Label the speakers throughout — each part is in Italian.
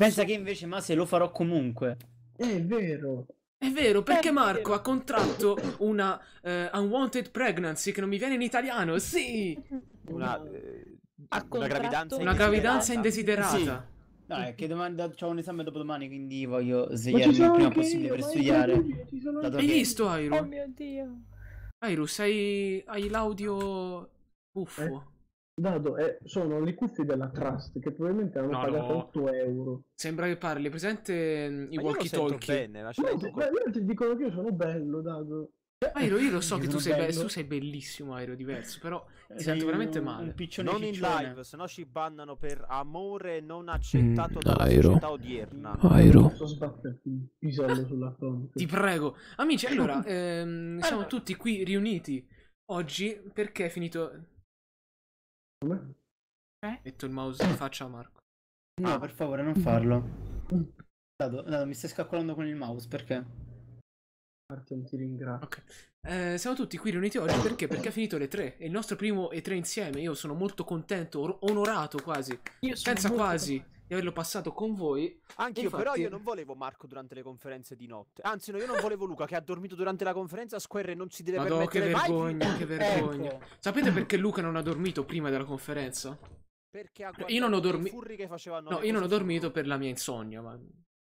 Speaker 1: Pensa che invece, ma lo farò comunque. È vero.
Speaker 2: È vero, perché Marco ha contratto una uh, unwanted pregnancy, che non mi viene in italiano, sì!
Speaker 1: Una, eh, una gravidanza una indesiderata. Gravidanza indesiderata. Sì. No, è che domanda, ho un esame dopo domani, quindi voglio svegliarmi il prima possibile io, per studiare. Hai che... visto,
Speaker 3: Airu? Oh mio Dio.
Speaker 1: Airu, sei...
Speaker 3: hai l'audio buffo. Eh?
Speaker 4: Dado, eh, sono le cuffie della Trust che probabilmente hanno no, pagato no. 8 euro.
Speaker 2: Sembra che parli, presente mm, i walkie talkie. Ma no, ti, io
Speaker 4: ti dicono che io sono bello, Dado. Airo, io lo so che tu sei, be- tu
Speaker 2: sei, bellissimo, Airo, diverso, però eh, ti sento veramente un, male. Un piccione non piccione. in live, sennò ci bannano per
Speaker 5: amore non mm, accettato mm, dalla Airo. società
Speaker 2: odierna. Oh, Airo. Ti prego. Amici, allora, ehm, siamo tutti qui riuniti oggi perché è finito come? Eh? Metto il mouse in faccia a Marco. No, ah. per favore,
Speaker 1: non farlo.
Speaker 2: Dado, dado, mi stai scaccolando con il mouse, perché? Martin, ti ringrazio. Okay. Eh, siamo tutti qui riuniti oggi perché? Perché ha finito le tre. È il nostro primo E3 insieme. Io sono molto contento, onorato quasi. Io Senza quasi. Contento di averlo passato con voi. Anche io, però, io non
Speaker 5: volevo Marco durante le conferenze di notte. Anzi, no, io non volevo Luca che ha dormito durante la
Speaker 2: conferenza. Square non si
Speaker 5: deve Madonna, permettere che vergogna, mai... che vergogna.
Speaker 2: Sapete perché Luca non ha dormito prima della conferenza?
Speaker 5: Perché ha io non ho dormito. No, io non ho dormito
Speaker 2: per la mia insonnia, ma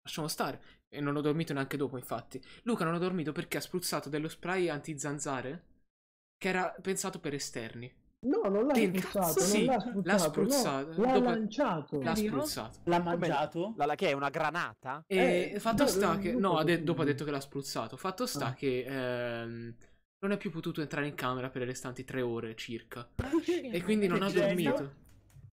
Speaker 2: lasciamo stare. E non ho dormito neanche dopo, infatti. Luca non ha dormito perché ha spruzzato dello spray anti zanzare che era pensato per esterni.
Speaker 4: No, non l'ha spruzzato, sì, l'ha spruzzato, l'ha, spruzzato, no, l'ha lanciato. L'ha spruzzato. L'ha mangiato?
Speaker 2: La, che è una granata? E eh, eh fatto no, sta che... No, ha de- dopo ha detto che l'ha spruzzato. Fatto sta ah. che... Ehm, non è più potuto entrare in camera per le restanti tre ore circa.
Speaker 3: e quindi non ha dormito.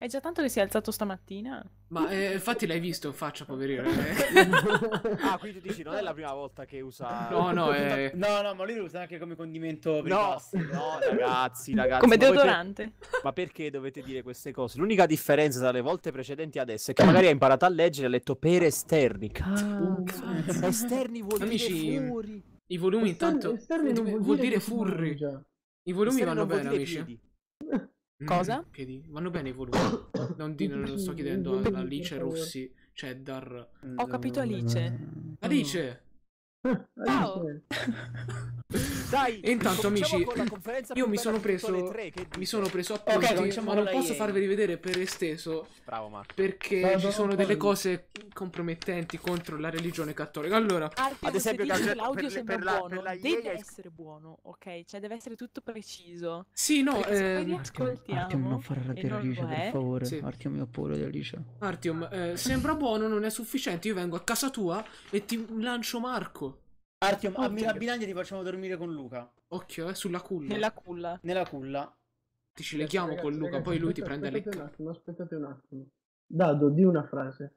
Speaker 3: È già tanto che si è alzato stamattina.
Speaker 2: Ma eh, infatti l'hai visto in faccia, poverino. Eh.
Speaker 1: ah, quindi tu dici, non è la prima volta che usa... No, no, è... No, no, ma lui lo usa anche come condimento per no. no, ragazzi,
Speaker 2: ragazzi. Come deodorante.
Speaker 1: Ma, dovete...
Speaker 5: ma perché dovete dire queste cose? L'unica differenza dalle volte precedenti adesso è che magari ha imparato a leggere e ha letto per esterni.
Speaker 6: Cazzo,
Speaker 2: cazzo. esterni vuol dire Amici, I volumi intanto... Esterni vuol dire, dire furri. I volumi esterni vanno bene, amici. Piedi. Mm, Cosa? Mm, piedi. Vanno bene i volumi. Non, di, non lo sto chiedendo a Alice Rossi, cioè Dar. Ho capito Alice. Eh. Alice! Ah, Ciao! Dai, intanto amici, io mi sono preso mi sono preso appunti, okay, diciamo, non ma non posso farveli vedere per esteso. Bravo Marco. Perché no, ci sono delle cose compromettenti contro la religione cattolica. Allora, Archio, ad esempio, dice, cioè, l'audio sembra per buono, la, la
Speaker 3: deve essere buono, ok? Cioè deve essere tutto preciso.
Speaker 2: Sì, no, perché ehm... Artium non far arrabbiare Alice, per favore. Sì.
Speaker 1: Artium, ho paura di Alice.
Speaker 2: Artium, eh, sembra buono, non è sufficiente. Io vengo a casa tua e ti lancio Marco. Artiom, oh, a Mirabilandia ti facciamo dormire con Luca. Occhio, è eh, sulla culla. Nella culla. Nella culla. Ti ci leghiamo ragazzi, con Luca, ragazzi, poi lui ti prende le...
Speaker 4: Un attimo, aspettate un attimo. Dado, di una frase.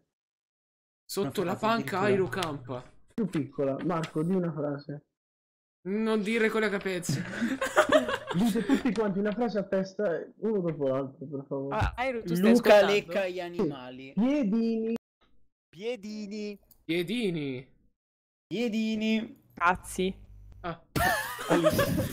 Speaker 4: Sotto una la panca Airo campa. Più piccola. Marco, di una frase.
Speaker 2: Non dire quella che pensi.
Speaker 4: Dite tutti quanti una frase a testa, uno dopo l'altro, per favore. Ah, Airo, tu Luca ascoltando? lecca gli animali. Piedini.
Speaker 3: Piedini. Piedini. Piedini. Cazzi.
Speaker 2: Ah.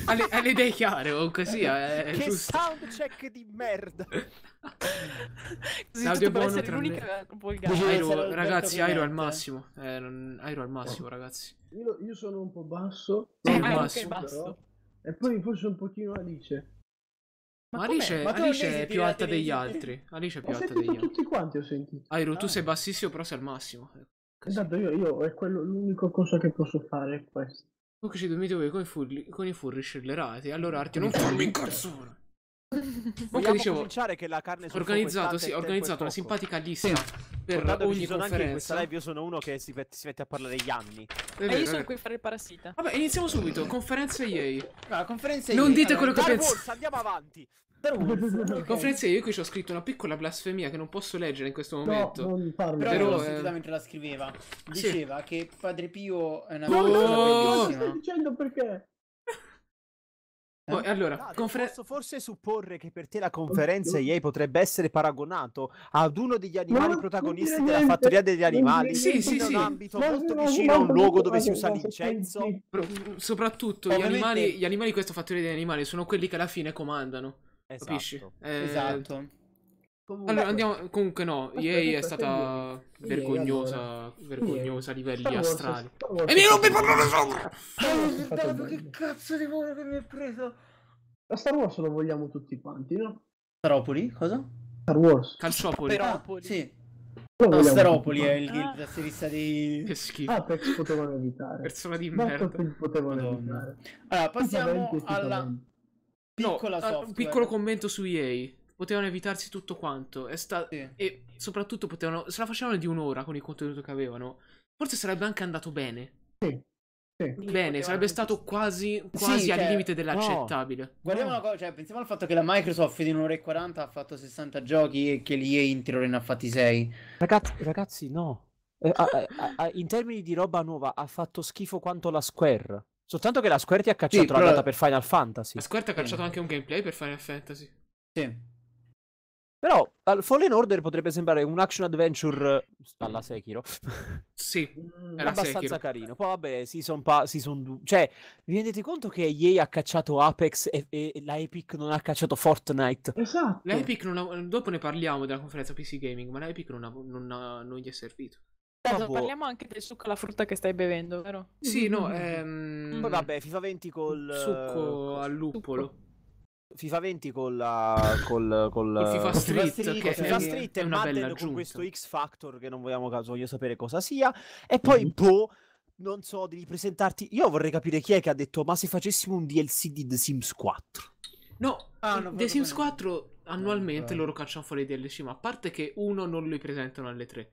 Speaker 2: alle, alle idee chiare o così eh, è che giusto.
Speaker 5: check di
Speaker 4: merda così L'audio tutto buono per l'unica vulgare Airo, ragazzi Airo al
Speaker 2: massimo eh, non... Airo al massimo ragazzi
Speaker 4: io, io, sono un po' basso, eh, massimo, basso. e poi forse un pochino Alice ma Alice, ma Alice è più alta degli altri
Speaker 2: Alice è più alta degli altri tutti
Speaker 4: quanti ho sentito
Speaker 2: Airo ah. tu sei bassissimo però sei al massimo
Speaker 4: Esatto, io, io è quello, l'unico cosa che posso fare è questo. Comunque ci
Speaker 2: dormite voi con i furri, con i furri scellerati. Allora, Arti, non farmi incazzare. Vogliamo
Speaker 5: dicevo, che la carne sul organizzato, sì, organizzato
Speaker 3: una simpatica
Speaker 2: lista sì.
Speaker 5: per Guardando ogni conferenza. In live io sono uno che si, si mette a parlare degli anni. e io sono qui a fare il parassita. Vabbè, iniziamo subito.
Speaker 2: Conferenza EA. Ah, conferenza EA. Non dite allora, quello che pensate.
Speaker 5: Andiamo avanti. Darwolf.
Speaker 1: okay. Conferenziere,
Speaker 2: io qui ho scritto una piccola blasfemia che non posso leggere in questo momento. No, non parlo. Però, però l'ho sentita eh... mentre la scriveva. Diceva
Speaker 1: sì. che Padre Pio è una no, cosa no, no, stai dicendo
Speaker 5: perché? Eh? allora, Dale, conferen- posso forse supporre che per te la conferenza EA potrebbe essere paragonato ad uno degli animali protagonisti della fattoria degli animali sì, sì, sì. un ambito no,
Speaker 4: molto no, vicino a un luogo dove si eh, usa
Speaker 2: l'incenso. soprattutto gli animali, gli animali di questa fattoria degli animali sono quelli che alla fine comandano. Esatto. Capisci? Eh... Esatto. Comunque. Allora andiamo. Comunque no, ieri è stata EA, vergognosa. Allora. Vergognosa a livelli Star astrali. Star e mi rompe il padrone
Speaker 1: sopra! che cazzo di cuore che mi hai preso!
Speaker 4: La Star Wars lo vogliamo tutti quanti, no? Staropoli? Cosa? Star Wars. Calciopoli. Calciopoli. Ah, sì. No, è
Speaker 1: il, ah. serista di... Che schifo.
Speaker 2: Apex ah, potevano evitare. Persona di merda. potevano
Speaker 1: evitare. Allora, passiamo alla...
Speaker 2: Piccola ah, no, software. Un piccolo commento su EA. Potevano evitarsi tutto quanto. Sta... Sì. E soprattutto potevano. Se la facevano di un'ora con il contenuto che avevano. Forse sarebbe anche andato bene.
Speaker 6: Sì.
Speaker 1: Sì.
Speaker 2: Bene, sarebbe stato quasi, quasi sì, cioè, al limite dell'accettabile. No. Guardiamo no. una
Speaker 1: cosa, cioè, pensiamo al fatto che la Microsoft in un'ora e 40 ha fatto 60 giochi e che l'IE in tre ne ha fatti 6.
Speaker 5: Ragazzi, ragazzi no.
Speaker 1: Eh, a, a, a, in termini di roba nuova ha fatto schifo quanto la Square. Soltanto
Speaker 5: che la Square ha
Speaker 2: cacciato sì, la data per Final Fantasy. La Square ha cacciato anche un gameplay per Final Fantasy.
Speaker 5: Sì. Però Fallen Order potrebbe sembrare un action adventure eh, alla Sekiro. Sì, è abbastanza Sekiro. carino. Poi vabbè, Season pa- Season 2. Cioè, vi rendete conto che EA ha cacciato Apex e, e, e la Epic non ha cacciato Fortnite? Esatto.
Speaker 2: La Epic non ha... dopo ne parliamo della conferenza PC Gaming, ma la Epic non, ha... non, ha... non gli è servito.
Speaker 3: Adesso parliamo anche del succo alla frutta che stai bevendo, vero? Sì, no, mm-hmm. ehm... Poi vabbè,
Speaker 5: FIFA 20 col... Succo eh, al luppolo. FIFA 20 con la col, col, col FIFA eh, Street, FIFA Street, che FIFA Street è, e Madden con questo X Factor che non vogliamo caso, voglio sapere cosa sia e poi mm boh non so, devi presentarti. Io vorrei capire chi è che ha detto "Ma se facessimo un DLC di The Sims 4".
Speaker 2: No, ah, no The Sims 4 eh, annualmente no, loro cacciano fuori i DLC, ma a parte che uno non li presentano alle 3.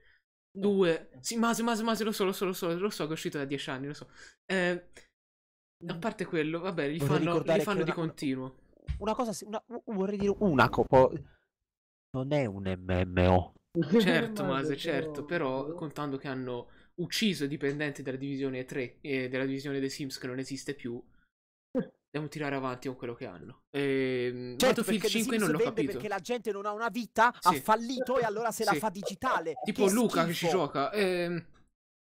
Speaker 2: Due. Eh. Sì, Masu, Masu, Masu, lo so, lo so, lo so, lo so che è uscito da dieci anni, lo so. Eh, a mm. parte quello, vabbè, li fanno, li fanno di una, continuo.
Speaker 5: Una cosa, una, vorrei dire una copo. Non è un MMO.
Speaker 2: Certo, Masu, certo, però contando che hanno ucciso i dipendenti della divisione 3 e della divisione dei Sims che non esiste più, devono tirare avanti con quello che hanno. E... Ehm, certo, Battlefield 5 non l'ho capito. Perché la
Speaker 5: gente non ha una vita, sì. ha fallito e allora se sì. la fa digitale. Tipo che Luca schifo. che ci gioca.
Speaker 1: E... Ehm,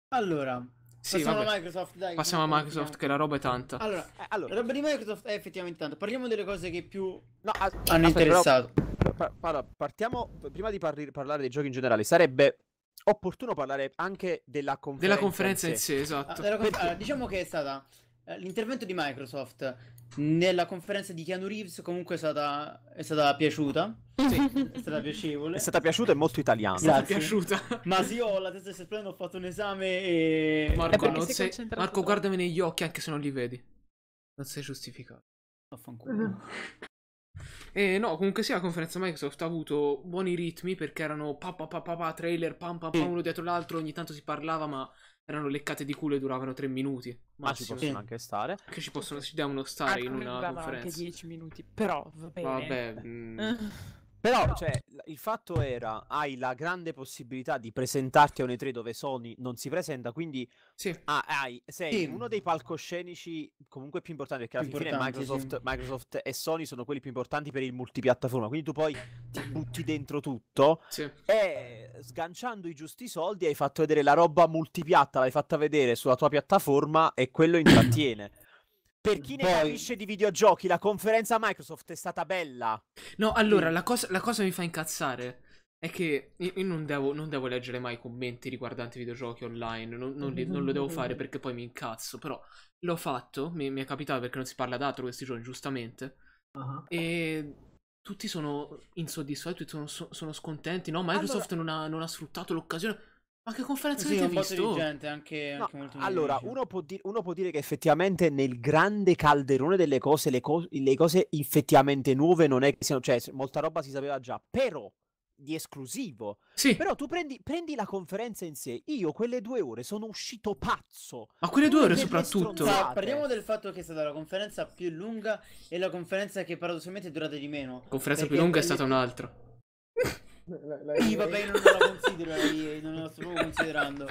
Speaker 1: allora, sì, passiamo vabbè. a Microsoft, dai. Passiamo a Microsoft, che
Speaker 2: la roba è tanta. Allora,
Speaker 1: eh, allora, la roba di Microsoft è effettivamente tanta. Parliamo delle cose che più no, as- ah, hanno interessato.
Speaker 5: Però, pa- pa- partiamo, prima di parli- parlare dei giochi in generale, sarebbe opportuno parlare anche della conferenza. Della conferenza in sé, esatto. Ah, con- allora, diciamo
Speaker 1: che è stata eh, l'intervento di Microsoft nella conferenza di Keanu Reeves comunque è stata, è stata piaciuta. Sì, è stata piacevole. È stata piaciuta e
Speaker 5: molto italiana. È
Speaker 1: piaciuta. Ma se io ho la testa esplodendo, ho fatto un esame e... Marco, non sei... Marco guardami negli
Speaker 2: occhi anche se non li vedi. Non sei giustificato. Affanculo. Mhm. E eh, no, comunque sì, la conferenza Microsoft ha avuto buoni ritmi perché erano pa pa pa pa, pa trailer, pam pam pam, mm. uno dietro l'altro, ogni tanto si parlava ma erano leccate di culo e duravano 3 minuti. Ma ah, massimo. ci possono anche stare. Che ci possono, ci devono stare ah, in una conferenza. anche
Speaker 3: 10 minuti, però va bene. Vabbè.
Speaker 5: Mm. Però, cioè, il fatto era, hai la grande possibilità di presentarti a un E3 dove Sony non si presenta, quindi sì. ah, hai, sei sì. uno dei palcoscenici comunque più importanti, perché alla più fine Microsoft, sì. Microsoft, e Sony sono quelli più importanti per il multipiattaforma, quindi tu poi ti butti dentro tutto e sganciando i giusti soldi hai fatto vedere la roba multipiatta, l'hai fatta vedere sulla tua piattaforma e quello intrattiene. Per chi ne Poi... capisce di videogiochi, la conferenza Microsoft è stata bella.
Speaker 2: No, allora, la cosa, la cosa mi fa incazzare è che io non devo, non devo, leggere mai commenti riguardanti videogiochi online, non, non, li, non, lo devo fare perché poi mi incazzo, però l'ho fatto, mi, mi è capitato perché non si parla d'altro questi giorni, giustamente. Uh-huh. E tutti sono insoddisfatti, tutti sono, sono, scontenti. No, Microsoft allora... non, ha, non ha sfruttato l'occasione. Ma che conferenza
Speaker 1: sì, avete visto? Gente, anche, no, anche allora, uno
Speaker 5: può, di- uno può, dire che effettivamente nel grande calderone delle cose, le, co- le cose effettivamente nuove non è che siano... Cioè, molta roba si sapeva già, però di esclusivo. Sì. Però tu prendi, prendi, la conferenza in sé.
Speaker 1: Io quelle due ore sono uscito pazzo. Ma quelle due ore soprattutto. Cioè, no, parliamo del fatto che è stata la conferenza più lunga e la conferenza che paradossalmente è durata di meno. La conferenza più lunga è stata un'altra. La, la... Sì, vabbè, non la considero, eh, non la sto proprio considerando.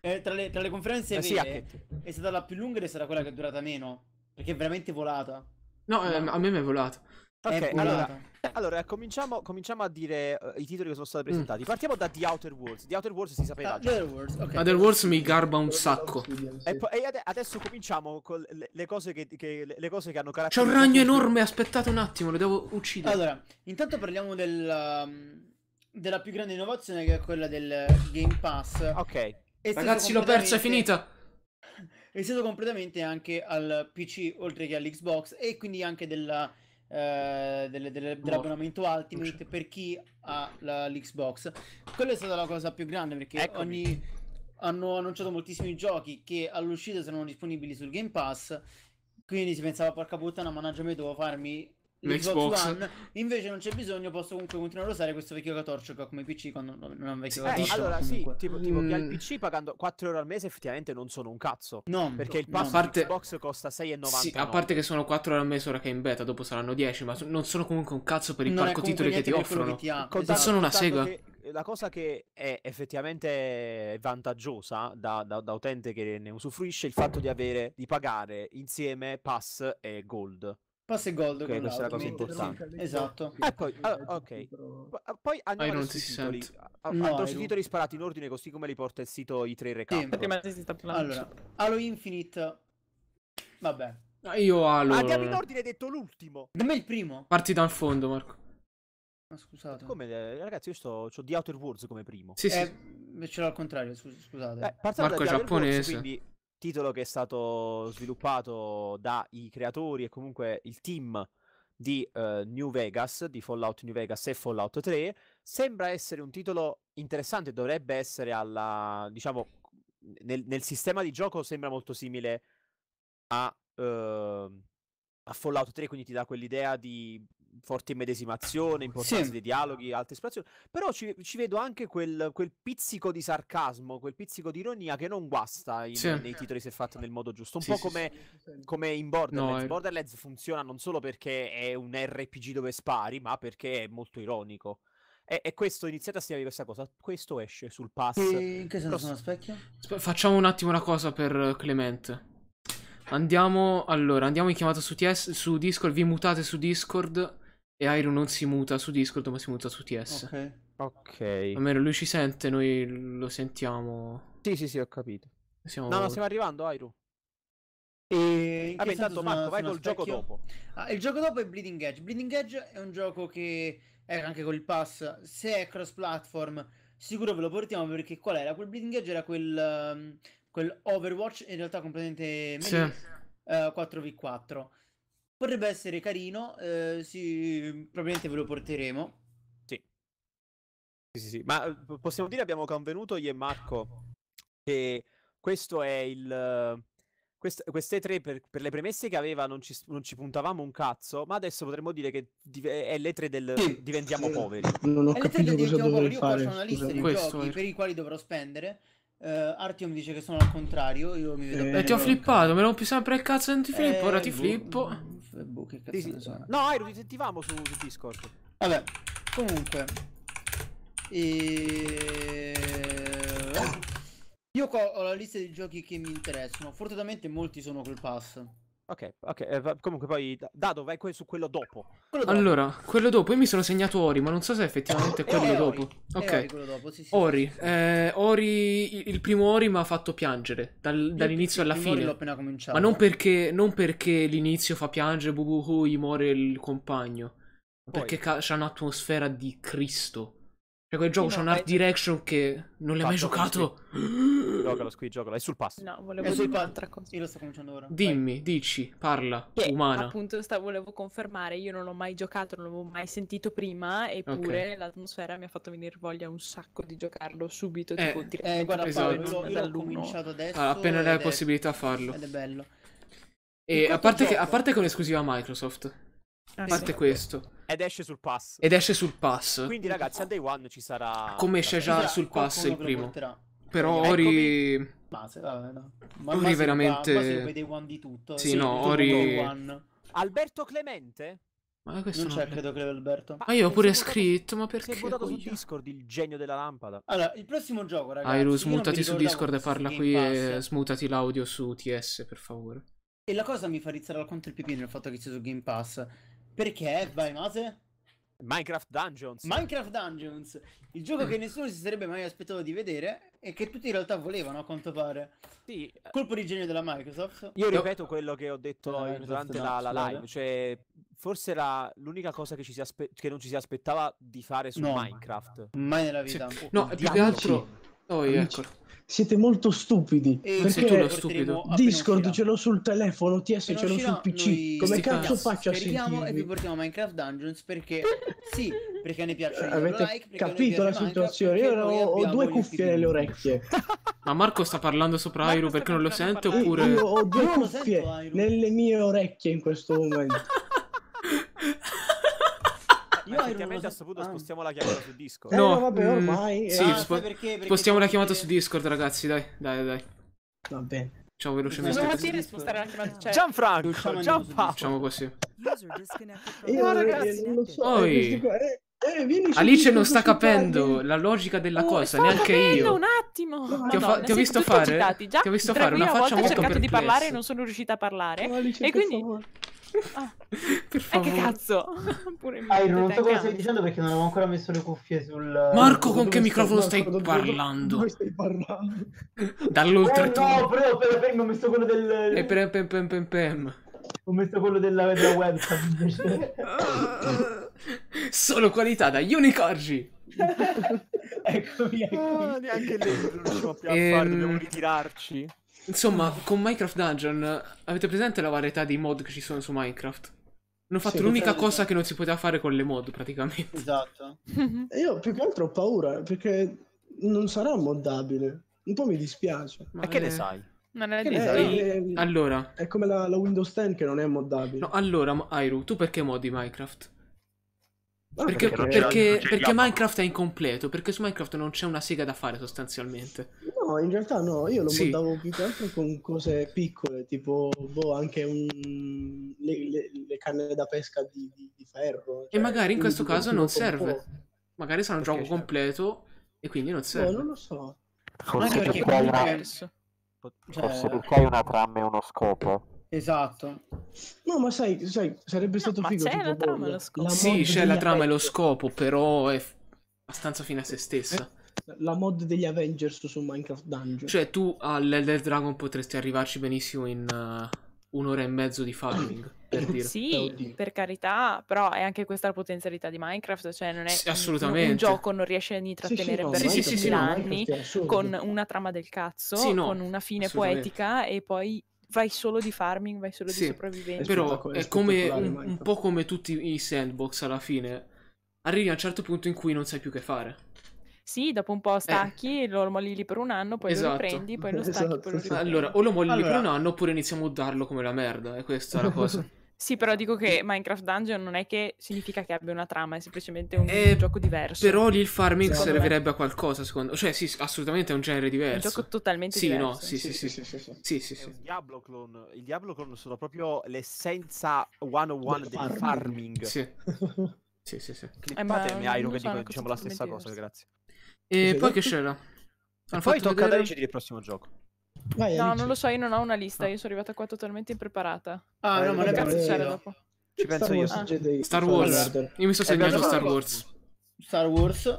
Speaker 1: Eh, tra, le, tra, le, conferenze eh, vere, è stata la più lunga ed è stata quella che è durata meno. Perché è veramente volata.
Speaker 2: No, no. Eh, a me è volata.
Speaker 1: Ok, ecco, allora, allora
Speaker 5: cominciamo, cominciamo, a dire uh, i titoli che sono stati presentati. Mm. Partiamo da The Outer Worlds. The Outer Worlds si sapeva già. Outer Worlds, okay. Outer Worlds
Speaker 2: mi garba un sacco. E, poi,
Speaker 5: e adesso cominciamo con le, le,
Speaker 1: cose che, che, le, cose che, hanno caratterizzato. C'è un ragno enorme,
Speaker 2: aspettate un attimo, lo devo uccidere. Allora,
Speaker 1: intanto parliamo del, um, della più grande innovazione che è quella del Game Pass. Ok. È Ragazzi, completamente... l'ho persa, è finita è stato completamente anche al PC oltre che all'Xbox e quindi anche della eh, delle, delle, boh. dell'abbonamento Ultimate per chi ha la, l'Xbox. Quella è stata la cosa più grande perché Eccomi. ogni, hanno annunciato moltissimi giochi che all'uscita saranno disponibili sul Game Pass. Quindi si pensava, porca puttana, mannaggia me, devo farmi l'Xbox One, invece non c'è bisogno, posso comunque continuare a usare questo vecchio catorcio che ho come PC quando non ho un vecchio eh, catorcio. Eh, allora comunque. sì, tipo, tipo mm. che al PC pagando 4 euro al mese effettivamente non sono un cazzo. No, perché il pass no. parte... Xbox costa
Speaker 5: 6,90. Sì, a parte
Speaker 2: che sono 4 euro al mese ora che è in beta, dopo saranno 10, ma non sono comunque un cazzo per il non parco titoli che ti offrono. Che ti ha. Contato, sono una sega.
Speaker 5: la cosa che è effettivamente vantaggiosa da, da, da, utente che ne usufruisce è il fatto di, avere, di pagare insieme pass e gold. Passa il gold, Okay, questa è la cosa importante.
Speaker 1: Esatto. Ah,
Speaker 5: ok. Poi andiamo ai titoli. A, no, a dosi titoli sparati in ordine, così come li porta il sito i tre recap. allora,
Speaker 1: Halo Infinite. Vabbè. Ah, io Halo. Andiamo in eh. ordine detto l'ultimo. Non è il primo.
Speaker 2: Parti dal fondo, Marco.
Speaker 5: Ma scusate. Come, eh, ragazzi, io sto, ho The Outer Wars come primo. Sì,
Speaker 1: eh, Ce l'ho al contrario, scusate. Eh, Marco è giapponese.
Speaker 5: Worlds, quindi titolo che è stato sviluppato dai creatori e comunque il team di uh, New Vegas, di Fallout New Vegas e Fallout 3, sembra essere un titolo interessante, dovrebbe essere alla, diciamo, nel, nel sistema di gioco sembra molto simile a, uh, a Fallout 3, quindi ti dà quell'idea di forte immedesimazione, importanza sì. dei dialoghi, alta espressioni, però ci, ci vedo anche quel, quel, pizzico di sarcasmo, quel pizzico di ironia che non guasta in, sì. nei titoli se fatto nel modo giusto, un sì, po' come, come, in Borderlands. No, è... Borderlands funziona non solo perché è un RPG dove spari, ma perché è molto ironico. E, e, questo iniziate a segnare questa cosa. Questo esce sul pass. E in che
Speaker 1: senso sono specchio?
Speaker 2: Facciamo un attimo una cosa per eh, Clemente. Andiamo. Allora, andiamo in chiamata su, TS, su Discord. Vi mutate su Discord. E Airo non si muta su Discord, ma si muta su TS. Ok. Ok. Almeno lui ci sente, noi lo sentiamo. Sì, sì, sì, ho capito. Siamo... No, no, stiamo
Speaker 1: arrivando, Airu.
Speaker 2: E... Vabbè, intanto sono, Marco, vai col specchio. gioco dopo.
Speaker 1: Ah, il gioco dopo è Bleeding Edge. Bleeding Edge è un gioco che era anche col pass. Se è cross platform, sicuro ve lo portiamo perché qual era? Quel Bleeding Edge era quel, um, quel Overwatch in realtà completamente meglio, sì. uh, 4v4. Potrebbe essere carino, eh, sì, probabilmente ve lo porteremo. Sì.
Speaker 5: Sì, sì, sì. Ma eh,
Speaker 1: possiamo dire, abbiamo convenuto io e Marco
Speaker 5: che questo è il... Quest- queste tre per, per, le premesse che aveva non ci, non ci, puntavamo un cazzo, ma adesso potremmo dire che div- è le tre del sì.
Speaker 2: diventiamo poveri. Non ho è capito le diventiamo poveri. Io ho una lista di giochi è... per
Speaker 1: i quali dovrò spendere. Uh, eh, Artiom dice che sono al contrario. Io mi vedo eh, bene. Eh, ti ho
Speaker 2: flippato, me lo più sempre il cazzo non ti flippo. Eh, ora ti boh. flippo.
Speaker 1: Life, che cazzo sì, ne sì. sono. No, Airo, ti sentivamo su, su Discord. Vabbè, comunque. E... Eh, io ho la lista di giochi che mi interessano. Fortunatamente molti sono col pass. Ok, ok, eh, comunque poi Dado vai su quello dopo.
Speaker 2: Quello dopo. Allora, quello dopo, io mi sono segnato Ori, ma non so se è effettivamente è eh, quello, dopo. Eh, Ori. Okay. Ori quello dopo. Sì, sì, Ori, eh, Ori, il primo Ori mi ha fatto piangere dal, dall'inizio alla fine. Ma non perché, non perché, l'inizio fa piangere, bubuhu, gli muore il compagno. Ma perché c'è un'atmosfera di Cristo. Cioè, quel gioco c'è un art direction che non l'hai mai giocato.
Speaker 1: Giocalo,
Speaker 2: qui, giocalo. È sul passo. No, volevo dire
Speaker 3: un'altra cosa. Io lo sto cominciando ora.
Speaker 2: Dimmi, dici, parla, che, umana. Appunto,
Speaker 3: volevo confermare. Io non l'ho mai giocato, non l'avevo mai sentito prima. Eppure l'atmosfera mi ha fatto venire voglia un sacco di giocarlo subito. Eh, tipo, eh, eh guarda, esatto. io l'ho cominciato adesso. appena hai la possibilità, farlo.
Speaker 1: Ed è bello.
Speaker 2: E a parte, che, è un'esclusiva Microsoft. A ah, parte sì. questo. Ed esce sul pass. Ed esce sul pass.
Speaker 5: Quindi ragazzi, a day one ci sarà... Come esce già sarà, esatto, sul pass il primo.
Speaker 2: Però ecco, Quindi, Ori...
Speaker 1: Ma se vabbè, no. Ma, Ori veramente... Qua, qua si one di tutto.
Speaker 2: Sì, sì no, Ori...
Speaker 1: Alberto Clemente? Ma questo non, c'è, credo, credo, Alberto. Ma ah, io ho pure scritto,
Speaker 5: ma perché? Ho è votato su Discord il genio della lampada. Allora, il prossimo
Speaker 1: gioco, ragazzi. Iru, smutati
Speaker 2: su Discord e parla qui e smutati l'audio su TS, per favore.
Speaker 1: E la cosa mi fa rizzare al conto il pipino il fatto che sia su Game Pass. Perché vai Mase? Minecraft Dungeons. Minecraft Dungeons, il gioco mm. che nessuno si sarebbe mai aspettato di vedere e che tutti in realtà volevano a quanto pare. Sì. Eh. Colpo di genio della Microsoft. Io ripeto
Speaker 5: quello che ho detto eh, durante la, la, live, cioè forse era l'unica cosa che, ci si aspe- che non ci si aspettava di fare su no, Minecraft. Mai nella vita. Cioè, no, più che altro... Oh, eccolo
Speaker 4: siete molto stupidi. E eh, perché tu lo stupido. Discord ce l'ho sul telefono, TS ce l'ho sul PC. Come cazzo faccio a sentirvi? e vi
Speaker 1: portiamo Minecraft Dungeons perché sì,
Speaker 4: perché ne piacciono Avete like, capito la situazione? Io ho, due cuffie nelle orecchie.
Speaker 2: Ma Marco sta parlando sopra Airu perché non lo sente oppure Io ho due
Speaker 4: cuffie nelle mie orecchie in questo momento.
Speaker 2: Ma no, effettivamente
Speaker 5: a questo punto ah. spostiamo la chiamata su Discord. Eh, no, no vabbè, mm. ormai. Eh. sì, ah, perché, spostiamo
Speaker 4: la chiamata su Discord,
Speaker 2: ragazzi. Dai, dai, dai. Va bene. Facciamo velocemente. Cosa vuol dire spostare
Speaker 4: la Cioè... Gianfranco,
Speaker 2: Gianpaolo. Facciamo così.
Speaker 3: Io, eh, ragazzi, non lo so. Eh, Alice non sta capendo
Speaker 2: la logica della oh, cosa, neanche io. un
Speaker 3: attimo. No, ti, ho, fa- ti ho visto fare, ti ho visto fare una faccia molto perplessa. Ho cercato di parlare e non sono riuscita a parlare. No, Alice, e quindi... Favore. Ah. Per favore. Eh, che cazzo? Pure ah, non so cosa stai
Speaker 1: dicendo perché non avevo ancora messo le cuffie sul... Marco, con che microfono stai, stai parlando? Dove stai parlando?
Speaker 2: Dall'oltretomba. no, però
Speaker 1: per, per, ho messo quello del... E pem,
Speaker 2: pem, pem, pem, pem. Ho messo quello della, della webcam. Solo qualità da Unicorgi.
Speaker 6: eccomi, eccomi. Oh, neanche lei non riusciamo più
Speaker 2: a ehm... dobbiamo ritirarci. Insomma, con Minecraft Dungeon avete presente la varietà di mod che ci sono su Minecraft?
Speaker 4: Hanno fatto sì, l'unica
Speaker 2: cosa che non si poteva fare con le mod praticamente.
Speaker 4: Esatto. e Io più che altro ho paura perché non sarà moddabile. Un po' mi dispiace. Ma, ma che ne eh, sai?
Speaker 3: Non è, ne sai? Eh, eh, allora.
Speaker 4: È come la, la, Windows 10 che non è moddabile. No,
Speaker 2: allora, Airu, tu perché modi Minecraft? Perché, perché, perché, perché, Minecraft è incompleto, perché su Minecraft non c'è una sega da fare sostanzialmente.
Speaker 4: No, in realtà no, io lo sì. montavo più che altro con cose piccole, tipo boh, anche un... le, le, le, canne da pesca di, di, di ferro. Cioè, e magari in questo caso non serve.
Speaker 2: Magari sarà un gioco certo. completo e quindi non boh, serve. No, non
Speaker 4: lo so. Forse
Speaker 5: perché, perché hai una... Forse cioè... perché hai una trama e uno scopo.
Speaker 4: Esatto. No, ma sai, sai sarebbe stato no, figo. Ma c'è la trama e lo scopo. Sì, c'è la trama
Speaker 2: e lo scopo, però è abbastanza fine a se stessa.
Speaker 4: La mod degli Avengers su Minecraft Dungeon.
Speaker 2: Cioè, tu all'Elder Dragon potresti arrivarci benissimo in uh, un'ora e mezzo di farming. Per dire. Sì, eh,
Speaker 3: per carità, però è anche questa la potenzialità di Minecraft, cioè non è sì, assolutamente. Un, un gioco non riesce a intrattenere sì, sì, no, per sì, anni con una trama del cazzo, no, con una fine poetica e poi vai solo di farming, vai solo sì, di sopravvivenza. Però è, come un, un,
Speaker 2: po' come tutti i sandbox alla fine. Arrivi a un certo punto in cui non sai più che fare.
Speaker 3: Sì, dopo un po' eh. stacchi, eh. lo molli lì per un anno, poi esatto. lo riprendi, poi lo stacchi, esatto, poi lo esatto, riprendi. Allora,
Speaker 2: o lo molli allora... lì per un anno oppure iniziamo a darlo come la merda, è questa la cosa.
Speaker 3: Sì, però dico che Minecraft Dungeon non è che significa che abbia una trama, è semplicemente un eh, gioco diverso. Però lì il farming secondo servirebbe
Speaker 2: me. a qualcosa, secondo me. Cioè, sì, assolutamente è un genere diverso. È un
Speaker 3: gioco totalmente sì, diverso. No,
Speaker 4: sì, sì, sì, sì, sì, sì,
Speaker 5: Diablo Clone, il Diablo Clone sono proprio l'essenza 101 del farming. farming. Sì.
Speaker 4: sì, sì, sì. Infatti,
Speaker 5: mi hai che dico diciamo la stessa cosa,
Speaker 2: grazie. E poi che c'era? E poi tocca vedere... a Dario
Speaker 5: dire il prossimo gioco.
Speaker 3: Vai, no, non lo so, io non ho una lista, io sono arrivata qua totalmente impreparata. Ah, eh,
Speaker 2: no, ma che cazzo c'era dopo? Ci penso Star io. Wars, ah. Star Wars. Io mi sto eh, segnando Star Wars.
Speaker 1: Star Wars.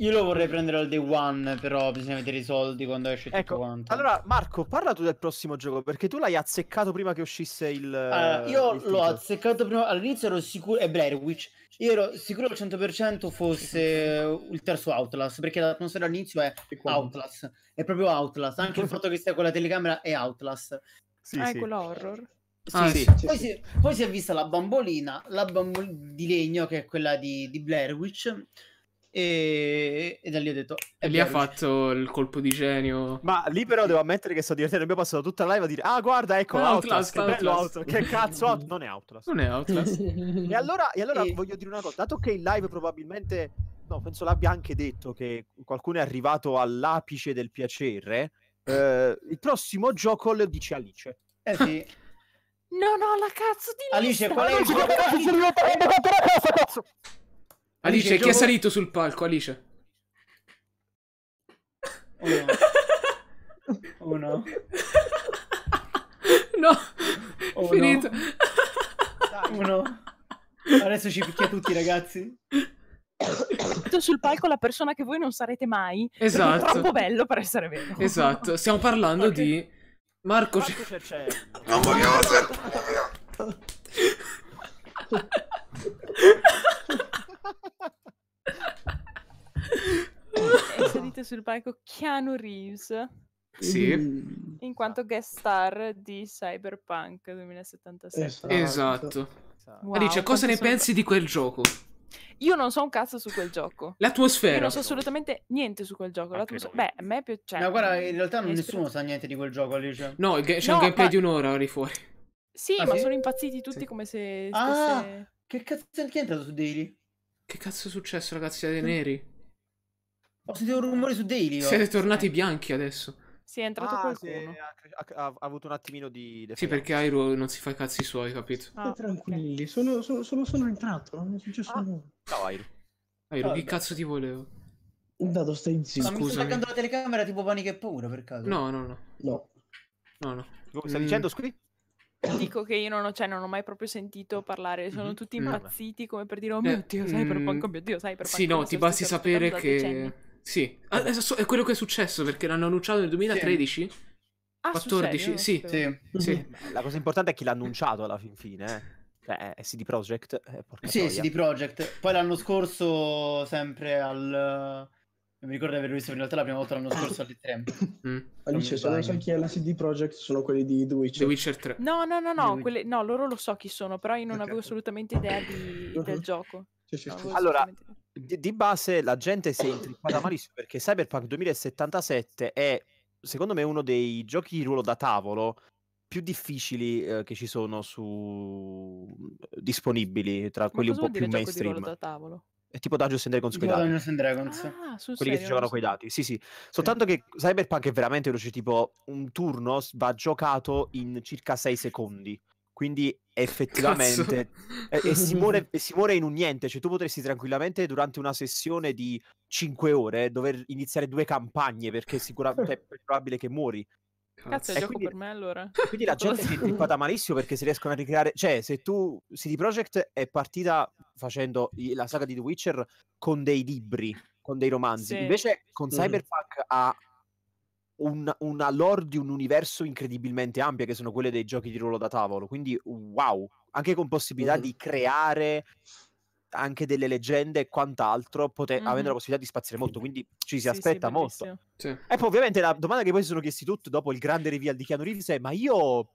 Speaker 1: Io lo vorrei prendere al day one, però bisogna mettere i soldi quando esce ecco, tutto quanto. Allora, Marco, parla tu del prossimo gioco, perché tu l'hai azzeccato prima che uscisse il... Allora, io il l'ho azzeccato prima, all'inizio ero sicuro, è Blair Witch, io ero sicuro al 100% fosse il terzo Outlast, perché l'atmosfera all'inizio è Outlast, è proprio Outlast, anche il fatto che stia con la telecamera è Outlast. Sì, ah, sì. è quello
Speaker 3: horror. Sì, ah, sì. Sì,
Speaker 1: poi, si, poi, Si, è vista la bambolina, la bambolina di legno che è quella di, di Blair Witch e, e da lì ho detto. E lì ha
Speaker 2: fatto il colpo di genio.
Speaker 5: Ma lì, però, devo ammettere che sto divertendo. Abbiamo passato tutta la live a dire: Ah, guarda, ecco Outlast. Outlast, che, Outlast. Bello, Outlast. che cazzo, Out... non è Outlast. Non è Outlast.
Speaker 6: e allora, e allora e...
Speaker 5: voglio dire una cosa: dato che in live probabilmente. No, penso l'abbia anche detto che qualcuno è arrivato all'apice del piacere. Eh, il prossimo gioco lo dice Alice. Eh sì.
Speaker 3: non ho la cazzo di Alice, lista. qual è il gioco?
Speaker 6: Alice, chi è salito
Speaker 2: sul palco? Alice.
Speaker 1: Oh no. Oh no. no. Oh Finito. Uno. Oh Adesso ci picchia tutti, ragazzi.
Speaker 3: Sul palco la persona che voi non sarete mai. Esatto. È troppo bello per essere vero. Esatto.
Speaker 2: Stiamo parlando okay. di Marco, Marco Cercelli. Non voglio essere
Speaker 3: è salito sul palco Keanu Reeves. Sì. Mm. In quanto guest star di Cyberpunk 2077. Esatto. esatto.
Speaker 2: Wow, Alice, cosa ne sono... pensi di quel gioco?
Speaker 3: Io non so un cazzo su quel gioco. L'atmosfera. Io non so assolutamente niente su quel gioco. L'atmosfera... Beh, a me piace. Cioè, ma guarda, in realtà non nessuno
Speaker 1: sa niente di quel gioco, Alice. No, ga- c'è
Speaker 2: no, un gameplay ma... di un'ora lì fuori.
Speaker 3: Sì, ah, ma sì? sono impazziti tutti sì. come se... Ah, stesse... Ah,
Speaker 2: che cazzo è entrato su Daily? Che cazzo è successo, ragazzi, dei neri? Ho sentito un rumore su Daily. Siete oggi. Oh. tornati bianchi adesso. Sì, è entrato ah, qualcuno. Ha, ha, avuto un attimino di... Defense. Sì, perché Airo non si fa i cazzi suoi, capito? Ah,
Speaker 4: tranquilli, okay. sono, sono, sono, sono, entrato, non è successo ah. nulla.
Speaker 2: Ciao no, Airo. Airo, che cazzo ti volevo? Dato, stai zitto. Ma mi sto attaccando
Speaker 1: la telecamera tipo panica e paura, per caso? No,
Speaker 2: no, no. No. No, no. Come stai mm. dicendo, scusi?
Speaker 3: Dico che io non ho, cioè, non ho mai proprio sentito parlare, sono mm-hmm. tutti mm. impazziti mm. come per dire, oh eh, mio eh, Dio, mm, Cyberpunk, oh mio Dio, Cyberpunk. Sì, no, ti basti sapere che... Decenni.
Speaker 2: Sì, adesso ah, è quello che è successo perché l'hanno annunciato nel 2013. Sì.
Speaker 3: 14, ah, sì. Sì.
Speaker 2: sì. La cosa importante è chi l'ha
Speaker 5: annunciato alla fin fine. Eh. Cioè, è CD Projekt. Eh, sì, troia. CD
Speaker 1: Projekt. Poi l'anno scorso, sempre al. Non mi ricordo di aver visto in realtà la prima volta l'anno scorso al tempo.
Speaker 4: Mm. Alice, se non sai chi è la CD Projekt, sono quelli di The Witcher. The Witcher 3.
Speaker 3: No, no, no, no, quelle... no loro lo so chi sono, però io non okay. avevo assolutamente idea di... del uh-huh. gioco.
Speaker 4: Sì, sì, sì. Allora,
Speaker 5: di, di base la gente si è intrippata malissimo perché Cyberpunk 2077 è secondo me uno dei giochi di ruolo da tavolo più difficili eh, che ci sono su mm, disponibili tra Ma quelli un po' più mainstream. di ruolo Da tavolo? È tipo Dungeons and Dragons con Dungeons and Dragons.
Speaker 2: Ah, quelli serio? che si giocano con i
Speaker 5: dati. Sì, sì. Soltanto sì. che Cyberpunk è veramente veloce, tipo un turno va giocato in circa 6 secondi. Quindi effettivamente e, e, si muore, e, si muore, in un niente, cioè tu potresti tranquillamente durante una sessione di 5 ore dover iniziare due campagne perché sicuramente cioè, è probabile che muori. Cazzo, è gioco
Speaker 3: per me allora. Quindi la gente si è
Speaker 5: trippata malissimo perché si riescono a ricreare. Cioè, se tu CD Projekt è partita facendo la saga di The Witcher con dei libri, con dei romanzi. Sì. Invece con mm-hmm. Cyberpunk ha un, una lore di un universo incredibilmente ampia che sono quelle dei giochi di ruolo da tavolo. Quindi wow, anche con possibilità mm. di creare anche delle leggende e quant'altro, pote- mm avendo la possibilità di spaziare molto, quindi ci si sì, aspetta sì, molto. Sì. E poi ovviamente la domanda che poi si sono chiesti tutti dopo il grande reveal di Keanu Reeves è ma io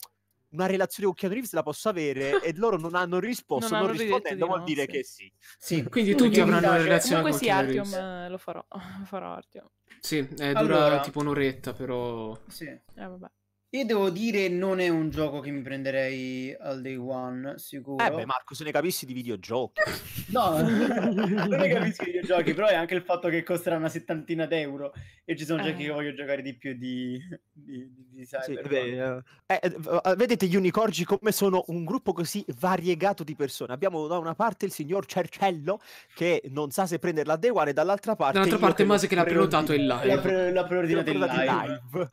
Speaker 5: una relazione con Keanu Reeves la posso avere e loro non hanno risposto, non, non rispondendo vuol no, dire sì. che sì.
Speaker 2: Sì, quindi tutti avranno una relazione con sì, Keanu Reeves.
Speaker 3: Eh, lo farò, lo farò Artyom.
Speaker 2: Sì, eh, dura allora... tipo un'oretta però. Sì.
Speaker 1: Eh, vabbè. Io devo dire, non è un gioco che mi prenderei al day one, eh sicuro. Eh beh, Marco, se ne capissi di videogiochi. no, non ne capisco di videogiochi, però è anche il fatto che costerà una settantina d'euro e ci sono eh. giochi che voglio giocare di più
Speaker 4: di, di, di, di sì, beh, eh,
Speaker 5: eh, eh, vedete gli unicorgi come sono un gruppo così variegato di persone. Abbiamo da una parte il signor Cercello che non sa se prenderla a day one e dall'altra parte... Dall'altra parte Mase che l'ha prenotato in live. L'ha, preordinato in live.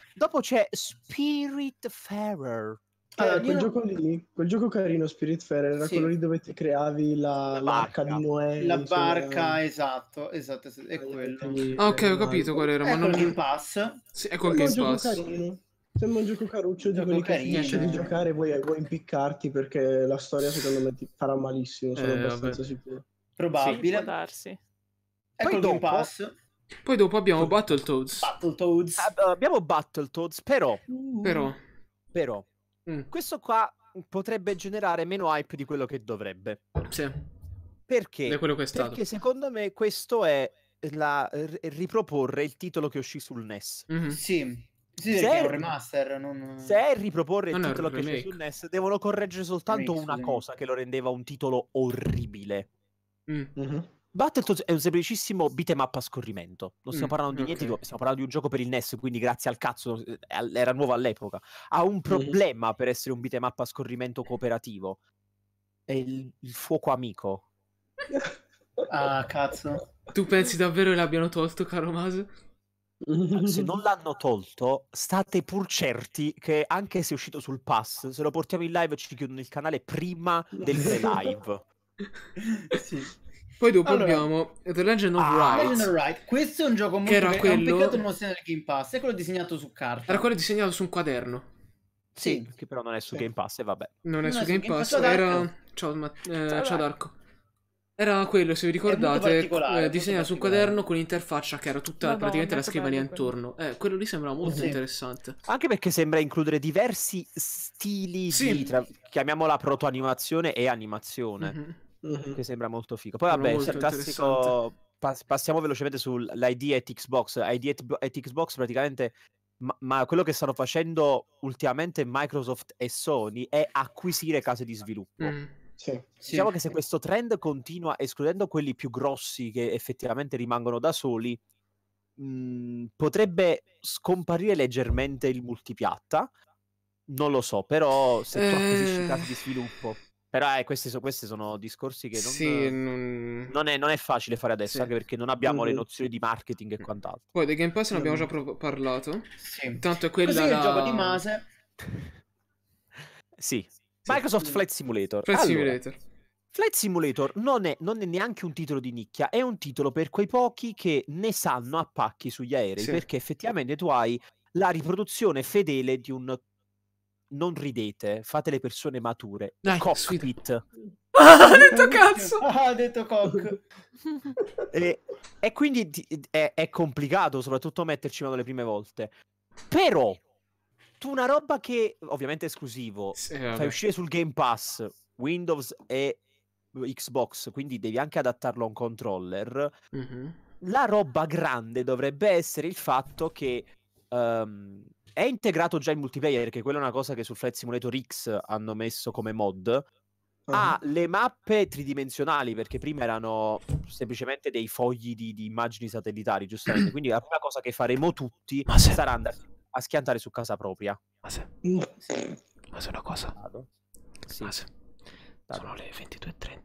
Speaker 4: Dopo
Speaker 1: c'è Spirit Farer.
Speaker 4: Allora, ah, quel, non... gioco lì, quel gioco carino, Spirit Fair, era sì. quello lì dove ti creavi la, barca di Noè. La barca, eh.
Speaker 1: esatto, esatto, esatto è eh, quello. Ah, ok, eh, ho capito qual era. Ma non... Game Pass. Sì, ecco il Game Pass.
Speaker 4: Carino. Sembra un gioco caruccio di quelli che finisce di giocare e vuoi, vuoi, impiccarti perché la storia secondo me ti farà malissimo, sono eh, abbastanza vabbè. sicuro. Probabile.
Speaker 3: Sì, può darsi. Ecco Poi il Game Pass.
Speaker 2: Poi dopo abbiamo Battletoads.
Speaker 5: Battletoads. Ah, eh, abbiamo Battletoads, però. Uh. Però. però mm. Questo qua potrebbe generare meno hype di quello che dovrebbe. Sì. Perché? Da quello che è stato. Perché secondo me questo è la, r- riproporre il titolo che uscì sul NES. Mm-hmm. Sì. Sì, se è un
Speaker 1: remaster. Non... Se
Speaker 5: riproporre il non titolo che c'è su NES, devono correggere soltanto remake, una cosa che lo rendeva un titolo orribile. Mm. Mm-hmm. Battletoads è un semplicissimo beat'em up a scorrimento. Non stiamo mm, parlando mm, di niente, okay. stiamo parlando di un gioco per il NES, quindi grazie al cazzo eh, era nuovo all'epoca. Ha un mm-hmm. problema per essere un beat'em up a scorrimento cooperativo. È il, il fuoco amico.
Speaker 1: ah, cazzo.
Speaker 5: Tu pensi davvero che l'abbiano tolto, caro Maso? Ah, se non l'hanno tolto, state pur certi che anche se è uscito sul pass, se lo portiamo in live ci chiudono il canale prima del live.
Speaker 1: sì.
Speaker 2: Poi dopo allora, abbiamo The Legend of ah, Legend of
Speaker 1: Rights. Questo è un gioco molto bello. Quello... È un peccato non sia nel Game Pass. È quello disegnato su
Speaker 2: carta. Era quello disegnato su un quaderno. Sì, che però non è su sì. Game Pass e vabbè. Non, è, è su Game, Game Pass. Pass era... Ciao, ma... eh, ciao, ciao Darko. Era quello, se vi ricordate, eh, disegnato su un quaderno con l'interfaccia che era tutta Madonna, praticamente la scrivania intorno.
Speaker 5: Eh, quello lì sembrava molto sì.
Speaker 2: interessante.
Speaker 5: Anche perché sembra includere diversi stili sì. di, tra... chiamiamola proto-animazione e animazione. Mm-hmm mm che sembra molto figo. Poi vabbè, il classico... Pass- passiamo velocemente sull'ID at Xbox. ID at, at Xbox praticamente... Ma, ma, quello che stanno facendo ultimamente Microsoft e Sony è acquisire case di sviluppo.
Speaker 4: Mm. Sì,
Speaker 5: diciamo sì. che se questo trend continua, escludendo quelli più grossi che effettivamente rimangono da soli, mh, mhmm, potrebbe scomparire leggermente il multipiatta. Non lo so, però se tu eh... acquisisci case di sviluppo però eh, questi, so, questi, sono discorsi che non, sì, non... è, non, è, facile fare adesso, sì. anche perché non abbiamo le mm. nozioni di marketing e mm. quant'altro.
Speaker 2: Poi dei Game Pass ne abbiamo mm. già pro- parlato. Sì. Tanto è quella Così la... il gioco di Mase. sì. Microsoft Flight Simulator. Flight allora, Simulator. Flight Simulator non è, non è,
Speaker 5: neanche un titolo di nicchia, è un titolo per quei pochi che ne sanno a pacchi sugli aerei, sì. perché effettivamente tu hai la riproduzione fedele di un non ridete, fate le persone mature. Dai, Cockpit.
Speaker 1: Ah, ha detto cazzo! Ah, ha detto
Speaker 6: cock.
Speaker 5: e, e, quindi è, è, complicato, soprattutto metterci mano le prime volte. Però, tu una roba che, ovviamente è esclusivo, sì, fai uscire sul Game Pass, Windows e Xbox, quindi devi anche adattarlo a un controller. Mm-hmm. La roba grande dovrebbe essere il fatto che... Um, è integrato già il multiplayer, che quella è una cosa che sul Flight Simulator X hanno messo come mod. Uh-huh. Ha ah. le mappe tridimensionali, perché prima erano semplicemente dei fogli di, di immagini satellitari, giustamente. Quindi la prima cosa che faremo tutti se... sarà andare a schiantare su casa propria. Ma
Speaker 2: se, mm. sì. ma se una cosa... Sì. Ma se... Sono le 22.30,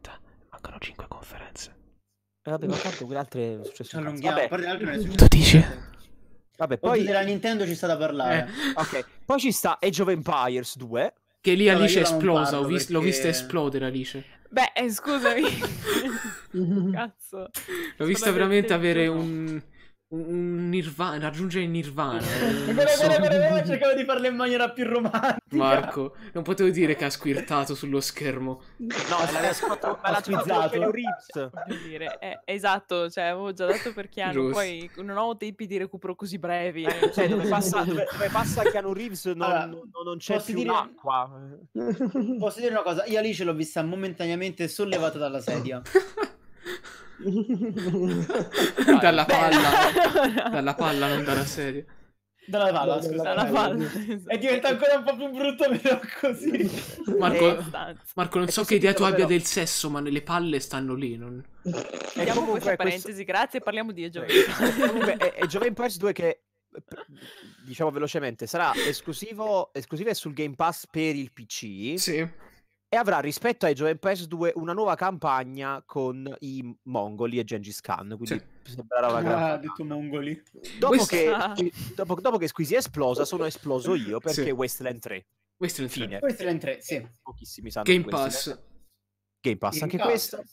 Speaker 2: mancano 5 conferenze. E
Speaker 5: eh, vabbè, ma tanto quelle altre... Cioè, tu dici? Vabbè, poi... della Nintendo ci sta da parlare. Eh. Ok, poi ci sta Age of Empires 2. Che lì
Speaker 2: Alice è esplosa, l'ho vista esplodere Alice.
Speaker 3: Beh, eh, scusami. Cazzo. L'ho vista veramente avere
Speaker 2: un un nirvana, raggiungere il nirvana. Guarda, guarda, guarda,
Speaker 1: cercavo di farlo in maniera più romantica.
Speaker 2: Marco, non potevo dire che ha squirtato sullo schermo. No, l'aveva squirtato,
Speaker 5: ma l'ha squizzato.
Speaker 3: Dire. Eh, esatto, cioè, avevo già detto per Keanu, Giusto. poi non ho tempi di recupero così brevi. Eh, cioè, dove passa, dove, dove passa Keanu Reeves non, allora, non, non c'è più dire... acqua.
Speaker 1: Posso dire una cosa? Io lì l'ho vista momentaneamente sollevata dalla sedia.
Speaker 2: dalla palla, dalla palla, non dalla serie.
Speaker 1: Dalla palla, no, scusa, dalla palla. Esatto. E diventa ancora un po' più brutto meno così.
Speaker 3: Eh, Marco, Marco non so che idea tu abbia però. del
Speaker 2: sesso, ma le palle stanno lì. Non... Chiudiamo eh, questa parentesi,
Speaker 3: questo... grazie, parliamo di Age eh,
Speaker 2: Comunque, è, è Giove Empires 2 che,
Speaker 5: diciamo velocemente, sarà esclusivo, esclusivo sul Game Pass per il PC. Sì e avrà rispetto ai Joven PES 2 una nuova campagna con i mongoli e Gengis Khan. Quindi cioè, sembrerà una gran. Ah, detto
Speaker 1: mongoli. Dopo, West... che,
Speaker 5: dopo, dopo che Squeezie è esplosa, sono esploso io perché sì. Wasteland 3. Wasteland 3. Cioè, fine. Wasteland
Speaker 1: 3, sì. Pochissimi
Speaker 5: sanno Game Pass. Wasteland. Game
Speaker 1: Pass, Game anche questo.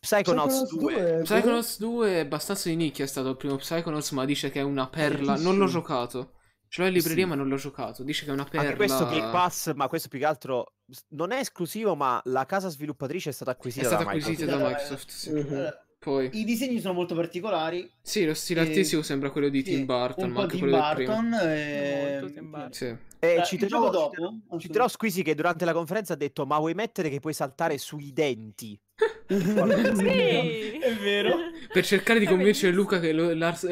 Speaker 5: Psychonauts,
Speaker 2: Psychonauts
Speaker 4: 2. 2. Psychonauts
Speaker 2: 2 boh. è abbastanza di nicchia, è stato il primo Psychonauts, ma dice che è una perla. Bellissimo. Non l'ho giocato. Ce l'ho in libreria, sì. ma non l'ho giocato. Dice che è una perla. Anche questo Game Pass, ma questo più che
Speaker 5: altro non è esclusivo, ma la casa sviluppatrice è stata acquisita, è stata da, acquisita Microsoft. da Microsoft.
Speaker 2: Sì. Uh-huh. Poi.
Speaker 1: I disegni sono molto particolari.
Speaker 2: Sì, lo stile e... artistico sembra quello di sì, Tim Burton, ma anche Tim quello Barton del
Speaker 1: primo. E... Eh, molto Tim Burton. Sì. eh, ci trovo dopo. Ci trovo Squisi che
Speaker 5: durante la conferenza ha detto "Ma vuoi mettere che puoi saltare sui denti?" sì,
Speaker 4: è
Speaker 2: vero. Per cercare di convincere Luca che lo,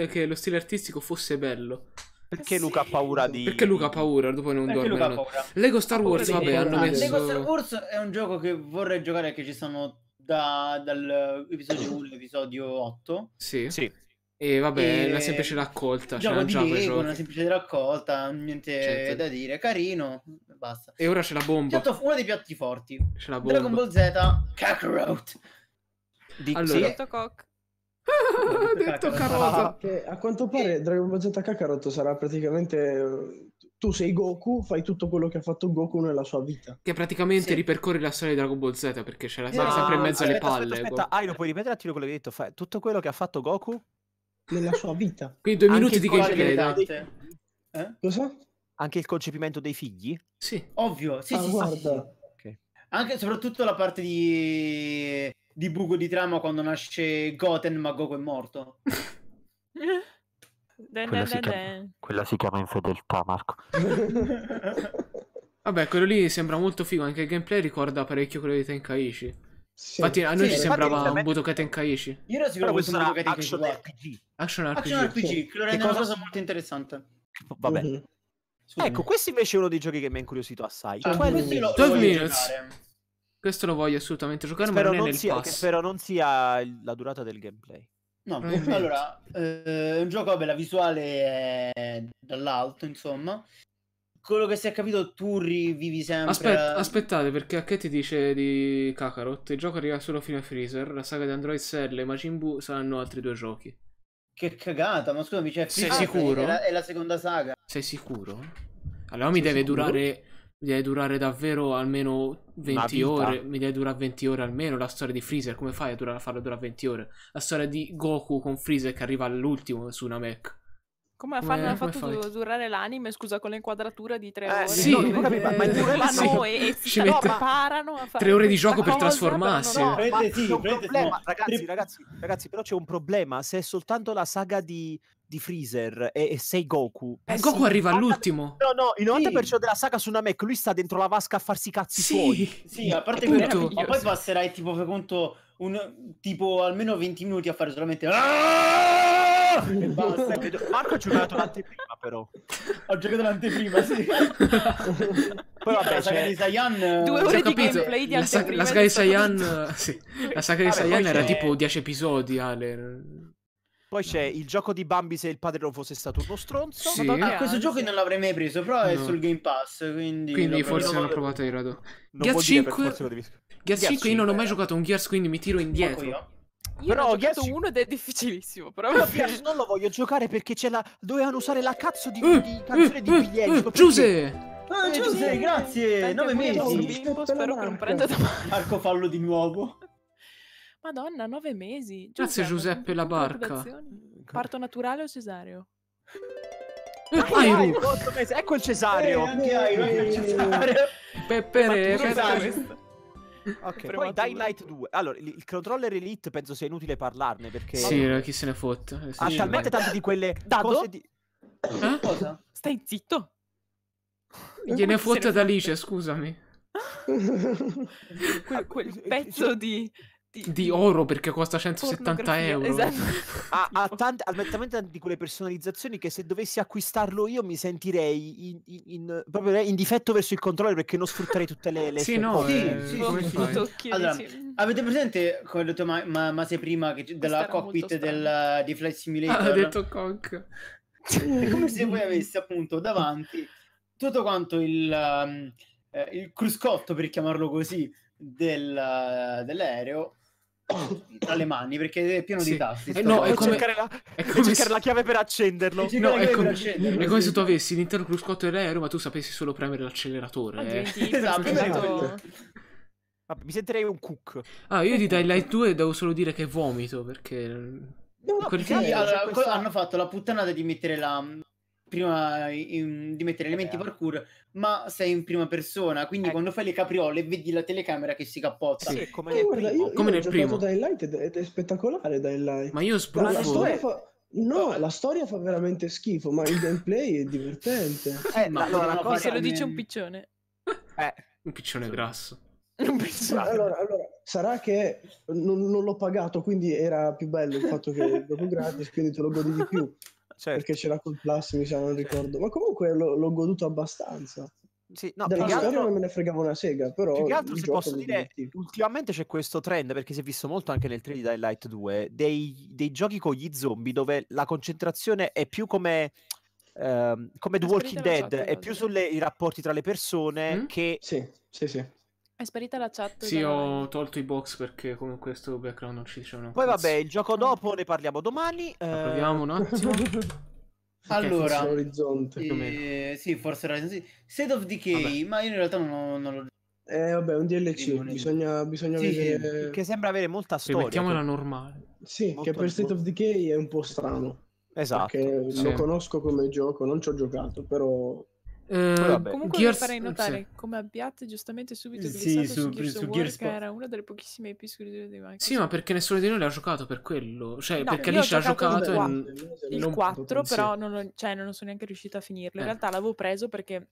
Speaker 2: che lo stile artistico fosse bello. Perché eh Luca ha paura di... Perché Luca ha paura, dopo non Perché dorme. No. Lego Star Wars, vabbè, hanno messo... Lego Star
Speaker 1: Wars è un gioco che vorrei giocare che ci sono da, dall'episodio 1 all'episodio 8.
Speaker 2: Sì. sì. E vabbè, e... una semplice raccolta. Gioco cioè, di gioco, Lego, una
Speaker 1: semplice raccolta, niente certo. da dire, carino, basta. E
Speaker 2: ora c'è la bomba.
Speaker 1: Piatto, uno dei piatti forti. C'è la bomba. Dragon Ball Z, Kakarot. Di allora,
Speaker 3: ha detto carota.
Speaker 4: a quanto pare Dragon Ball Z Kakarot sarà praticamente eh, tu sei Goku, fai tutto quello che ha fatto Goku nella sua vita.
Speaker 2: Che praticamente sì. ripercorri la storia di Dragon Ball Z perché c'era no, sempre in mezzo aspetta, alle palle. Aspetta, aspetta. Go- lo puoi ripetere
Speaker 5: a tiro quello che hai detto, fai tutto quello che ha fatto Goku
Speaker 4: nella sua vita.
Speaker 5: Quindi due minuti di gameplay.
Speaker 4: Eh?
Speaker 1: eh?
Speaker 5: Cosa? Anche il concepimento dei figli?
Speaker 1: Sì, ovvio,
Speaker 4: sì, ah, sì, guarda.
Speaker 5: Sì.
Speaker 6: Okay.
Speaker 1: Anche soprattutto la parte di di buco di trama quando nasce Goten, ma Goku è morto.
Speaker 3: Den, quella, den, si den. Chiama,
Speaker 2: quella, si chiama, infedeltà, Marco.
Speaker 1: Vabbè,
Speaker 2: quello lì sembra molto figo. Anche il gameplay ricorda parecchio quello di Tenkaichi. Sì. Infatti, a noi sì, ci sembrava veramente... un Budokai Tenkaichi. Io ero sicuro che fosse un Budokai
Speaker 1: Tenkaichi. Action RPG. Action RPG. Action RPG, sì. che lo rende cosa... cosa molto interessante.
Speaker 5: Vabbè. Mm-hmm. Ecco, questo invece è uno dei giochi che mi ha incuriosito assai. Ah, cioè, quello... 12 minutes.
Speaker 2: Questo lo voglio assolutamente giocare,
Speaker 5: spero ma non, non sia, pass. Che spero non sia la durata del gameplay.
Speaker 1: No, allora, eh, un gioco, vabbè, la visuale è dall'alto, insomma. Quello che si è capito, tu rivivi sempre... Aspetta,
Speaker 2: aspettate, perché a che ti dice di Kakarot? Il gioco arriva solo fino a Freezer, la saga di Android Cell e Majin Buu saranno altri due giochi.
Speaker 1: Che cagata, ma scusami, c'è cioè, Freezer Sei sicuro? È la, è la, seconda saga.
Speaker 2: Sei sicuro? Allora Sei mi deve sicuro? durare mi deve durare davvero almeno 20 ore. Mi deve durare 20 ore almeno la storia di Freezer. Come fai a, durare, a farla durare 20 ore? La storia di Goku con Freezer che arriva all'ultimo su una mech.
Speaker 3: Come eh, fanno, eh, fatto du- durare l'anime, scusa, con l'inquadratura di tre eh, ore? Sì, no, non capivo, ma eh, due ore sì. e eh, ci mette... parano a fare tre ore di gioco per trasformarsi. No, no, ma sì, problema, ragazzi,
Speaker 5: ragazzi, ragazzi, però c'è un problema, se è soltanto la saga di, di Freezer e, e sei Goku. Eh, Goku sì, arriva all'ultimo. No, no, il 90% sì. della saga su Namek, lui sta dentro la vasca a farsi cazzi sì. suoi. Sì, a parte quello, ma poi
Speaker 1: passerai tipo per conto un tipo almeno 20 minuti a fare solamente basta. Marco ha giocato l'anteprima, però. Ho giocato l'anteprima, sì. Poi vabbè, la saga di Saiyan... Due eh, ore di gameplay di la, sa- la saga di Saiyan...
Speaker 2: Eh, sì. La saga di Saiyan era tipo 10 episodi, Ale.
Speaker 1: Poi c'è il gioco di Bambi se il padre non fosse stato uno stronzo. Sì. Madonna, ah, ah, questo gioco non l'avrei mai preso, però è sul Game Pass, quindi... Quindi forse hanno provato
Speaker 2: i rado. Gears 5... Gears 5
Speaker 1: io non ho mai eh. giocato un Gears, quindi mi tiro indietro.
Speaker 4: Io però ho chiesto
Speaker 2: uno ed è difficilissimo. Però non lo voglio giocare perché c'è la. Dovevano eh, usare la
Speaker 3: cazzo di, mm, di canzone mm, di biglietti. Mm, Giuse!
Speaker 1: Ah, eh, Giuse, grazie! 9 mesi! Bimbo, spero che non prenda da male. Marco, fallo di nuovo.
Speaker 3: Madonna, 9 mesi. grazie, Giuseppe, la barca. Ecco. Parto naturale o cesareo?
Speaker 5: Ecco il cesareo! anche Ecco il cesareo!
Speaker 2: Peppere,
Speaker 5: peppere. Okay. Poi Dying Light 2. Allora, il controller Elite penso sia inutile parlarne
Speaker 2: perché... Sì, allora, chi se ne fotte. Eh, ha sì, talmente tante
Speaker 5: di quelle Dado? cose di... Eh?
Speaker 2: Cosa? Stai zitto.
Speaker 5: Gliene fotte ad
Speaker 2: Alice, scusami.
Speaker 6: quel,
Speaker 2: quel ah, pezzo di di oro perché costa 170 euro. Esatto.
Speaker 5: ha, ha, tante, ha tante di quelle personalizzazioni che se dovessi acquistarlo io mi sentirei in, in, in proprio in difetto verso il controllo perché non sfrutterei tutte
Speaker 1: le, le sì, no, eh, sì, sì, come sì, allora, avete presente come ho detto ma, ma, ma sei prima che, della cockpit del, di Flight Simulator? ha detto cock. come se voi avessi appunto davanti tutto quanto il, um, eh, il cruscotto per chiamarlo così del, uh, dell'aereo tra le mani perché è pieno sì. di tasti. Eh no, è come, cercare, la, è come cercare se... la chiave per accenderlo. No, è, com... per
Speaker 2: accenderlo. è, come se tu avessi l'intero cruscotto dell'aereo, ma tu sapessi solo premere l'acceleratore. Eh. Esatto, esatto. Vabbè, mi sentirei un cook. Ah, io di Daylight 2 devo solo dire che vomito perché. No,
Speaker 1: no, sì, allora, questa... Hanno fatto la puttanata di mettere la, prima in, di mettere elementi parkour, ma sei in prima persona, quindi eh. quando fai le capriole vedi la telecamera che si cappotta. Sì, come eh, nel guarda, primo. Io, come io nel primo.
Speaker 4: Light ed, ed è spettacolare Dying Ma io spruffo... La storia fa... No, oh. la storia fa veramente schifo, ma il gameplay è divertente. Eh, ma allora, la cosa... se lo dice un piccione. Eh. eh. Un piccione grasso. Un piccione. Allora, allora, sarà che non, non l'ho pagato, quindi era più bello il fatto che dopo gratis, quindi te lo godi di più. certo. perché c'era col plastico, se non ricordo. Ma comunque l'ho, l'ho goduto abbastanza. Sì, no, Della storia altro, non me ne fregavo una sega, però... Più che altro, se posso dire,
Speaker 5: ultimamente c'è questo trend, perché si è visto molto anche nel 3D Dying Light 2, dei, dei giochi con gli zombie dove la concentrazione è più come... Uh, come The Walking Dead, è più sui rapporti tra le persone mm? che sì, sì, sì.
Speaker 3: È sparita la chat. Sì, ho
Speaker 2: vai. tolto i box perché con questo background non ci dicevano. Poi vabbè, il
Speaker 1: gioco dopo ne parliamo domani. Eh...
Speaker 4: Proviamo un attimo. allora, eh,
Speaker 1: sì, forse Horizon State of Decay, vabbè. ma io in realtà non, non l'ho
Speaker 4: eh vabbè, un DLC, bisogna, bisogna sì, vedere... Che sembra avere molta storia. Mettiamola che... normale. Sì, Molto che per State of Decay è un po' strano. Esatto. Perché sì. lo conosco come gioco, non ci ho giocato, però eh, Comunque
Speaker 2: Gears...
Speaker 3: farei notare sì. come abbiate giustamente subito sì, su, su, Gears su Gears War, era una delle pochissime IP esclusive di Microsoft. Sì,
Speaker 2: ma perché nessuno di noi l'ha giocato per quello, cioè no, perché lì l'ha giocato il 4, 4 però
Speaker 3: non, lo, cioè, non sono neanche riuscito a finirlo. In eh. realtà l'avevo preso perché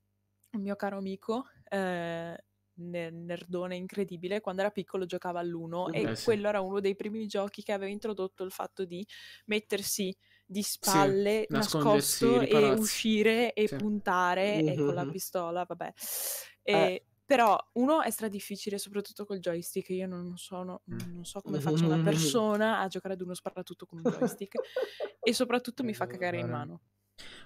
Speaker 3: un mio caro amico eh, nerdone incredibile, quando era piccolo giocava all'1 eh, e sì. quello era uno dei primi giochi che aveva introdotto il fatto di mettersi di spalle, sì, nascosto e uscire e sì. puntare mm-hmm. e con la pistola, vabbè. E, eh. Però uno è stra difficile, soprattutto col joystick. Io non, sono, mm. non so come faccio una mm-hmm. persona a giocare ad uno sparatutto con un joystick e soprattutto mi fa cagare in mano.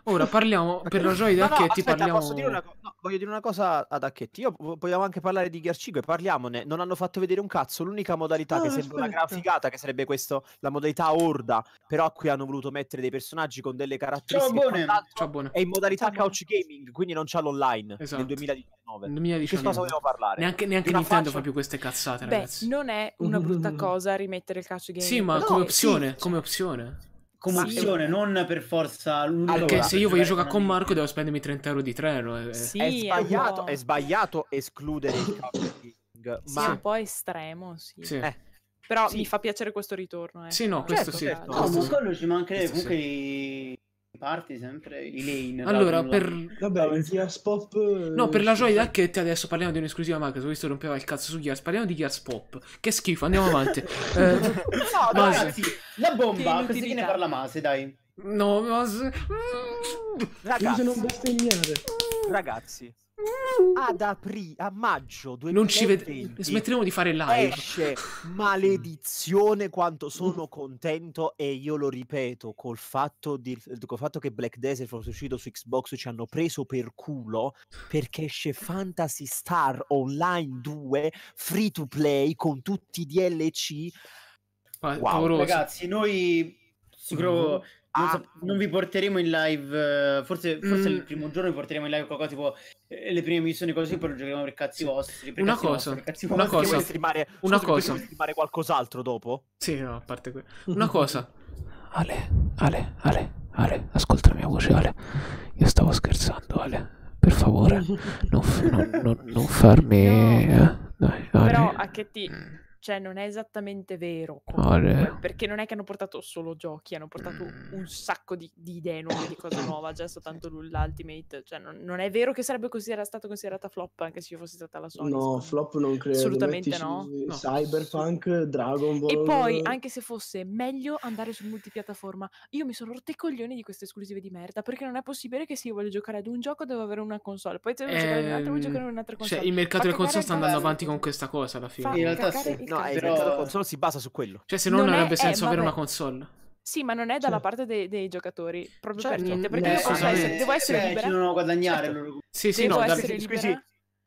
Speaker 2: Ora parliamo
Speaker 5: per la gioia di no, No, aspetta, parliamo... dire una, no, voglio dire una cosa ad Hacchetti. Io vogliamo anche parlare di Gear 5, parliamone. Non hanno fatto vedere un cazzo. L'unica modalità no, che aspetta. sembra una figata, che sarebbe questo, la modalità orda. Però qui hanno voluto mettere dei personaggi con delle caratteristiche. Ciao, buone. È in modalità Ciao, couch gaming, quindi non c'ha l'online esatto. nel 2019. 2019. Che cosa volevo parlare?
Speaker 2: Neanche, neanche Nintendo faccia... fa più queste cazzate, ragazzi.
Speaker 3: Beh, non è una brutta cosa rimettere il couch gaming. Sì, ma come opzione,
Speaker 2: sì. come opzione come sì. non per forza l'unica. Allora, perché se io cioè, voglio eh, giocare con Marco devo spendermi 30 euro di treno. E... Eh. Sì, è, sbagliato,
Speaker 5: è sbagliato escludere il
Speaker 1: crowdfunding.
Speaker 2: Ma... un
Speaker 3: po' estremo, sì. sì. Eh. Però mi fa piacere questo ritorno. Eh. Sì, no, questo certo, sì. Certo. No, ma quello ci mancherebbe. Comunque
Speaker 1: parti sempre i lane.
Speaker 2: Allora, per...
Speaker 4: Vabbè, per Gears Pop... No, per la
Speaker 2: gioia di Acchetti adesso parliamo di un'esclusiva magra, ho visto rompeva il cazzo su Gears, parliamo di Gears Pop. Che schifo, andiamo avanti. eh, no, dai, ragazzi,
Speaker 1: la bomba, così viene per la Mase, dai. No, Mase... Mm. Mm.
Speaker 5: Ragazzi.
Speaker 1: Ragazzi.
Speaker 5: Mm. ad aprile a maggio
Speaker 2: 2020 non ci ved- smetteremo di fare live esce
Speaker 5: maledizione quanto sono contento e io lo ripeto col fatto, di, col fatto che Black Desert fosse uscito su Xbox ci hanno preso per culo perché esce Fantasy Star Online 2 free to play con tutti i DLC Ma, wow. Pauroso. ragazzi
Speaker 1: noi sicuro mm-hmm. Non, so, ah. non, vi porteremo in live. Eh, forse, forse mm. il primo giorno vi porteremo in live qualcosa tipo eh, le prime missioni così. Poi lo giocheremo per cazzi vostri. Per una cazzi cosa, vostri, per cazzi una cosa, vuoi streamare, una cosa. Vuoi
Speaker 2: streamare qualcos'altro dopo? Sì, no, a parte quello. Una cosa, Ale, Ale, Ale, Ale, ascolta la mia voce, Ale. Io stavo scherzando, Ale. Per favore, non, non, non farmi. No. Eh? Dai, Ale. Però
Speaker 3: a che ti mm cioè non è esattamente vero comunque, perché non è che hanno portato solo giochi, hanno portato un sacco di, di idee nuove, di cose nuove, già soltanto l'Ultimate, cioè non, non, è vero che sarebbe considera- stata considerata flop anche se io fossi stata la Sony. No,
Speaker 4: flop non credo. Assolutamente no. no. Cyberpunk, Dragon Ball. E poi anche
Speaker 3: se fosse meglio andare su multipiattaforma, io mi sono rotto i coglioni di queste esclusive di merda, perché non è possibile che se io voglio giocare ad un gioco devo avere una console, poi se devo ehm... giocare ad un altro voglio giocare ehm, ad un'altra console. Cioè il mercato delle console sta andando
Speaker 2: avanti con questa cosa alla fine. in realtà sì. No, però... la console si basa su quello. Cioè, se no non, avrebbe senso avere una console.
Speaker 3: Sì, ma non è dalla cioè. parte dei, dei, giocatori, proprio cioè, per niente. Perché io posso essere, devo essere cioè, libera. non guadagnare.
Speaker 5: Certo. Loro... Sì, sì, devo no, essere da... Scusi,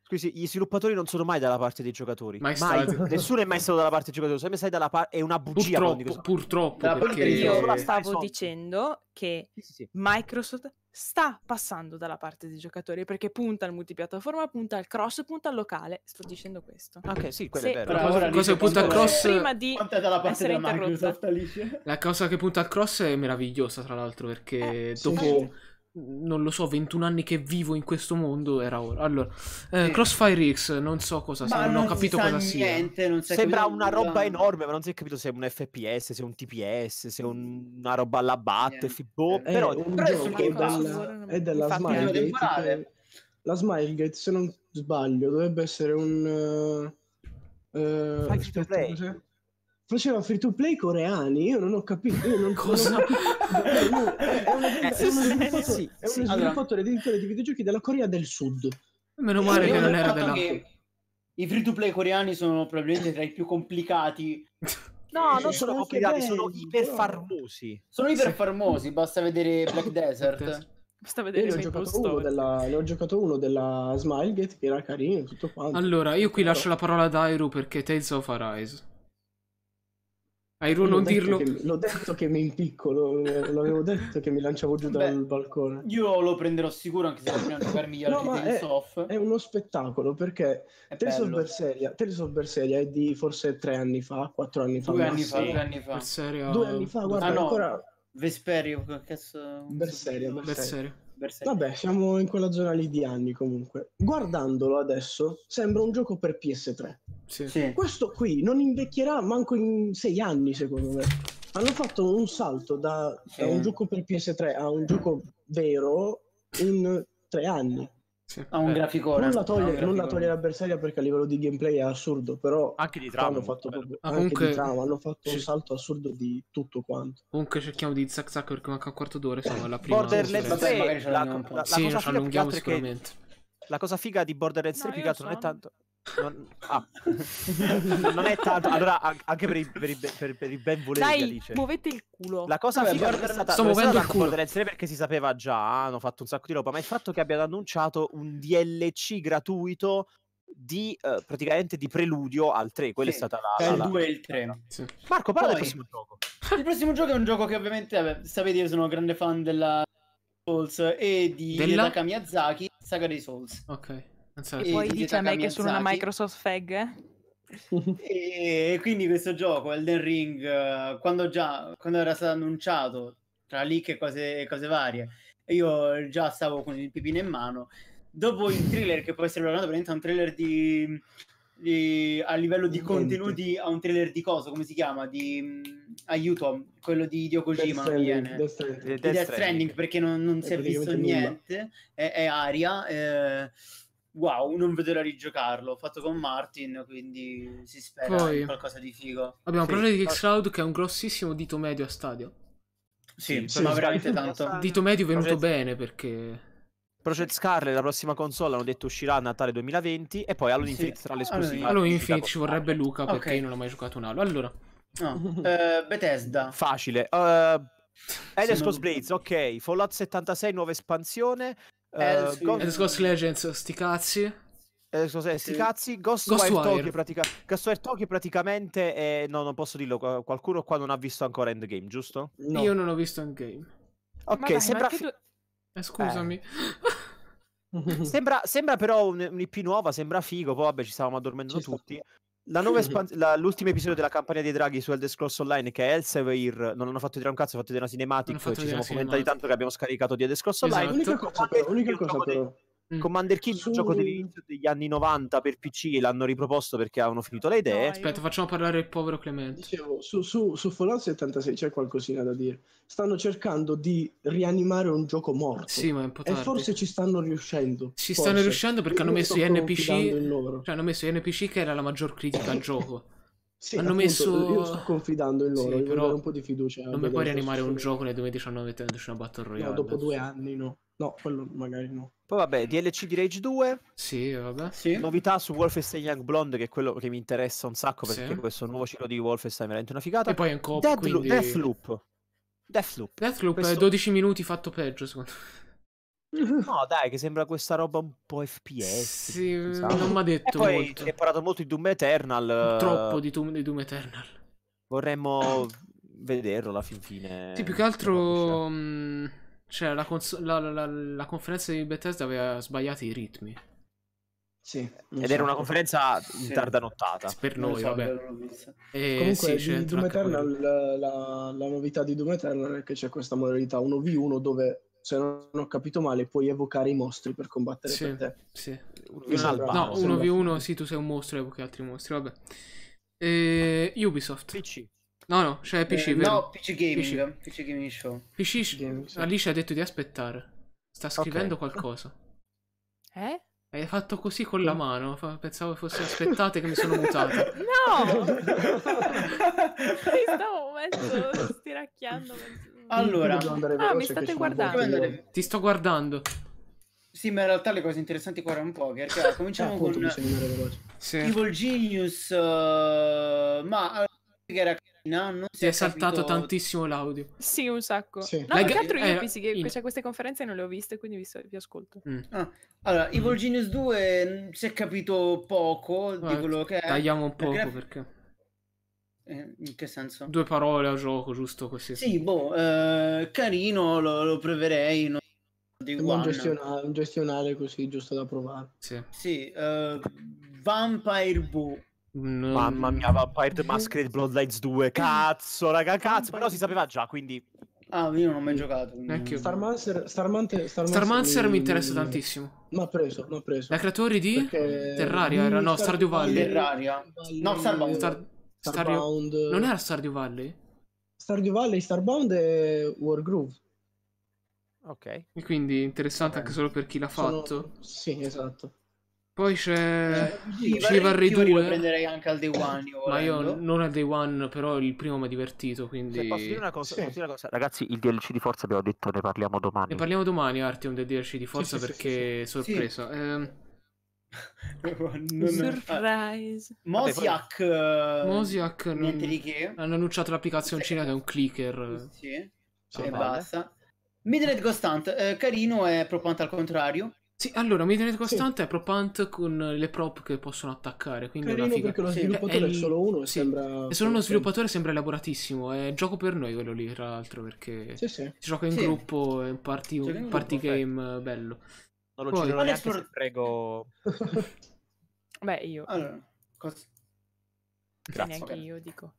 Speaker 5: scusi, gli sviluppatori non sono mai dalla parte dei giocatori. Mai, mai. Nessuno è mai stato dalla parte dei giocatori. Se stai dalla parte è una bugia. Purtroppo,
Speaker 2: purtroppo perché... io la stavo
Speaker 3: dicendo che Microsoft sta passando dalla parte dei giocatori perché punta al multipiattaforma, punta al cross, punta al locale. Sto dicendo questo. Ok, sì, quello Se... è vero. Però ora cosa punta al cross? Prima di dalla parte della Microsoft
Speaker 4: Alice.
Speaker 2: La cosa che punta al cross è meravigliosa, tra l'altro, perché eh, dopo sì non lo so, 21 anni che vivo in questo mondo era ora. Allora, eh, sì. Crossfire X, non so cosa
Speaker 1: sia, non, ho capito cosa niente, sia. Non Sembra una nulla. roba
Speaker 5: enorme, ma non si è capito se è un FPS, se è un TPS, se è un... una roba alla Battlefield, boh, eh, però, è, un però è, è, dalla,
Speaker 4: è della Smilegate. La Smilegate, se non sbaglio, dovrebbe essere un... Uh, aspetta, cos'è? faceva free to play coreani. Io non ho capito. Io non, Cosa? Non ho capito. è, uno, è, è uno sviluppatore, sì, è uno sviluppatore sì, allora. di videogiochi della Corea del Sud. Meno male che non era della che
Speaker 1: I free to play coreani sono probabilmente tra i più complicati. No, non sono complicati, belli, sono iperfarmosi. Sono iperfarmosi, basta vedere Black Desert. Basta
Speaker 4: vedere io ne ho, giocato uno della, ne ho giocato uno della Smilegate che era carino tutto quanto. Allora, io
Speaker 2: qui lascio la parola ad Airu perché Tales of Arise. Airo non dirlo. Che,
Speaker 4: l'ho detto che mi impiccolo, l'avevo detto che mi lanciavo giù Beh, dal balcone. Io
Speaker 1: lo prenderò sicuro anche se dobbiamo giocarmi gli altri no, Tales
Speaker 4: È uno spettacolo perché Tales of, Berseria, Tales Berseria, è di forse tre anni fa, quattro anni fa. Due anni fa, due anni fa. Due anni fa, guarda, ancora...
Speaker 1: Ah, Vesperio, che cazzo... Berseria. Berseria.
Speaker 4: Berserk. Vabbè, siamo in quella zona lì di anni comunque. Guardandolo adesso, sembra un gioco per PS3. Sì. Sì. Questo qui non invecchierà manco in sei anni, secondo me. Hanno fatto un salto da, da un gioco per PS3 a un gioco vero in tre anni. Ha un eh, graficone. Non la toglie, non la toglie l'avversaria perché a livello di gameplay è assurdo, però anche di eh. trama hanno fatto, proprio, ah, comunque, di trama, hanno fatto sì. un salto assurdo di tutto quanto.
Speaker 2: Comunque cerchiamo di zack zack perché manca un quarto d'ora, siamo alla prima. Borderlands 3, la, la, la, sì, cosa ci allunghiamo sicuramente.
Speaker 5: Che... La cosa figa di Borderlands 3 no, più che altro non è tanto non... Ah. non, è tanto. Allora, anche per i, per i, per, per i benvolenti Dai, Alice. muovete
Speaker 3: il culo. La cosa Vabbè, migliore è stata, sto muovendo il
Speaker 5: culo. perché si sapeva già, hanno fatto un sacco di roba. Ma il fatto che abbiano annunciato un DLC gratuito di eh, praticamente di preludio al 3. Quella sì, è stata la. Cioè, la, Il 2
Speaker 1: e il 3. Sì. Marco, parla Poi, del prossimo gioco. Il prossimo gioco è un gioco che, ovviamente, vabbè, sapete, io sono un grande fan della Souls e di della... Miyazaki, Saga dei Souls. Ok. So, e poi dice a me che sono una Microsoft fag. e quindi questo gioco Elden Ring eh, quando già quando era stato annunciato tra leak e cose, cose varie io già stavo con il pipino in mano dopo il thriller che può essere paragonato è un thriller di, di, a livello di contenuti a un thriller di cosa come si chiama di mm, aiuto quello di Dio Kojima Death Stranding, Death Stranding. Death Stranding perché non, non si è visto niente è, è aria eh, wow, non vedo l'ora di giocarlo. Ho fatto con Martin, quindi si spera Poi, qualcosa di figo. Abbiamo sì. parlato di
Speaker 2: Xcloud che è un grossissimo dito medio a stadio. Sì, sì, ma veramente tanto. Dito medio venuto Project... bene perché...
Speaker 5: Project Scarlet, la prossima console, hanno detto uscirà a Natale 2020 e poi Halo sì. Infinite sarà l'esclusiva. Halo
Speaker 1: Infinite ci vorrebbe ah, ecco. Luca perché okay. io
Speaker 2: non ho mai giocato un Halo. Allora...
Speaker 1: No. Uh, Bethesda.
Speaker 2: Facile.
Speaker 5: Uh, Elder Scrolls Blades, ok. Fallout 76, nuova espansione.
Speaker 2: Elder eh, eh, Ghost... Ghost Legends, sti cazzi. Eh, cos'è? Eh, sti cazzi, Ghostwire, Ghostwire. Tokyo, pratica...
Speaker 5: Ghostwire Tokyo praticamente è... No, non posso dirlo, qualcuno qua non ha visto ancora Endgame, giusto? No. Io
Speaker 2: non ho visto Endgame. Ok, dai, sembra... tu... eh, scusami.
Speaker 5: Eh. sembra, sembra, però un'IP nuova, sembra figo, poi vabbè ci stavamo addormentando ci tutti. Sta... espans- la, l'ultimo episodio della campagna dei draghi su Elder Scrolls Online che è Elsevier non hanno fatto dire un cazzo hanno fatto dei una cinematic ci siamo commentati tanto che abbiamo scaricato di Elder Scrolls Online esatto. l'unica
Speaker 2: cosa però, l'unica cosa però Mm. Commander King è un gioco dell'inizio
Speaker 5: degli anni 90 per PC e l'hanno
Speaker 2: riproposto perché avevano finito le idee. Aspetta, facciamo parlare il povero Clemente. Dicevo,
Speaker 4: su, su, su Fallout 76 c'è qualcosina da dire. Stanno cercando di rianimare un gioco morto. Sì, ma è un po' tardi. E forse ci stanno riuscendo. Ci forse. stanno riuscendo perché Io hanno messo i NPC.
Speaker 2: Cioè, hanno messo i NPC che era la maggior critica al gioco.
Speaker 4: Sì, hanno appunto, messo... Io sto confidando in loro, sì, però un po' di fiducia. Non mi puoi rianimare
Speaker 2: un gioco nel 2019 tenendoci una Battle Royale. No, dopo due
Speaker 4: anni no. No, quello magari no.
Speaker 2: Poi vabbè, DLC di Rage 2. Sì, vabbè. Sì. Novità su Wolfenstein Young
Speaker 5: Blonde, che è quello che mi interessa un sacco, perché sì. questo nuovo ciclo di Wolfenstein è veramente una figata. E poi ancora... un co-op, Deathloop.
Speaker 2: Deathloop. Deathloop questo... è 12 minuti fatto peggio, secondo me.
Speaker 5: No, dai, che sembra questa roba un po' FPS. Sì, diciamo. non mi ha detto e poi molto. è parlato molto di Doom Eternal. Troppo di
Speaker 2: Doom, di Doom Eternal.
Speaker 5: Vorremmo vederlo alla fin fine. Sì, più che
Speaker 2: altro... Cioè. Mm, cioè, la, cons- la, la, la, conferenza di Bethesda aveva sbagliato i ritmi. Sì, ed so. era una conferenza sì. tarda nottata per noi, so, vabbè. E eh, Comunque, sì, di Doom
Speaker 4: Eternal, la, la novità di Doom Eternal è che c'è questa modalità 1v1 dove se non ho capito male, puoi evocare i mostri per combattere sì, per te. Sì. Un'alba, no, 1v1,
Speaker 2: sì, tu sei un mostro evochi altri mostri, vabbè. E... Eh, Ubisoft. PC. No, no, c'è cioè PC, eh, No,
Speaker 1: PC Gaming, PC, PC Gaming Show.
Speaker 2: PC Gaming Show. Alice ha detto di aspettare. Sta scrivendo okay. qualcosa. Eh? Hai fatto così con la mano, pensavo fosse aspettate che mi sono mutato.
Speaker 3: No! mi stavo mezzo
Speaker 6: stiracchiando. Mezzo...
Speaker 1: Allora, ah, mi state guardando. Ti sto guardando. Sì, ma in realtà le cose interessanti qua erano un po'. Perché allora, cominciamo ah, con sì. Evil Genius. Uh, ma che era No, non si è, è saltato capito... tantissimo l'audio.
Speaker 3: Sì, un sacco. Sì. No, Lag... altro io eh, pensi che in... cioè, queste conferenze non le ho viste, quindi vi, so, vi ascolto.
Speaker 1: Mm. Ah, allora, mm. Evil Genius 2 mm, si è capito poco Guarda, di quello che è. Tagliamo un poco graf... perché... Eh, in che senso?
Speaker 2: Due parole a gioco,
Speaker 4: giusto così.
Speaker 1: Sì, boh, eh, carino, lo, lo preverei. No? Un gestionale,
Speaker 4: un, gestionale, così, giusto da provare. Sì, sì uh, Vampire Boo
Speaker 5: non... Mm, Mamma mia, mm. Vampire the Masquerade Bloodlines 2, cazzo, raga, cazzo, però si sapeva già, quindi...
Speaker 4: Ah, io non ho mai giocato. Star Starmancer, Starmancer, Starmancer, Starmancer mi interessa tantissimo. L'ho preso, l'ho preso. Da creatore di? Perché... Terraria, mm, era, no, Star... Stardew Valley. Terraria. No, Starbound. Star... Starbound. Stardew... Non era
Speaker 2: Stardew Valley?
Speaker 4: Stardew Valley, Starbound e Wargroove.
Speaker 2: Ok. E quindi interessante okay. anche solo per chi l'ha Sono... fatto. Sì, esatto.
Speaker 4: Poi c'è eh, Shiva Ray
Speaker 2: 2. Lo prenderei anche
Speaker 1: al Day eh, One. Io ma io
Speaker 2: non al Day One, però il primo mi ha divertito. Quindi... Se posso dire una cosa, sì. dire una cosa.
Speaker 5: ragazzi, il DLC di Forza abbiamo detto ne parliamo domani. Ne
Speaker 2: parliamo domani, Artyom, del DLC di Forza sì, perché sì, sorpresa. Eh...
Speaker 1: non...
Speaker 2: Surprise
Speaker 3: ah, Mosiac
Speaker 2: Vabbè, poi... Eh, Mosiac non... niente di che hanno annunciato l'applicazioncina cinese, è un clicker
Speaker 1: sì, sì e basta Midnight Ghost Hunt eh, carino è proprio
Speaker 2: al contrario sì, allora, maintenance costante sì. è propant con le prop che possono attaccare, quindi Carino, è una figa. perché lo sviluppatore sì, eh, è, solo uno sì. sembra... È solo uno sviluppatore, sembra elaboratissimo, è gioco per noi quello lì, tra l'altro, perché sì, si gioca in gruppo, è un party, un party game perfetto. Eh, bello. Non lo Poi, neanche, espor... prego.
Speaker 3: Beh, io... Allora, cos... Grazie. Neanche io dico.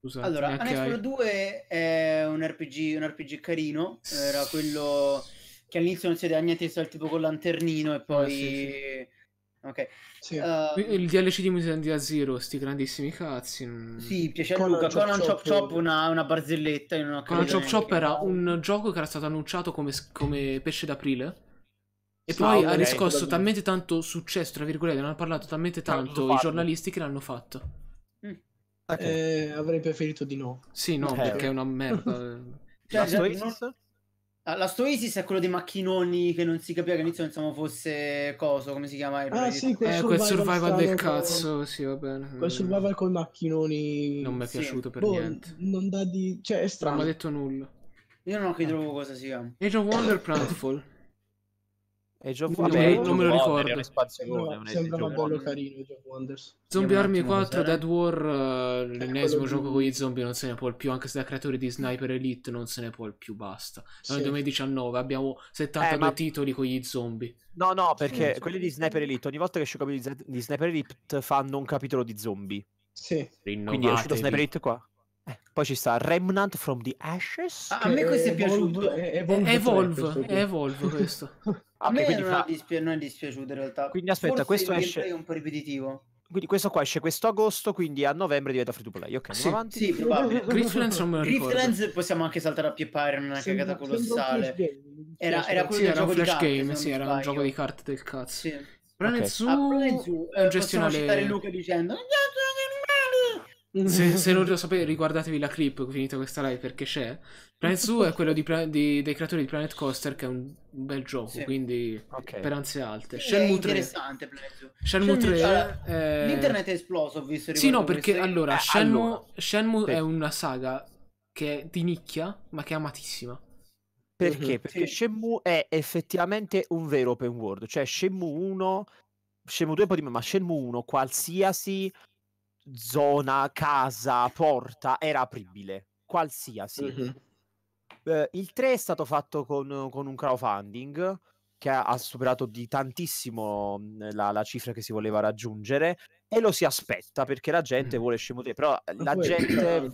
Speaker 3: Scusate, allora, Unexplored hai... 2
Speaker 1: è un RPG, un RPG carino, era quello che all'inizio non si vedeva niente, c'era il tipo col lanternino e eh, poi... Ah, sì, sì. Okay. Sì. Uh, il DLC di
Speaker 2: Mutant Year Zero, sti grandissimi cazzi. Mm. Sì, piace a Luca. Conan Chop Chop, Chop una, una, barzelletta. Conan Chop Chop era un gioco che era stato annunciato come, come pesce d'aprile. E sì, poi ha riscosso talmente tanto successo, tra virgolette, ne hanno parlato talmente tanto i giornalisti che l'hanno fatto.
Speaker 4: Okay. Mm. Eh, avrei preferito di no. Sì, no, okay. Eh. perché è una
Speaker 2: merda.
Speaker 4: cioè, non, la ah,
Speaker 1: L'Astroisis è quello dei macchinoni che non si capiva che all'inizio pensavamo fosse coso, come si chiama? ah, sì, quel, eh, survival,
Speaker 4: survival del cazzo, con... sì, va bene. Quel survival con i macchinoni... Non mi è piaciuto sì. per boh, niente. Non dà di... cioè è strano. Non mi ha detto nulla.
Speaker 1: Io non ho che trovo cosa si chiama. Age of Wonder Plantfall.
Speaker 4: Age of Vabbè, non me lo ricordo. Sembra, sembra un bello carino Age Wonders. Zombie Army 4, Dead
Speaker 2: War, eh, l'ennesimo gioco con gli zombie non se ne può il più, anche se da creatori di Sniper Elite non se ne può il più, basta. Noi nel 2019 abbiamo 72 eh, titoli con gli zombie. No,
Speaker 5: no, perché quelli
Speaker 2: di Sniper Elite, ogni volta che esce un capitolo di Sniper Elite fanno
Speaker 5: un capitolo di zombie. Sì. Quindi è uscito Sniper Elite qua. Eh, poi ci sta Remnant from the Ashes. Ah, a
Speaker 1: me questo è, è piaciuto. Evolve, eh, eh, Evolve, questo. È Evolve questo. a okay, me non, fa... dispi- non, è dispiaciuto in realtà. Quindi aspetta, Forse questo esce... è un po' ripetitivo. Quindi
Speaker 5: questo qua esce questo agosto, quindi a novembre diventa free to play. Ok, sì, avanti. Sì, probabile. non me Grifflands
Speaker 1: possiamo anche saltare a piepare, non una sembra, cagata colossale. Era, era, sì, era un flash game, carte, sì, era un gioco di carte del cazzo. Sì. Planet okay. Zoo, ah, Planet Zoo. Eh, gestionale... Luca dicendo
Speaker 2: se, se, non lo sapete, riguardatevi la clip. Ho finito questa live perché c'è. Planet Zoo è quello di, di, dei creatori di Planet Coaster, che è un, bel gioco. Sì. Quindi, okay. speranze alte. Sì, Shenmue 3. interessante. Planet Zoo. Shenmue, Shenmue 3. È... L'internet è
Speaker 1: esploso. Ho visto Sì, no, perché queste... allora, eh, Shenmue, allora.
Speaker 2: Shenmue è una saga che è di nicchia, ma che è amatissima. Perché? Mhm. Perché Shenmue è effettivamente
Speaker 5: un vero open world. Cioè, Shenmue 1 Shenmue 2 poi di me, ma Shenmue 1 qualsiasi zona, casa, porta era apribile, qualsiasi. Mm-hmm. Eh, il 3 è stato fatto con, con un crowdfunding che ha, ha superato di tantissimo la, la, cifra che si voleva raggiungere e lo si aspetta perché la gente vuole scemutere, però eh, la gente,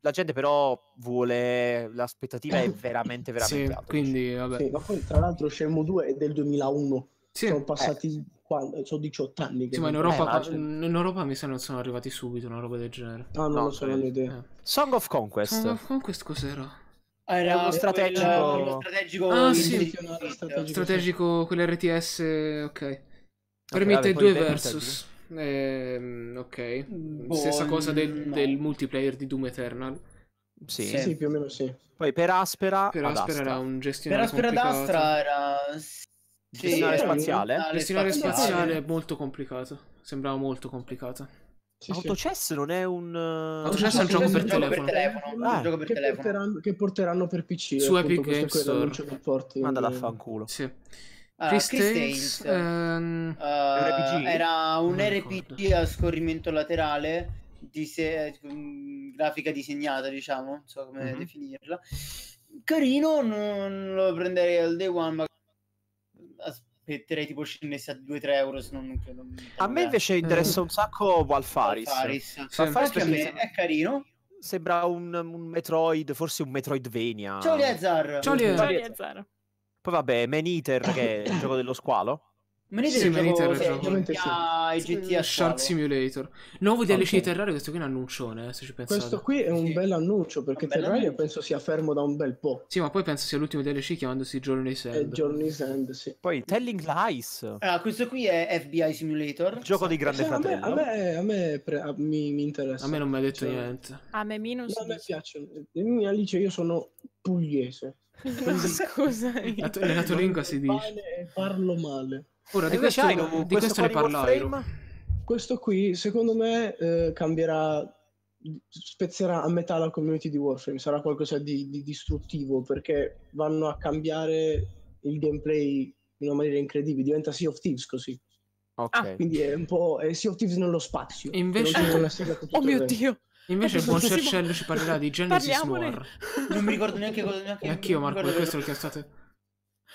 Speaker 5: la gente però vuole l'aspettativa è veramente veramente sì, alta. Quindi vabbè. Sì, ma poi
Speaker 4: tra l'altro Scemo 2 è del 2001. Sì. Sono passati eh quando, eh, sono 18 anni. Che sì, ma in Europa, eh, in
Speaker 2: Europa mi sembra sono arrivati subito, una roba del genere. Ah, non no, lo so, non ho eh, idea. Eh. Song of Conquest. Song of Conquest cos'era?
Speaker 4: Era uno strategico, quello, strategico ah, sì. strategico,
Speaker 2: strategico quell'RTS, ok. Permette okay, due versus. Eh, ok. Bon... Stessa cosa del, del, multiplayer di Doom Eternal. Sì. sì, sì più o meno sì. Poi per Aspera. Per Aspera era un gestionario. Per Aspera d'Astra
Speaker 1: era. Gestionale sì, spaziale? Gestionale spaziale
Speaker 2: è molto complicato. Sembrava molto
Speaker 4: complicato. Sì, Autochess
Speaker 5: sì. non è
Speaker 2: un. Eh,
Speaker 5: Autochess è un gioco per telefono. Ah.
Speaker 4: Che porteranno per PC. Su Epic Games Store. Mandala
Speaker 2: fanculo. Sì.
Speaker 4: Allora, ah, Chris Tales, ehm... uh, era un RPG a
Speaker 1: scorrimento laterale di se... Mm, grafica disegnata diciamo non so come mm-hmm. definirla carino non lo prenderei al day one ma aspetterei tipo scendesse a 2-3 euro. Se non, non a me invece interessa un sacco Walfaris. Walfaris, sì, Walfaris sì, me è carino. Sembra un, un, Metroid,
Speaker 5: forse un Metroidvania. Ciao
Speaker 1: Liezar! Ciao Liezar!
Speaker 5: Poi vabbè, Man Eater
Speaker 2: che è il gioco dello squalo.
Speaker 4: Maniter sì, Maniter sì, GTA e GTA Shark
Speaker 2: Simulator.
Speaker 4: Nuovo DLC okay. di
Speaker 2: Terraria, questo qui è un annuncione, eh, se ci pensate. Questo
Speaker 4: qui è un sì. bel annuncio perché bel Terraria annuncio. penso sia fermo da un bel po'.
Speaker 2: Sì, ma poi penso sia l'ultimo di DLC chiamandosi Journey's End. Eh, Journey's End, sì. Poi Telling Lies.
Speaker 1: Ah, questo qui è FBI Simulator. Gioco sì.
Speaker 4: di grande cioè, fratello. A me, a me pre- a, mi, mi, interessa. A me non mi ha detto cioè, niente.
Speaker 3: A me minus. No, a me piacciono.
Speaker 4: Alice, io sono pugliese.
Speaker 3: Scusa. La
Speaker 4: tua lingua si dice. Parlo male. Ora, di e questo, questo, di questo, ne parlai. Frame, questo qui, secondo me, eh, cambierà spezzerà a metà la community di Warframe, sarà qualcosa di, di, distruttivo perché vanno a cambiare il gameplay in una maniera incredibile, diventa Sea of Thieves così. Okay. Ah, quindi è un po' è Sea of Thieves nello spazio. Invece... oh mio dio! Invece il buon Cercello ci parlerà di Genesis Parliamone.
Speaker 2: Noir.
Speaker 1: Non mi ricordo neanche cosa... Neanche, neanche io Marco, questo l'ho chiesto a te.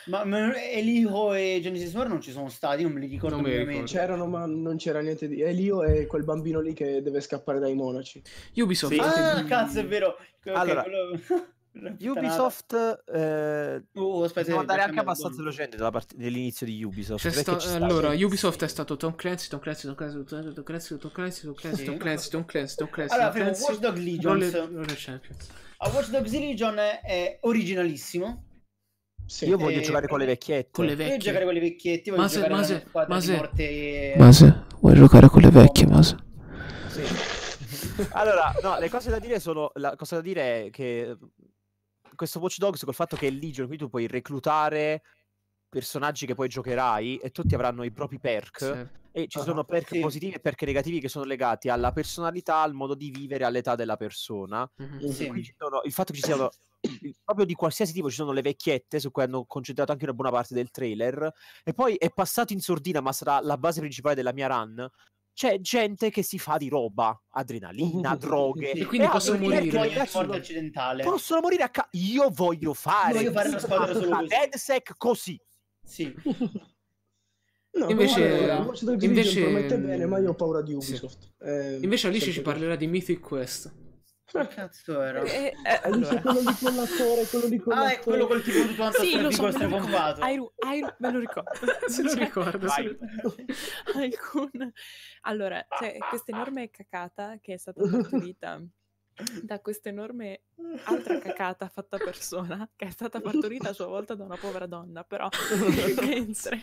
Speaker 1: Ma Elio
Speaker 4: e Genesis War non ci sono stati, non me li ricordo. Non ricordo. C'erano, ma non c'era niente di. Elio è quel bambino lì che deve scappare dai monaci.
Speaker 2: Ubisoft. Sì. Ah, di... cazzo, è vero. Okay, allora. Quello... Ubisoft eh, oh, aspetta,
Speaker 4: devo andare anche abbastanza
Speaker 5: velocemente part- dall'inizio di Ubisoft sta- allora
Speaker 2: Ubisoft è stato Tom Clancy Tom Clancy Tom Clancy Tom Clancy Tom Clancy Tom Clancy Tom Clancy Tom Clancy Tom Clancy allora prima Watch Dogs Legion Roller
Speaker 1: Watch Dogs Legion è originalissimo sì, io voglio eh, giocare con le vecchiette. Con le vecchie. Io giocare con le vecchiette, voglio Mase, giocare Mase, con Mase, morte...
Speaker 2: Mase, vuoi giocare con le vecchie, Mase?
Speaker 5: Sì. allora, no, le cose da dire sono... La cosa da dire è che questo Watch Dogs col fatto che è legion, quindi tu puoi reclutare personaggi che poi giocherai e tutti avranno i propri perk. Certo. E ci ah, sono perk sì. positivi e perk negativi che sono legati alla personalità, al modo di vivere, all'età della persona. Mm-hmm, sì. sono, il fatto che ci siano proprio di qualsiasi tipo ci sono le vecchiette su cui hanno concentrato anche una buona parte del trailer. E poi è passato in sordina, ma sarà la base principale della mia run c'è gente che si fa di roba, adrenalina, droghe. E quindi e possono morire. Possono
Speaker 4: morire a ca- Io voglio fare. Io voglio fare una squadra solo così.
Speaker 5: Deadsec così.
Speaker 4: Sì. No, invece, guarda, invece bene, ma io ho paura di Ubisoft. Sì.
Speaker 2: Eh, invece Alice ci parlerà di Mythic Quest.
Speaker 4: cazzo
Speaker 2: era? Eh, eh,
Speaker 4: allora. quello
Speaker 3: di quell'attore, quello di quell'attore. Ah, è quello col tipo tutto quanto sì, lo so, me lo ricordo. Airu, Airu, me lo ricordo. se lo cioè, ricordo. Se... Alcun... Allora, c'è cioè, questa enorme cacata che è stata costruita da questa enorme altra cacata fatta persona che è stata partorita a sua volta da una povera donna, però mentre...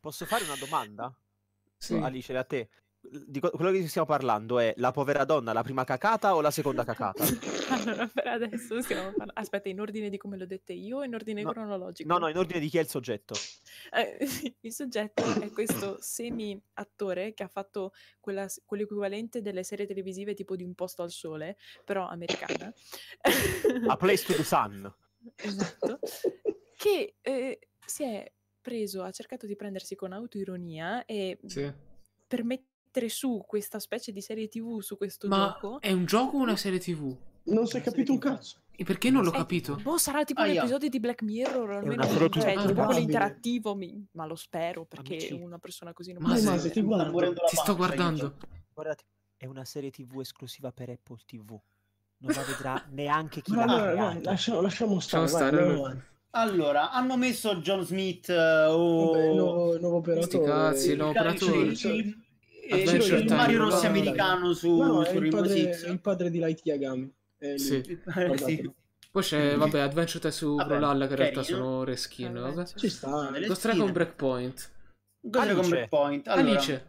Speaker 3: Posso fare una domanda?
Speaker 5: Sì. Alice, da te di quello che stiamo parlando è la povera donna, la prima cacata o la seconda cacata?
Speaker 3: allora, per adesso stiamo parlando. Aspetta, in ordine di come l'ho detta io, in ordine no, cronologico. No, no, in ordine di chi è il soggetto. Eh, il soggetto è questo semi-attore che ha fatto quella, quell'equivalente delle serie televisive tipo di Un posto al sole, però americana.
Speaker 5: A Place to the Sun. Esatto.
Speaker 3: Che eh, si è preso, ha cercato di prendersi con autoironia e sì. permettere mettere su questa specie di serie tv su questo Ma gioco. Ma è un gioco
Speaker 2: o una serie tv? Non si è capito un cazzo. E perché non l'ho eh, capito? Boh,
Speaker 3: sarà tipo un ah, episodio di Black Mirror, almeno cioè, ah, tipo interattivo, mi... ma lo spero perché Amici. una persona così non ma può se, se ti, guardo, guardo ti sto guardando.
Speaker 5: Guardate, è una serie TV esclusiva per Apple TV.
Speaker 1: Non la
Speaker 5: vedrà neanche chi no, l'ha no, no, lasciamo,
Speaker 4: lasciamo stare. stare vai, allora. Vai.
Speaker 1: allora, hanno messo John Smith uh, o oh, nuovo, operatore. Sti cazzi, l'operatore.
Speaker 2: Cioè,
Speaker 4: eh, il Mario Rossi americano su, no, su Rainbow Six. È il padre di Light Yagami. Sì. sì.
Speaker 2: Poi c'è, vabbè, Adventure Time su vabbè, che in realtà sono reskin. Vabbè. Ci sta. Ghost Recon Breakpoint. Ghost Recon Breakpoint. Allora. Alice.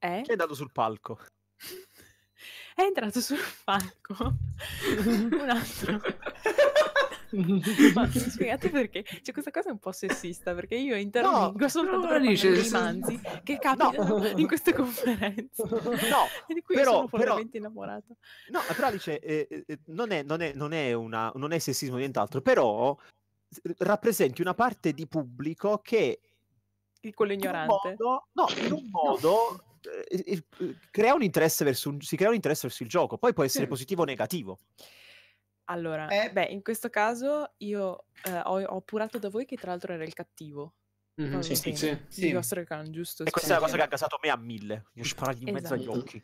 Speaker 2: Eh? Che è andato sul palco?
Speaker 3: È entrato sul palco. Un altro. ma spiegate perché c'è cioè, questa cosa è un po' sessista perché io intervengo no, soltanto per dice, se... che capitano no. in queste conferenze no e di cui però, sono veramente innamorata
Speaker 5: no però dice eh, eh, non, è, non, è, non, è una, non è sessismo nient'altro però rappresenti una parte di pubblico che
Speaker 3: quello ignorante in modo, no in un
Speaker 5: modo eh, eh crea un verso, si crea un interesse verso il gioco poi può essere positivo o negativo
Speaker 3: allora, Eh, beh, in questo caso io eh, ho, ho appurato da voi che tra l'altro era il cattivo. Mhm, sì, sì, sì. Sì. Il vostro can, giusto? E questa è la cosa che ha
Speaker 5: casato me a mille. Io sparagli in mezzo agli esatto. occhi.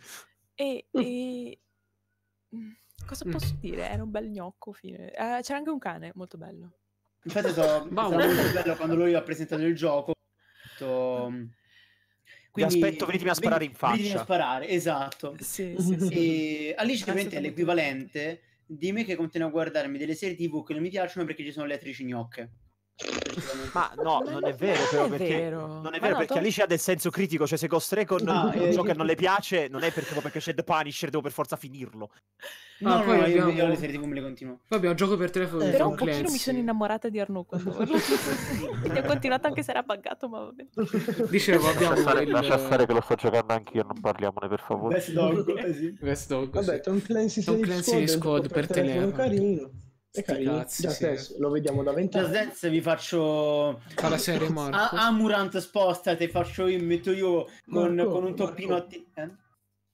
Speaker 3: E, mm. e- Mm, cosa Mm. posso dire? Era un bel gnocco. Fine. Eh, c'era anche un cane, molto bello.
Speaker 1: Infatti è stato, è Ma stato un- molto bello quando lui ha presentato il gioco. ha detto,
Speaker 5: quindi- aspetto, venitemi a sparare in faccia. venitemi a sparare,
Speaker 1: esatto. Sì, sì, sì. E Alice ovviamente è l'equivalente di me che continua a guardarmi delle serie tv che non mi piacciono perché ci sono le attrici gnocche. Ma no, non, non è vero, però, perché, vero.
Speaker 5: Non è vero, no, perché to... Alice ha del senso critico. Cioè, se Ghost Recon ah, un eh, gioco che non le piace, non è perché, perché c'è The Punisher, devo per forza finirlo.
Speaker 2: No, no, poi no, abbiamo... io le serie TV me le continuo. Vabbè, un gioco per telefono. Eh, però un pochino mi sono
Speaker 3: innamorata di Arno quando ho continuato anche se era buggato, ma va bene.
Speaker 4: Dicevo, abbiamo lascia, il... lascia stare
Speaker 5: che lo sto giocando anch'io, non parliamone per favore. Best Dog,
Speaker 4: eh, sì. Best Dog, Vabbè, Tom Clancy Tom Clancy Squad, per, telefono carino. Cazzi, sì. lo vediamo da 20
Speaker 1: anni. vi faccio alla serie Marco. A- Amurant sposta, te faccio io, metto io
Speaker 4: con, Marco, con un toppino Marco. a te. Eh?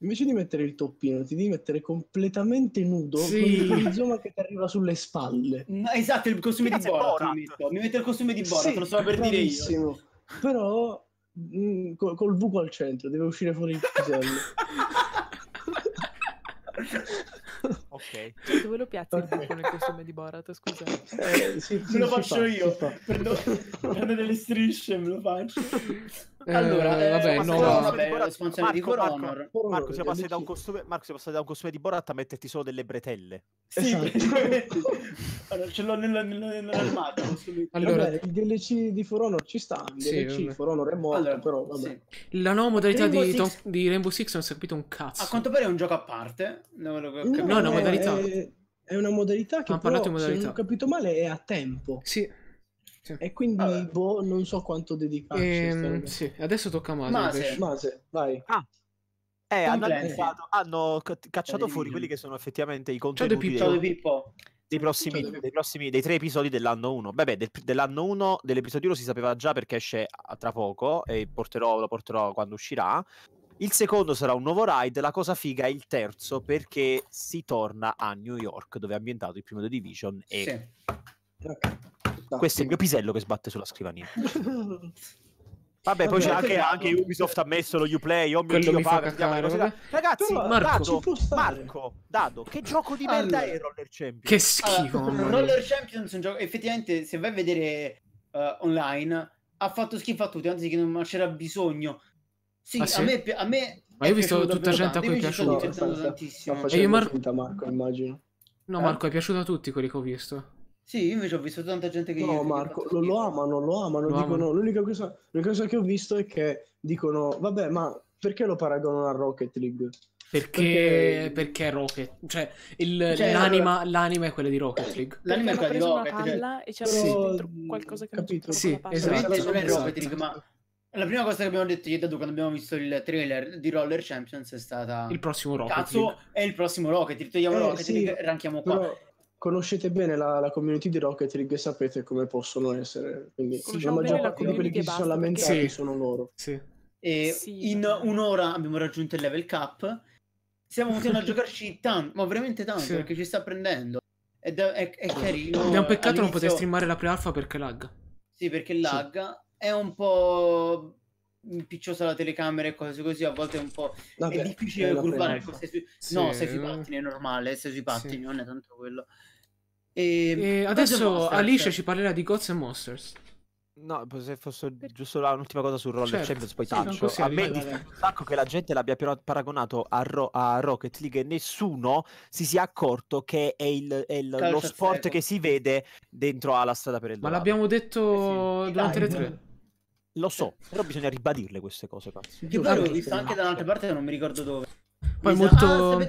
Speaker 4: Invece di mettere il toppino, ti devi mettere completamente nudo sì. con il zoma che ti arriva sulle spalle. No,
Speaker 1: esatto, il costume Grazie di Borat, mi metto. mi metto. il costume di Borat, sì, lo so per bravissimo.
Speaker 4: dire io. Però mh, mm, col, col, buco al centro, deve uscire fuori il pisello.
Speaker 3: Ok. Cioè, dove lo piazzi il buco nel costume di Borat? Scusa. Eh,
Speaker 4: sì, sì, me lo faccio fa, io. Prendo, prendo delle strisce e me lo faccio. Allora, eh, eh vabbè,
Speaker 1: no, vabbè, Borat, Marco, di Marco, Marco, Marco, siamo passati da
Speaker 5: un costume, da un costume di Borat a metterti solo delle bretelle. Sì, esatto.
Speaker 4: allora, ce l'ho nella, nella, Allora, vabbè, il DLC di For Honor ci sta, il sì, DLC vabbè. For Honor è morto, allora, però vabbè. Sì. La nuova modalità di, Six...
Speaker 2: di Rainbow Six non si è capito un cazzo. A quanto pare è un gioco a parte. No, no, no, modalità. È,
Speaker 4: è una modalità che ah, però, modalità. se non ho capito male è a tempo. Sì. Sì. E quindi allora. boh, non so quanto dedicarci. Ehm, sì. Adesso tocca a Mase. Mase,
Speaker 5: Mase vai. Ah.
Speaker 4: Eh, hanno, annunciato,
Speaker 5: hanno cacciato eh, fuori eh. quelli che sono effettivamente i contenuti Ciao dei, Pippo. Dei, prossimi, Ciao dei, prossimi, dei tre episodi dell'anno 1. Vabbè, del, dell'anno 1 dell'episodio 1 si sapeva già perché esce tra poco e porterò, lo porterò quando uscirà. Il secondo sarà un nuovo ride, la cosa figa è il terzo perché si torna a New York dove è ambientato il primo The Division e... Sì. Okay. Questo è il mio pisello che sbatte sulla scrivania. Vabbè, poi c'è anche, anche, Ubisoft ha messo lo Uplay, oh mio Quello Dio, paga, cacare, Ragazzi,
Speaker 1: Però, Marco, Dado, Marco, Dado, che gioco di merda allora, è Roller Champions?
Speaker 5: Che schifo. Allora, Roller
Speaker 1: Champions è un gioco, effettivamente, se vai a vedere uh, online, ha fatto schifo a tutti, anzi che non c'era bisogno. Sì, ah, sì? A, me, a me... Ma io ho visto tutta gente a cui è piaciuto. Sto,
Speaker 4: sto, sto, Mar... finta Marco, immagino.
Speaker 2: No, eh? Marco, è piaciuto a tutti quelli che ho visto.
Speaker 1: Sì, invece ho visto tanta gente
Speaker 2: che... No, Marco,
Speaker 4: lo, lo, amano, lo amano, lo dicono, amano. L'unica, cosa, l'unica cosa che ho visto è che dicono, vabbè, ma perché lo paragonano a Rocket League?
Speaker 2: Perché, perché... perché Rocket? Cioè, il, cioè l'anima, allora... l'anima, è quella di Rocket eh, League. L'anima perché è quella di Rocket cioè League.
Speaker 3: E c'è sì. dentro
Speaker 1: qualcosa che capito. Sì, esatto. esatto. Rocket League, ma la prima cosa che abbiamo detto io e Dadu quando abbiamo visto il trailer di Roller Champions è stata... Il
Speaker 4: prossimo Rocket Cazzo, League.
Speaker 1: è il prossimo Rocket, togliamo eh, Rocket sì, League, ranchiamo qua. Però
Speaker 4: conoscete bene la, la, community di Rocket League e sapete come possono essere. Quindi sì, la maggior parte di quelli che si sono lamentati perché... sono loro. Sì.
Speaker 1: E sì. in un'ora abbiamo raggiunto il level cap. Siamo venuti a giocarci tanto, ma veramente tanto, sì. perché ci sta prendendo. È, è, è carino. è un peccato All'inizio... non poter streamare
Speaker 2: la pre-alpha perché lagga.
Speaker 1: Sì, perché lagga. È un po' picciosa la telecamera e cose così, a volte è un po' Vabbè, è difficile curvare. Sui... No, sei sui pattini è normale, sei sui pattini, non è tanto quello. E... E adesso Alice
Speaker 2: ci parlerà di Gods and Monsters.
Speaker 1: No, se fosse giusto un'ultima cosa sul Roller certo. Champions, poi sì, taccio. Così, a
Speaker 3: me dispiace un
Speaker 5: sacco che la gente l'abbia paragonato a, Ro- a, Rocket League e nessuno si sia accorto che è, il, è il, lo sport che si vede dentro alla strada per il Ma l'abbiamo
Speaker 2: detto eh sì. durante Dai, le tre.
Speaker 5: Lo so, però bisogna ribadirle queste cose.
Speaker 2: Io Che poi l'ho visto anche da
Speaker 1: un'altra parte, non mi ricordo dove.
Speaker 2: Poi mi molto. Ah,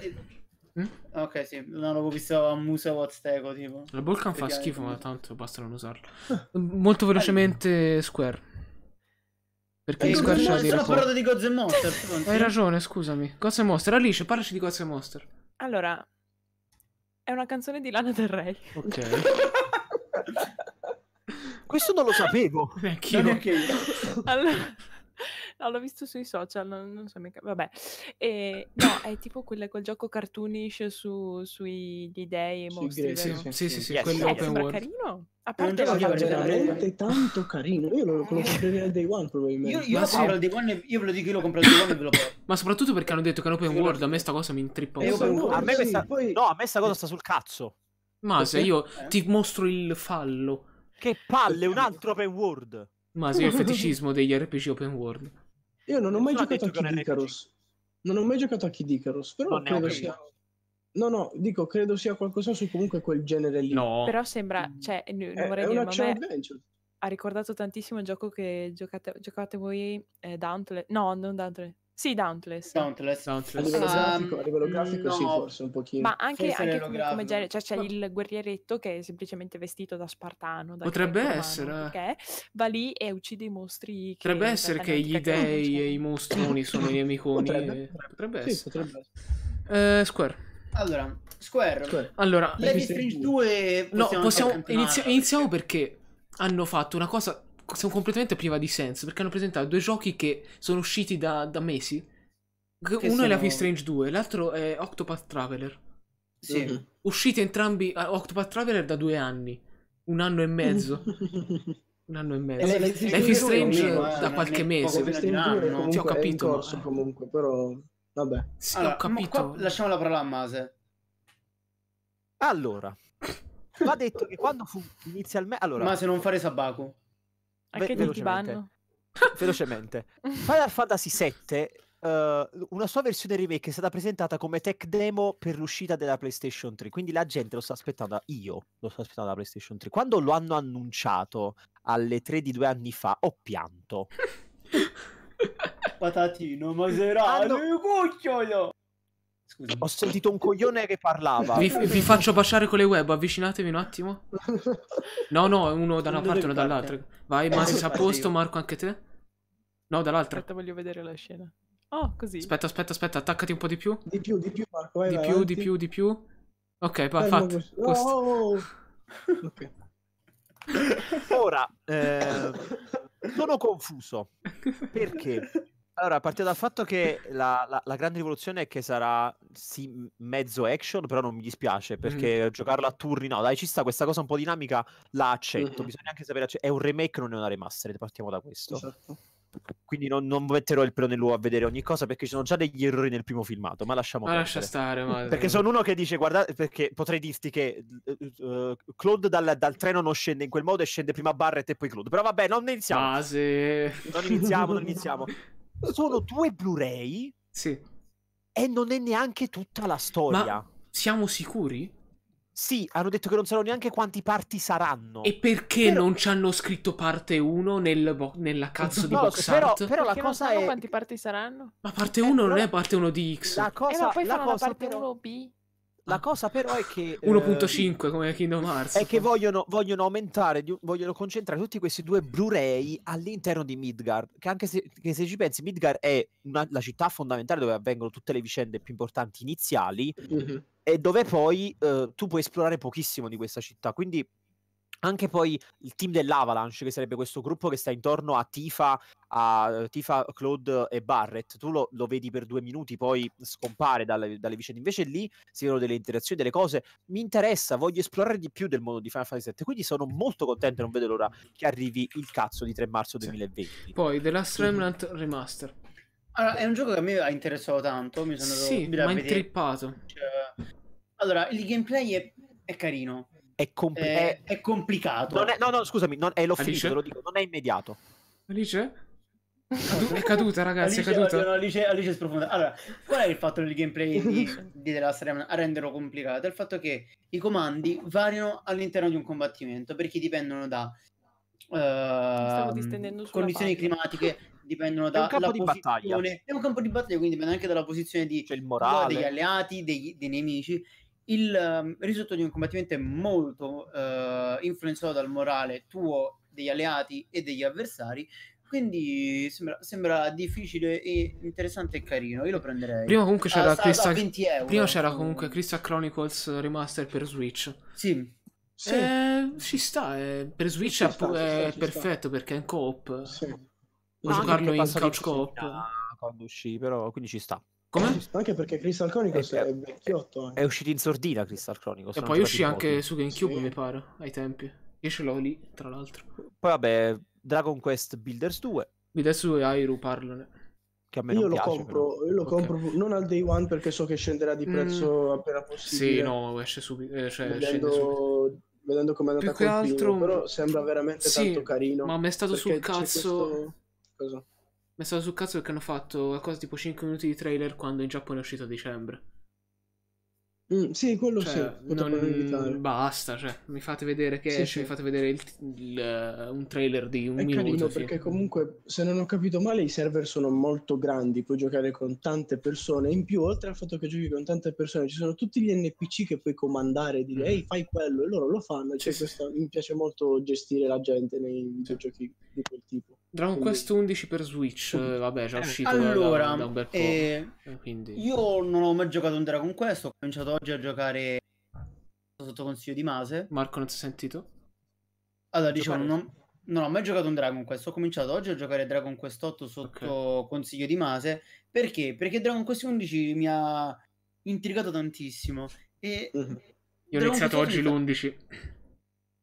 Speaker 1: Mm? Ok, sì, non l'avevo visto a museo azteco. Tipo. La Vulcan fa schifo, ma
Speaker 2: tanto basta non usarlo. Ah. Molto velocemente, Square. Perché eh, Square c'ha dei parlato
Speaker 3: di Gods and Monster. Hai ragione,
Speaker 2: scusami. Gods and Monster, Alice, parlaci di Gods and Monster.
Speaker 3: Allora, è una canzone di Lana del Rey.
Speaker 2: Ok.
Speaker 5: Questo non lo sapevo. Neanch'io.
Speaker 3: Allora, No, l'ho visto sui social, non, non so mica. Vabbè, e, eh. no, è tipo quel, quel gioco cartoonish su, sui gli dei e mostri. greci, vero? sì, sì, sì, sì, quello è open carino. A parte la gioco che faccia da veramente
Speaker 4: tanto carino. Io lo, lo comprerei al day one probabilmente. Io, io Ma sì. io ve
Speaker 1: lo dico,
Speaker 2: io lo compro al Day One e ve lo porto. Ma soprattutto perché hanno detto che è open world, a me sta cosa mi intrippa un È No, a me
Speaker 5: sta cosa eh. sta sul cazzo. Ma se io eh. ti
Speaker 2: mostro il fallo, Che
Speaker 4: palle, un altro open
Speaker 2: world. Ma sì, il feticismo degli RPG open world.
Speaker 4: Io non ho mai giocato a Kid Icarus. Non ho mai giocato a Kid Icarus, però non credo sia... No, no, dico, credo sia qualcosa su comunque quel genere lì. No. Però
Speaker 3: sembra, mm. cioè, non è, vorrei è dire, ma adventure. ha ricordato tantissimo il gioco che giocate, giocate voi, eh, Dantle. No, non Dantle, sì, Dauntless.
Speaker 1: Dauntless.
Speaker 2: Dauntless.
Speaker 3: A livello um, grafico, a livello grafico no. sì, forse un pochino. Ma anche, anche come, come, genere, cioè c'è Ma... il guerrieretto che è semplicemente vestito da spartano. Da Potrebbe essere. perché va lì e uccide i mostri. Potrebbe essere che gli dei
Speaker 2: e i mostroni sono i nemiconi. Potrebbe, potrebbe sì, essere. Potrebbe Eh, Square.
Speaker 1: Allora, Square. Square. Allora, Lady Strange 2 possiamo No, possiamo
Speaker 2: iniziamo perché hanno fatto una cosa sono completamente priva di senso perché hanno presentato due giochi che sono usciti da, da mesi. Che Uno sono... è la is Strange 2, l'altro è Octopath Traveler. Sì. Mm-hmm. Usciti entrambi uh, Octopath Traveler da due anni, un anno e mezzo.
Speaker 4: un anno e mezzo. E eh, Life, Life is Strange meno, da eh, qualche mese. Life ti ho capito. In corso, ma... comunque, però vabbè. Sì, allora, ho capito.
Speaker 1: lasciamo la parola a Mase. Allora, va detto che quando fu inizialmente allora, ma se non
Speaker 3: fare
Speaker 5: Sabaku anche ve- ti banno. Velocemente. Final Fantasy VII, uh, eh, una sua versione remake è stata presentata come tech demo per l'uscita della PlayStation 3, quindi la gente lo sta aspettando, io lo sto aspettando la PlayStation 3. Quando lo hanno annunciato alle 3 di due anni fa, ho pianto. Patatino, ma sarà hanno... cucciolo! Scusa. Ho mm. sentito un coglione che parlava.
Speaker 3: Vi, vi, faccio
Speaker 2: baciare con le web, avvicinatevi un attimo. No, no, uno da una parte e uno dall'altra. Vai, Max, a posto, Marco, anche te? No, dall'altra. Aspetta,
Speaker 3: voglio vedere la scena. Oh, così.
Speaker 2: Aspetta, aspetta, aspetta, attaccati un po' di più. Di più, di più,
Speaker 3: Marco, vai, Di vai, più, avanti. di
Speaker 2: più, di più. Ok, va, fatto. Oh,
Speaker 6: oh, oh. Ok.
Speaker 5: Ora, eh, sono confuso perché allora, partiamo dal fatto che la, la, la grande rivoluzione è che sarà sì, mezzo action, però non mi dispiace mm. perché mm. giocarla a turni, no, dai, ci sta questa cosa un po' dinamica, la accetto. Mm. Bisogna anche sapere, è un remake, non è una remastered. Partiamo da questo. Esatto. Quindi non, non, metterò il pelo nell'uovo a vedere ogni cosa perché ci sono già degli errori nel primo filmato, ma lasciamo ma lascia stare.
Speaker 2: Madre. Perché sono
Speaker 5: uno che dice, guardate, perché potrei dirti che uh, Claude dal, dal, treno non scende in quel modo e scende prima Barrett e poi Claude. Però
Speaker 2: vabbè, non iniziamo. Ah, sì. Non iniziamo, non iniziamo.
Speaker 5: sono due Blu-ray sì. e non è neanche tutta la storia. Ma siamo sicuri? Sì, hanno detto che non sanno neanche quanti parti saranno. E perché però... non ci
Speaker 2: hanno scritto parte 1 nel bo- nella cazzo no, di box però, art? Però la
Speaker 3: cosa non è... quanti parti saranno?
Speaker 2: Ma parte 1 eh, non è parte 1 di X.
Speaker 3: La cosa, eh, ma poi la fanno cosa la parte però... 1 B.
Speaker 2: La cosa però è che 1.5 eh, come Kingdom Hearts è che vogliono, vogliono aumentare, vogliono
Speaker 5: concentrare tutti questi due Blu-ray all'interno di Midgard. Che anche se, che se ci pensi, Midgard è una, la città fondamentale dove avvengono tutte le vicende più importanti iniziali mm-hmm. e dove poi eh, tu puoi esplorare pochissimo di questa città. Quindi anche poi il team dell'Avalanche, che sarebbe questo gruppo che sta intorno a Tifa, a eh, Tifa Claude e Barrett, tu lo, lo vedi per due minuti, poi scompare dalle, dalle, vicende. Invece lì si vedono delle interazioni, delle cose. Mi interessa, voglio esplorare di più del mondo di Final Fantasy VII. Quindi sono molto contento, non vedo l'ora che arrivi il cazzo di 3 marzo 2020. Sì.
Speaker 2: Poi
Speaker 1: The Last Remnant mm Remaster. Allora, è un gioco che a me ha interessato tanto. Mi sono sì, mi ha intrippato. Cioè... Allora, il gameplay è, è carino è, compl- eh, è, è complicato. È, no, no, scusami, non, è l'ho te lo
Speaker 2: dico, non è immediato. Alice? Cadu- è caduta, ragazzi, Alice, è caduta. No,
Speaker 1: Alice, Alice sprofonda. Allora, qual è il fatto del gameplay di, di The Last Remnant a renderlo complicato? È il fatto che i comandi variano all'interno di un combattimento perché dipendono da uh, condizioni climatiche, dipendono dalla posizione. È un campo di battaglia, quindi dipende anche dalla posizione di, cioè, morale. degli alleati, degli, dei nemici il ehm, risultato di un combattimento è molto uh, influenzato dal morale tuo, degli alleati e degli avversari. Quindi sembra, sembra difficile e interessante e carino. Io lo prenderei. Prima comunque ah, c'era, ah, Crystal... Prima c'era comunque
Speaker 2: Crystal Chronicles Remaster per Switch. Sì. sì. Eh, ci sta. Eh. Per Switch ci è, sta, è sta, perfetto perché è in coop. Sì.
Speaker 4: Puoi giocarlo in couch
Speaker 2: coop.
Speaker 5: Quando uscì, però quindi ci sta.
Speaker 2: Come?
Speaker 4: Anche perché Crystal Chronicles è, eh, eh, è vecchiotto.
Speaker 2: Anche.
Speaker 5: Eh. È uscito in sordina Crystal Chronicles. E poi uscì anche modo. su GameCube,
Speaker 2: sì. mi pare, ai tempi. Io ce l'ho lì, tra l'altro. Poi vabbè, Dragon Quest Builders 2. Builders 2 e Airu parlane. Che a
Speaker 4: me io lo piace, compro, però. io lo okay. compro non al day one perché so che scenderà di mm. prezzo mm. appena possibile. Sì, no, esce subito. Eh, cioè, vedendo, subito. vedendo come è andata Più che altro... però sembra veramente sì, tanto carino. Ma mi è stato sul cazzo. Questo... Cosa?
Speaker 2: Mi è stato sul cazzo perché hanno fatto qualcosa tipo 5 minuti di trailer quando in Giappone è uscito a dicembre.
Speaker 4: Mm, sì, quello cioè, sì. Non
Speaker 2: basta, cioè, mi fate vedere che sì, esce, cioè, sì. mi fate vedere il, il, eh, un trailer di un è minuto. Carino, sì. perché
Speaker 4: comunque, se non ho capito male, i server sono molto grandi, puoi giocare con tante persone. In più, oltre al fatto che giochi con tante persone, ci sono tutti gli NPC che puoi comandare e dire, mm. ehi, fai quello, e loro lo fanno. Cioè, questa, mi piace molto gestire la gente nei videogiochi di quel tipo.
Speaker 1: Dragon
Speaker 2: quindi... Quest 11 per Switch, uh, vabbè, già eh, uscito allora, da, da un bel po'. Eh,
Speaker 1: quindi... Io non ho mai giocato un Dragon Quest, ho cominciato oggi a giocare sotto consiglio di Mase. Marco, non si è sentito? Allora, dicevo, non, non, ho mai giocato un Dragon Quest, ho cominciato oggi a giocare Dragon Quest 8 sotto okay. consiglio di Mase. Perché? Perché Dragon Quest 11 mi ha intrigato tantissimo. E... Mhm. Io ho Dragon iniziato Quest oggi
Speaker 2: l'11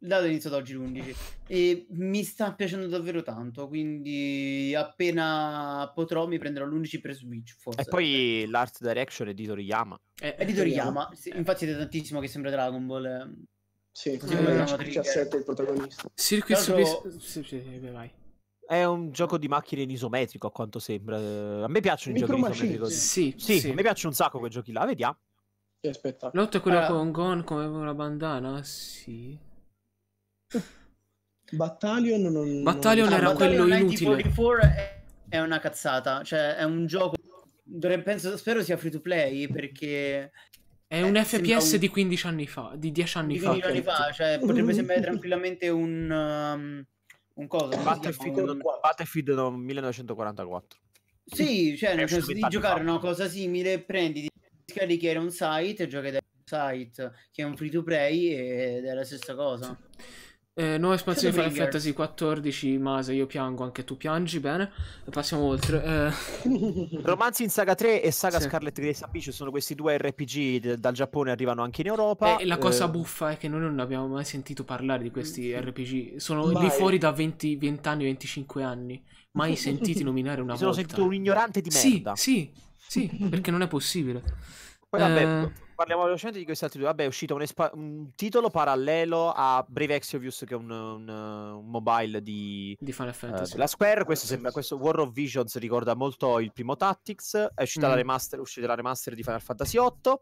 Speaker 1: dato dall'inizio ad oggi l'11 e mi sta piacendo davvero tanto quindi appena potrò mi prenderò l'11 per Switch forse. e
Speaker 5: poi l'art direction è di Toriyama è, eh, è di Toriyama, sì,
Speaker 1: infatti è tantissimo che sembra Dragon Ball eh. sì, così come eh, 17 il protagonista
Speaker 5: Circuit Circus...
Speaker 2: sì, sì, vai
Speaker 5: è un gioco di macchine in isometrico a quanto sembra. A me piacciono i giochi in isometrico. Sì, sì, sì, a me piacciono un sacco quei giochi là, vediamo. Sì, L'otto è quello allora... con
Speaker 2: Gon come una bandana? Sì.
Speaker 4: Battalion non... Battalion era Battalion quello inutile.
Speaker 1: 44 è una cazzata, cioè è un gioco... penso, spero sia free to play perché... È un eh, FPS un... di
Speaker 2: 15 anni fa, di 10 anni di 15 fa. 15 anni fa, cioè potrebbe sembrare
Speaker 1: tranquillamente un... Um, un cosa? Battlefield, un... Battlefield 1944. Sì, cioè nel senso di giocare una cosa simile, prendi, scarichi era un site e giochi da un site che è un free to play ed è la stessa cosa.
Speaker 2: Eh, nuova espansione Final Fantasy XIV, Mase, io piango, anche tu piangi, bene. Passiamo oltre. Eh...
Speaker 5: Romanzi in Saga 3 e Saga sì. Scarlet Grace Abyss sono questi due RPG d- dal Giappone, arrivano anche in
Speaker 4: Europa. Eh, la cosa eh,
Speaker 2: buffa è che noi non abbiamo mai sentito parlare di questi mm, RPG. Sono mai. lì fuori da 20, 20 anni, 25 anni. Mai sentiti nominare una Mi volta. Sono sentito un ignorante di merda. Sì, sì, sì, perché non è possibile. Poi vabbè... Eh, parliamo velocemente di questi altri
Speaker 5: due. Vabbè, è uscito un, espa- un titolo parallelo a Brave Exovius, che è un, un, un mobile di, di Final eh, Fantasy. Uh, la Square. Questo, sembra, questo War of Visions ricorda molto il primo Tactics. È uscita, mm. la, remaster, uscita la remaster di Final Fantasy VIII.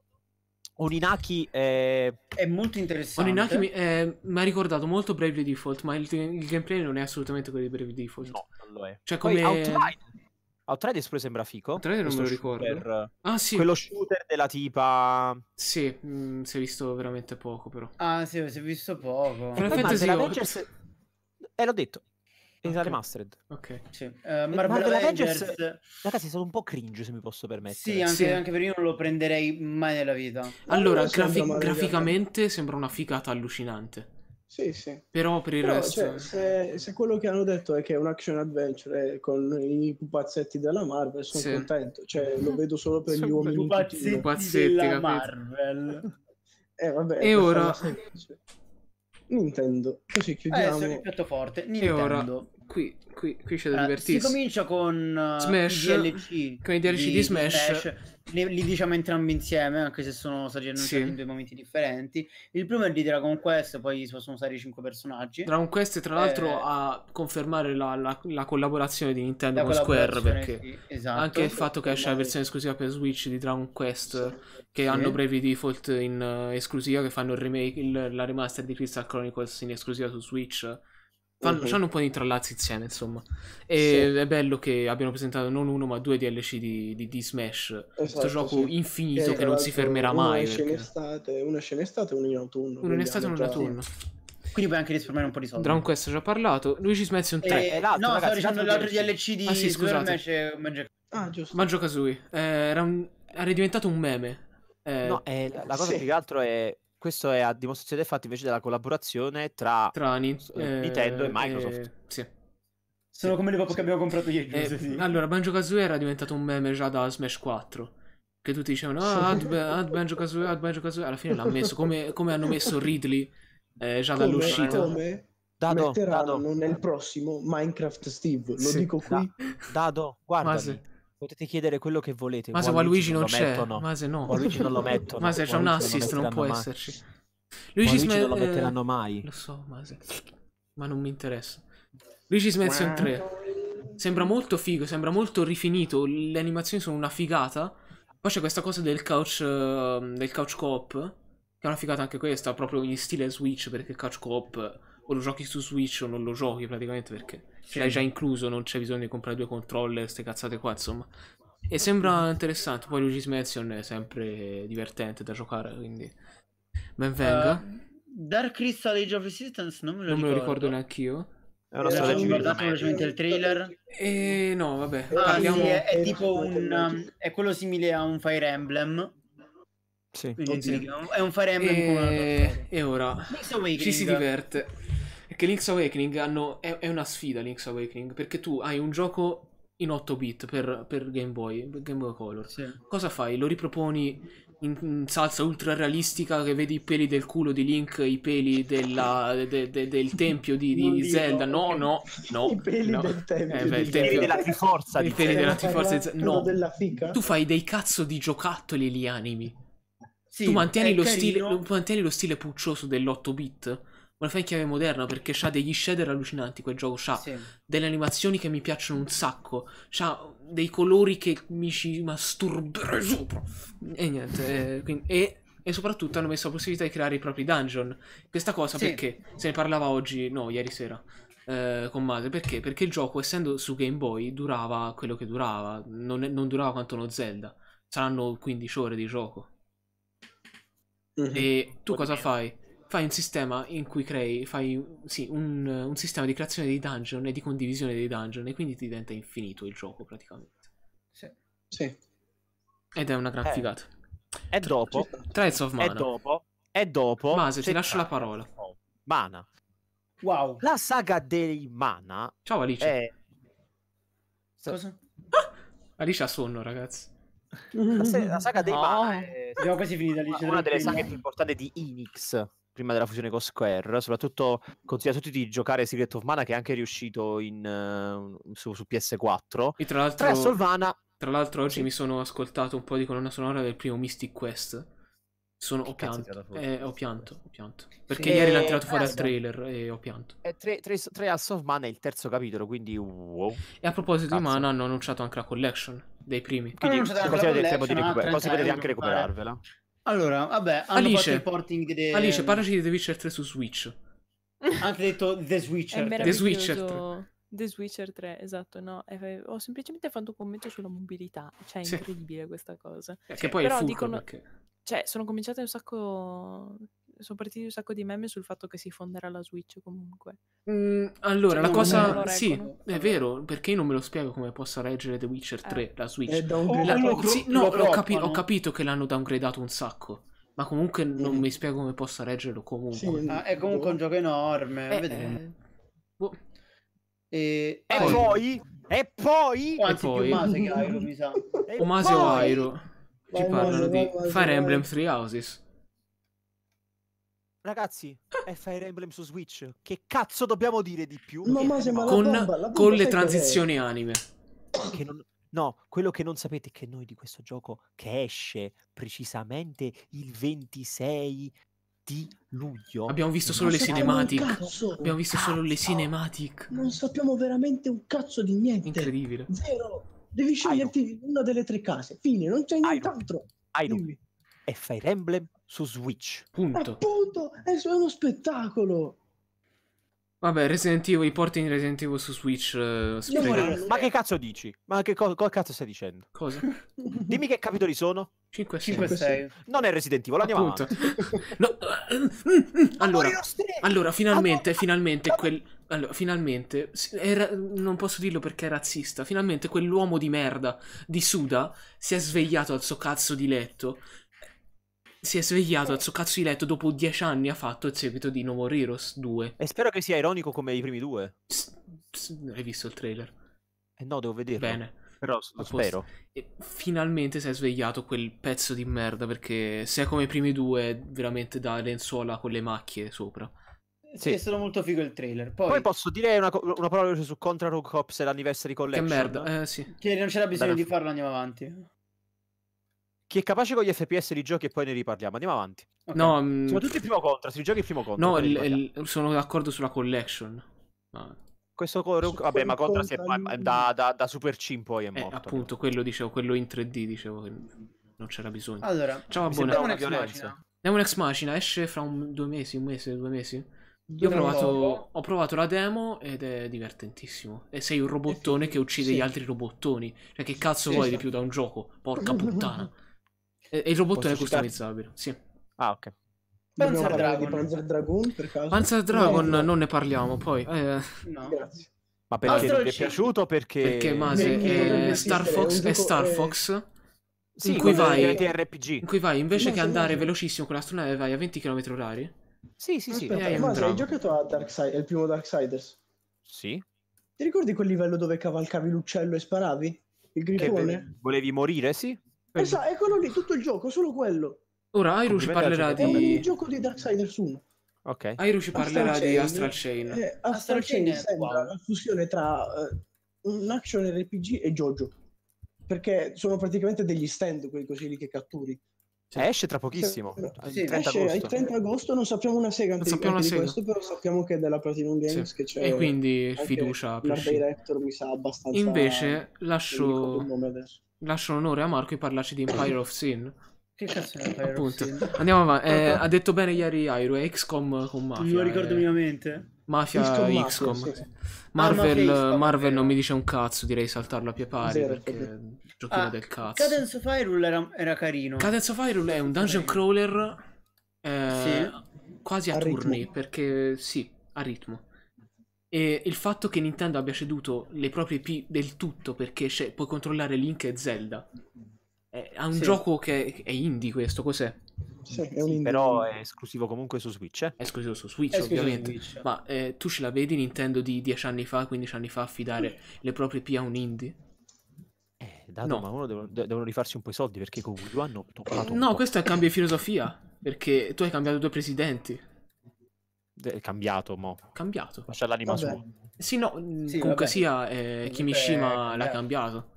Speaker 5: Oninaki è... è... molto interessante. Oninaki mi,
Speaker 2: eh, ha ricordato molto Bravely Default, ma il, il, gameplay non è assolutamente quello di Bravely Default. No, non lo è. Cioè, come... Poi Outriders oh, pure sembra fico. Outriders non me lo shooter, ricordo. ah, sì. Quello shooter della tipa... Sì, mh, mm, si è visto veramente poco però.
Speaker 1: Ah, sì, si è visto poco. Però eh, ma sì, la Avengers... Eh, l'ho detto. È okay. remastered. Ok. Sì. Uh, Marvel, Marvel Avengers... Avengers... Ragazzi, è stato un po'
Speaker 2: cringe, se mi posso permettere. Sì, anche, sì. anche
Speaker 1: per io non lo prenderei mai nella vita. Allora, allora grafic-
Speaker 2: graficamente sembra una figata allucinante. Sì, sì. Però per il Però, resto... Cioè,
Speaker 4: se, se, quello che hanno detto è che è un action adventure con i pupazzetti della Marvel, sono sì. contento. Cioè, lo vedo solo per sono gli uomini. Pupazzetti, pupazzetti della capito. Marvel. Eh, vabbè, e eh, ora... Nintendo, così chiudiamo. Eh, piatto forte. Nintendo. E ora,
Speaker 1: qui, qui, qui c'è da divertirsi. Si comincia con uh, Smash, DLC con i DLC di, di Smash. Smash li, li, diciamo entrambi insieme, anche se sono stati annunciati sì. in due momenti differenti. Il primo è di Dragon Quest, poi si possono usare i cinque personaggi. Dragon Quest, tra eh, l'altro, eh,
Speaker 2: a confermare la, la, la, collaborazione di Nintendo con Square, perché sì, esatto. anche il fatto che esce la versione esclusiva per Switch di Dragon Quest, sì. che hanno brevi default in uh, esclusiva, che fanno il remake, il, la remaster di Crystal Chronicles in esclusiva su Switch Fanno, uh-huh. un po' di intrallazzi insieme, insomma. E sì. è bello che abbiano presentato non uno ma due DLC di, di, di Smash. Esatto, Questo gioco sì. infinito eh, che non si esatto, fermerà mai. Esce perché...
Speaker 4: estate, uno esce estate e una in autunno. Uno in estate e una in autunno.
Speaker 1: Quindi puoi anche risparmiare un po' di soldi. Dragon Quest
Speaker 2: già parlato. Luigi Smash un 3. Eh, eh no, ragazzi, sto dicendo l'altro DLC di ah, sì, scusate.
Speaker 1: Banjo... Ah, giusto. Banjo
Speaker 2: Kazooie. Eh, era, un... era diventato un meme. Eh... No, eh, la cosa sì. più che altro è
Speaker 5: questo è a dimostrazione del fatto invece della collaborazione tra, tra ni- eh, Nintendo e eh, Microsoft. Eh,
Speaker 2: sì. Sono sì, come le pop che abbiamo comprato ieri. Eh, sì. Allora, Banjo Kazooie era diventato un meme già da Smash 4. Che tutti dicevano, ah, ad, ad Banjo Kazooie, ad Banjo Kazooie. Alla fine l'ha messo, come, come hanno messo Ridley eh, già come, dall'uscita. Come? Dado, metteranno
Speaker 4: Dado. nel prossimo Minecraft Steve, lo dico qui. Dado, guarda. Potete chiedere
Speaker 5: quello che volete. Ma se Waluigi non, non c'è, mettono. ma se no. Waluigi non lo mettono. Ma se c'è un assist non, non può mai. esserci. Luigi Sm- non lo eh, metteranno mai.
Speaker 2: Lo so, ma, se... ma non mi interessa. Luigi Mansion 3. Sembra molto figo, sembra molto rifinito, le animazioni sono una figata. Poi c'è questa cosa del couch, ehm, del couch co che è una figata anche questa, proprio in stile Switch, perché couch co-op o lo giochi su Switch o non lo giochi praticamente perché sì. ce l'hai già incluso, non c'è bisogno di comprare due controller, queste cazzate qua, insomma. E sembra interessante, poi Luigi's Mansion è sempre divertente da giocare, quindi ben
Speaker 1: eh, venga. Uh, Dark Crystal Age of Resistance non me lo non ricordo. me lo ricordo neanche io. È guardato velocemente il trailer. E eh, no, vabbè. Ah, parliamo... sì, è, è, tipo un... è quello simile a un Fire Emblem.
Speaker 2: Sì. Quindi, è un Fire Emblem eh, e... e ora ci si diverte che Link's Awakening hanno, è, è, una sfida Link's Awakening, perché tu hai un gioco in 8 bit per, per Game Boy, per Game Boy Color. Sì. Cosa fai? Lo riproponi in, in, salsa ultra realistica che vedi i peli del culo di Link, i peli della, de, de, del tempio di, di Zelda. No, no, no. I peli no. del tempio. Eh, beh, il tempio della
Speaker 5: Triforza. I peli della Triforza. No,
Speaker 4: tu
Speaker 2: fai dei cazzo di giocattoli e li animi.
Speaker 4: Sì, tu mantieni lo, stile,
Speaker 2: mantieni lo stile puccioso dell'8 bit in chiave moderna perché ha degli shader allucinanti quel gioco, ha sì. delle animazioni che mi piacciono un sacco, ha dei colori che mi ci masturberei sopra. E niente, eh, quindi, e, e, soprattutto hanno messo la possibilità di creare i propri dungeon. Questa cosa sì. perché? Se ne parlava oggi, no, ieri sera. Eh, con madre perché? Perché il gioco, essendo su Game Boy, durava quello che durava, non, è, non durava quanto uno Zelda. Saranno 15 ore di gioco. Mm-hmm. E tu Buon cosa meno. fai? fai un sistema in cui crei, fai sì, un, un, sistema di creazione dei dungeon e di condivisione dei dungeon e quindi ti diventa infinito il gioco praticamente. Sì. sì. Ed è una gran eh. figata. E dopo... Trials of Mana. E dopo...
Speaker 5: E dopo... Mase, ti lascio la parola. Mana. Wow. La saga dei
Speaker 2: Mana... Ciao Alice. È... Cosa? Ah! Alice ha sonno, ragazzi.
Speaker 1: La, saga dei no. Mana è... Abbiamo quasi finito Alice. Una delle saghe più
Speaker 2: importanti
Speaker 5: di Enix prima della fusione con Square, soprattutto a tutti di giocare Secret of Mana che è anche riuscito in, uh, su, su, PS4. E tra l'altro, Solvana...
Speaker 2: tra l'altro oggi sì. mi sono ascoltato un po' di colonna sonora del primo Mystic Quest. Sono, ho, pianto, eh, ho pianto, ho pianto. Perché e... ieri l'hanno tirato fuori eh, al trailer e ho pianto. E eh, tre,
Speaker 5: tre, tre Ass of
Speaker 2: Mana è il terzo capitolo, quindi wow. E a proposito Cazzo. di Mana hanno annunciato anche la collection dei primi. Quindi cosa ah, potete anche recuperarvela.
Speaker 1: Allora, vabbè, hanno Alice, fatto il porting de... Alice, parlaci
Speaker 2: di The Witcher 3 su Switch.
Speaker 1: Anche detto The Switcher
Speaker 2: 3. The Switcher 3.
Speaker 3: The Switcher 3, esatto, no, eh, ho semplicemente fatto un commento sulla mobilità, cioè è sì. incredibile questa cosa. Eh, che poi Però è furco dicono... perché... Cioè, sono cominciate un sacco sono partiti un sacco di meme sul fatto che si fonderà la Switch comunque. Mm, cioè, allora, cioè,
Speaker 6: la cosa... Sì,
Speaker 2: è vero, perché io non me lo spiego come possa reggere The Witcher 3 eh. la eh, Switch. la... Lo, sì, no, ho, capi- ho capito che l'hanno downgradato un sacco. Ma comunque non mm. mi spiego come possa reggerlo comunque. Sì, ah, è comunque
Speaker 1: un gioco enorme. Eh, eh. Boh. E... e poi... poi... E poi... anzi, e poi... Omase che Airo, mi sa. Omase o Airo.
Speaker 2: Ci parlano di Fire Emblem Three Houses.
Speaker 5: Ragazzi, è Fire Emblem su Switch. Che cazzo dobbiamo dire di più? No, ma sembra con, bomba, bomba con le transizioni che... anime. Che non, No, quello che non sapete è che noi di questo gioco che esce precisamente il 26
Speaker 4: di
Speaker 1: luglio.
Speaker 2: Abbiamo visto solo le cinematic. Abbiamo visto cazzo. solo le cinematic.
Speaker 4: Non sappiamo veramente un cazzo di niente. Incredibile. Zero. Devi sceglierti una delle tre case. Fine, non c'è nient'altro. Airo. Dimmi e Fire Emblem su Switch. Punto. Appunto, è uno spettacolo. Vabbè, Resident Evil, i porti
Speaker 2: in Resident Evil su Switch. Eh, sprecato. Ma che cazzo dici? Ma che co- co- cazzo stai dicendo? Cosa? Dimmi che capitoli sono. 5 6. 6. Non è Resident Evil, andiamo Appunto. no. Eh, allora, allora, finalmente, finalmente, quel... allora, finalmente, era... non posso dirlo perché è razzista, finalmente quell'uomo di merda di Suda si è svegliato al suo cazzo di letto si è svegliato al suo cazzo di letto dopo dieci anni ha fatto il seguito di Novo Heroes 2. E spero che sia ironico come i primi due. S- s- hai visto il trailer? Eh no, devo vederlo. Bene. Però lo spero. E finalmente si è svegliato quel pezzo di merda perché se è come i primi due veramente da lenzuola con le macchie sopra. Sì, è stato
Speaker 5: molto figo il trailer. Poi, Poi posso dire una, una parola su Contra Rogue Cops e l'Anniversary Collection. Che merda,
Speaker 1: eh, sì. Che non c'era bisogno Bene. di farlo, andiamo avanti
Speaker 5: chi è capace con gli FPS di giochi e poi ne riparliamo. Andiamo avanti.
Speaker 2: Okay. No, um... Mm, sono tutti
Speaker 5: primo contro. Si giochi il primo contro. No, il,
Speaker 2: il, sono d'accordo sulla collection. Ah.
Speaker 5: Questo coro... vabbè, ma Contra si è, è da, da, da, Super C in poi è eh, morto. Eh, appunto,
Speaker 2: quello dicevo, quello in 3D dicevo che non c'era bisogno. Allora, ciamo a buona una violenza. Neon Machina esce fra un, due mesi, un mese, due mesi. Io ho provato, ho provato, la demo ed è divertentissimo. E sei un eh robottone che uccide sì. gli altri robottoni. Cioè, che cazzo sì, vuoi esatto. di più da un gioco? Porca puttana. E, il robot è customizzabile, sì. Ah, ok.
Speaker 4: Panzer Dragon. Panzer Dragon per caso? Panzer Dragon no,
Speaker 2: non ne parliamo poi. Eh, no. Grazie. Ma perché non ti è piaciuto? Perché, perché Mase è Star eh, Fox è Star Fox. È... Sì, in cui vai, in cui vai invece no, che andare no. velocissimo con la l'astronave vai a 20 km h Sì, sì, sì. Aspetta, eh, ma hai
Speaker 4: giocato a Darkseid, il primo Darksiders? Sì. Ti ricordi quel livello dove cavalcavi l'uccello e sparavi? Il grifone?
Speaker 2: Volevi morire, sì?
Speaker 4: Esatto, è quello lì, tutto il gioco, solo quello. Ora Airu parlerà di... È il gioco di Darksiders 1. Ok. Airu parlerà Astral di Astral Chain. Eh, Astral, Astral Chain, Chain sembra wow. la fusione tra uh, un action RPG e JoJo. Perché sono praticamente degli stand quelli così lì che catturi. Cioè, esce tra pochissimo. Sì, 30 esce agosto. il 30 agosto, non sappiamo una sega anche sappiamo di questo, però sappiamo che è della Platinum Games sì. che c'è. E quindi fiducia. La director mi sa abbastanza. Invece lascio, lascio
Speaker 2: l'onore a Marco di parlarci di Empire of Sin.
Speaker 4: Che cazzo è Empire Appunto. of Sin?
Speaker 2: Andiamo avanti. Eh, ha detto bene ieri Airo, è XCOM con Mafia. Non lo ricordo eh.
Speaker 1: minimamente. Mafia XCOM. XCOM. Sì, sì. Marvel, ah, Mafia,
Speaker 2: Marvel non mi dice un cazzo, direi saltarlo a pie pari Zero, perché è un
Speaker 1: giochino ah, del cazzo. Cadence of Hyrule era, era, carino. Cadence of Hyrule è un dungeon crawler eh,
Speaker 2: sì. quasi a, a turni, ritmo. perché sì, a ritmo. E il fatto che Nintendo abbia ceduto le proprie IP del tutto perché puoi controllare Link e Zelda. È, un sì. gioco che è indie questo, cos'è? Sì, è sì, però è esclusivo comunque su Switch. Eh? È esclusivo su Switch, esclusivo ovviamente. Su Switch. Ma eh, tu ce la vedi Nintendo di 10 anni fa, 15 anni fa, affidare le proprie IP a un indie? Eh, dato, no. ma uno devono, devono, rifarsi un po' i soldi perché comunque hanno toccato. No, po'. questo è un cambio di filosofia. Perché tu hai cambiato due presidenti. È cambiato, mo. Cambiato. c'è l'anima vabbè. sua. Sì, no, sì, comunque vabbè. sia, eh, Kimishima eh, l'ha cambiato.